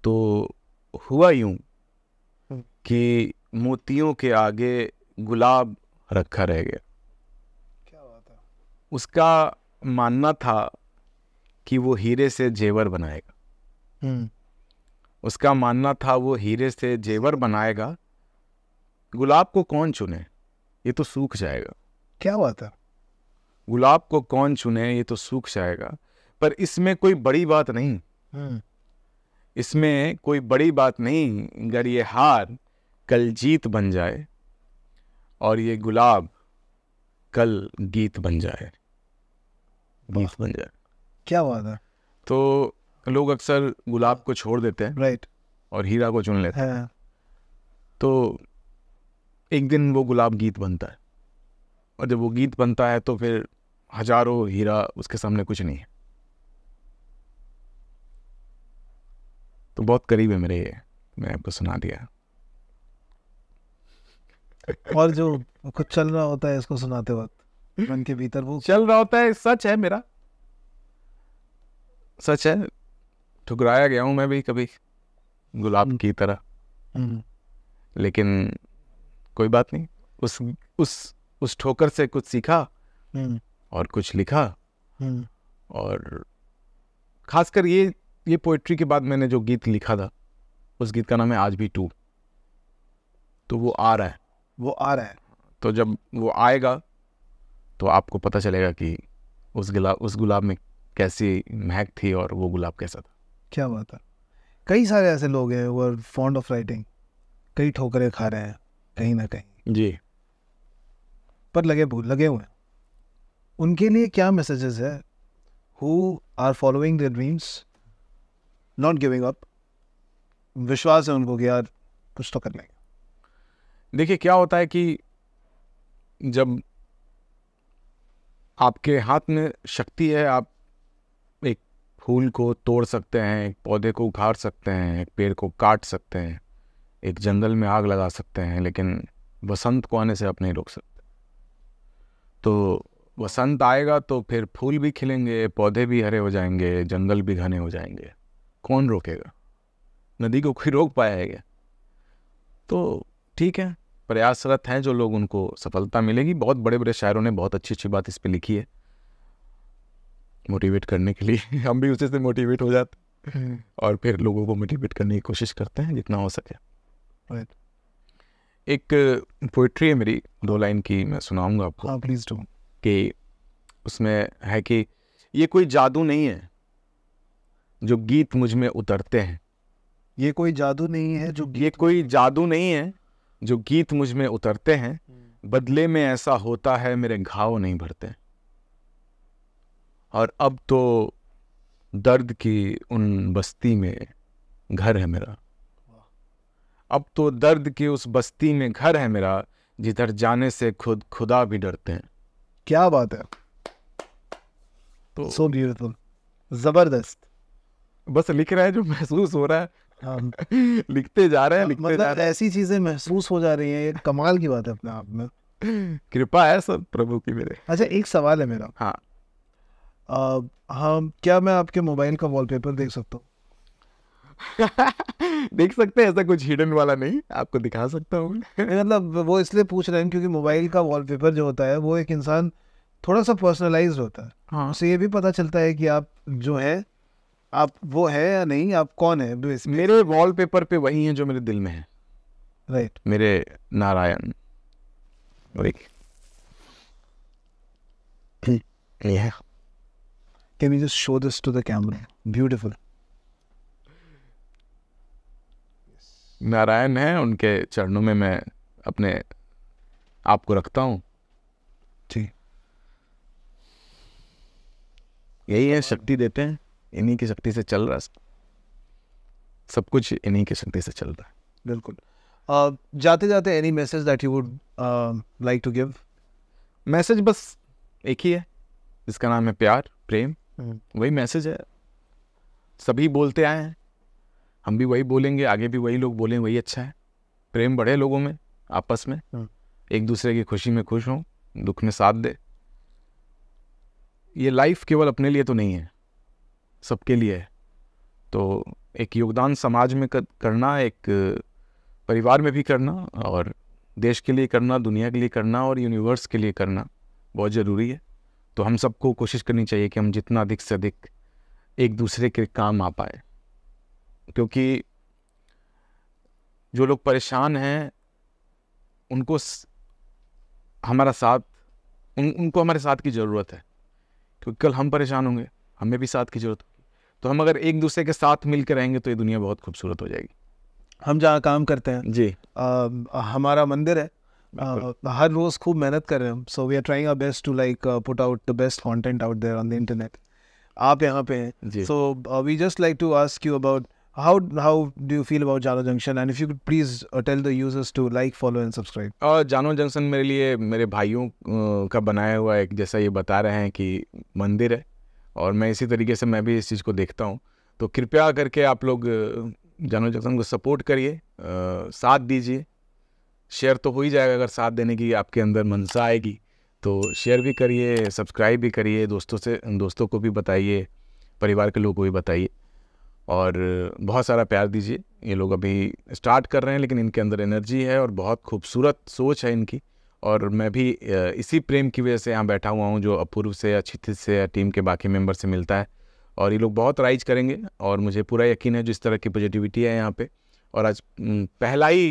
तो हुआ यूं हम्म। कि मोतियों के आगे गुलाब रखा रह गया क्या बात है उसका मानना था कि वो हीरे से जेवर बनाएगा हम्म। उसका मानना था वो हीरे से जेवर बनाएगा गुलाब को कौन चुने ये तो सूख जाएगा क्या बात है गुलाब को कौन चुने ये तो सूख जाएगा पर इसमें कोई बड़ी बात नहीं हम्म। इसमें कोई बड़ी बात नहीं अगर ये हार कल जीत बन जाए और ये गुलाब कल गीत बन जाए गीत बन जाए क्या बात है तो लोग अक्सर गुलाब को छोड़ देते हैं राइट और हीरा को चुन लेते हैं हाँ। तो एक दिन वो गुलाब गीत बनता है और जब वो गीत बनता है तो फिर हजारों हीरा उसके सामने कुछ नहीं है तो बहुत करीब है मेरे ये मैं आपको सुना दिया और जो कुछ चल रहा होता है इसको सुनाते वक्त मन के भीतर वो चल रहा होता है सच है मेरा सच है ठुकराया गया हूं मैं भी कभी गुलाब हम्म। की तरह हम्म। लेकिन कोई बात नहीं उस उस उस ठोकर से कुछ सीखा हम्म। और कुछ लिखा हम्म। और खासकर ये ये पोइट्री के बाद मैंने जो गीत लिखा था उस गीत का नाम है आज भी टू तो वो आ रहा है वो आ रहा है तो जब वो आएगा तो आपको पता चलेगा कि उस गुलाब उस गुलाब में कैसी महक थी और वो गुलाब कैसा था क्या बात है कई सारे ऐसे लोग हैं वो फॉन्ड ऑफ राइटिंग कई ठोकरें खा रहे हैं कहीं ना कहीं जी पर लगे लगे हुए उनके लिए क्या मैसेजेस है who are following the dreams not giving up विश्वास है उनको कि यार कुछ तो कर लेंगे देखिए क्या होता है कि जब आपके हाथ में शक्ति है आप एक फूल को तोड़ सकते हैं एक पौधे को उखाड़ सकते हैं एक पेड़ को काट सकते हैं एक जंगल में आग लगा सकते हैं लेकिन वसंत को आने से आप नहीं रोक सकते तो वसंत आएगा तो फिर फूल भी खिलेंगे पौधे भी हरे हो जाएंगे जंगल भी घने हो जाएंगे कौन रोकेगा नदी को कोई रोक पाया है तो ठीक है प्रयासरत हैं जो लोग उनको सफलता मिलेगी बहुत बड़े बड़े शायरों ने बहुत अच्छी अच्छी बात इस पर लिखी है मोटिवेट करने के लिए हम भी उसी से मोटिवेट हो जाते और फिर लोगों को मोटिवेट करने की कोशिश करते हैं जितना हो सके एक पोइट्री uh, है मेरी दो लाइन की मैं सुनाऊंगा आपको हाँ प्लीज़ डू कि उसमें है कि ये कोई जादू नहीं है जो गीत मुझ में उतरते हैं ये कोई जादू नहीं है जो ये कोई जादू नहीं है जो गीत मुझ में उतरते हैं हम्म। बदले में ऐसा होता है मेरे घाव नहीं भरते और अब तो दर्द की उन बस्ती में घर है मेरा अब तो दर्द की उस बस्ती में घर है मेरा जिधर जाने से खुद खुदा भी डरते हैं क्या बात है तो सो ब्यूटीफुल जबरदस्त बस लिख रहा है जो महसूस हो रहा है हाँ। लिखते जा रहे हैं हाँ, लिखते मतलब जा रहे हैं ऐसी चीजें महसूस हो जा रही हैं कमाल की बात है अपने आप में कृपा है सब प्रभु की मेरे अच्छा एक सवाल है मेरा हाँ हम हाँ क्या मैं आपके मोबाइल का वॉलपेपर देख सकता हूँ देख सकते हैं ऐसा कुछ हिडन वाला नहीं आपको दिखा सकता हूँ मतलब वो इसलिए पूछ रहे हैं क्योंकि मोबाइल का वॉलपेपर जो होता है वो एक इंसान थोड़ा सा पर्सनलाइज होता है हाँ उसे ये भी पता चलता है कि आप जो है आप वो है या नहीं आप कौन है तो मेरे वॉल पे वही है जो मेरे दिल में है राइट right. मेरे Narayan Can we just show this to the camera? Beautiful. Narayan हैं उनके चरणों में मैं अपने आप को रखता हूँ ठीक यही है शक्ति देते हैं इन्हीं की शक्ति से चल रहा है सब कुछ इन्हीं की शक्ति से चल रहा है बिल्कुल uh, जाते जाते any message that you would like to give message बस एक ही है जिसका नाम है प्यार प्रेम हम्म। वही मैसेज है सभी बोलते आए हैं हम भी वही बोलेंगे आगे भी वही लोग बोलेंगे वही अच्छा है प्रेम बढ़े लोगों में आपस में हाँ। एक दूसरे की खुशी में खुश हों दुख में साथ दे ये लाइफ केवल अपने लिए तो नहीं है सबके लिए है तो एक योगदान समाज में करना एक परिवार में भी करना और देश के लिए करना दुनिया के लिए करना और यूनिवर्स के लिए करना बहुत ज़रूरी है तो हम सबको कोशिश करनी चाहिए कि हम जितना अधिक से अधिक एक दूसरे के काम आ पाए क्योंकि जो लोग परेशान हैं उनको हमारा साथ उन उनको हमारे साथ की ज़रूरत है क्योंकि कल हम परेशान होंगे हमें भी साथ की ज़रूरत होगी तो हम अगर एक दूसरे के साथ मिल रहेंगे तो ये दुनिया बहुत खूबसूरत हो जाएगी हम जहाँ काम करते हैं जी आ, हमारा मंदिर है आ, हर रोज खूब मेहनत कर रहे हैं so we are trying our best to like put out the best content out there on the internet आप यहाँ पे हैं so we just like to ask you about how how do you feel about Jano Junction? And if you could please uh, tell the users to like, follow and subscribe. और जानो junction मेरे लिए मेरे भाइयों uh, का बनाया हुआ एक जैसा ये बता रहे हैं कि मंदिर है और मैं इसी तरीके से मैं भी इस चीज़ को देखता हूँ तो कृपया करके आप लोग जानो uh, जंक्शन को सपोर्ट करिए uh, साथ दीजिए शेयर तो हो ही जाएगा अगर साथ देने की आपके अंदर मनसा आएगी तो शेयर भी करिए सब्सक्राइब भी करिए दोस्तों से दोस्तों को भी बताइए परिवार के लोगों को भी बताइए और बहुत सारा प्यार दीजिए ये लोग अभी स्टार्ट कर रहे हैं लेकिन इनके अंदर एनर्जी है और बहुत खूबसूरत सोच है इनकी और मैं भी इसी प्रेम की वजह से यहाँ बैठा हुआ हूँ जो अपूर्व से या क्षितिज से या टीम के बाकी मेंबर से मिलता है और ये लोग बहुत राइज करेंगे और मुझे पूरा यकीन है जो इस तरह की पॉजिटिविटी है यहाँ पे और आज पहला ही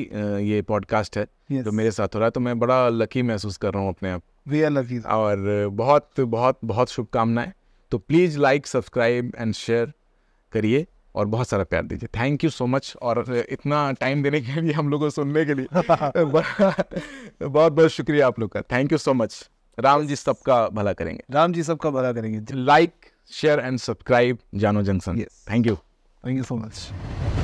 ये पॉडकास्ट है yes. तो मेरे साथ हो रहा है तो मैं बड़ा लकी महसूस कर रहा हूँ अपने आप वी आर लकी और बहुत बहुत बहुत शुभकामनाएं तो please like subscribe and share करिए और बहुत सारा प्यार दीजिए थैंक यू सो मच और इतना टाइम देने के लिए हम लोग को सुनने के लिए बहुत बहुत शुक्रिया आप लोग का thank you so much Ram ji सबका भला करेंगे राम जी सबका भला करेंगे like share and subscribe Jaano Junction thank you thank you so much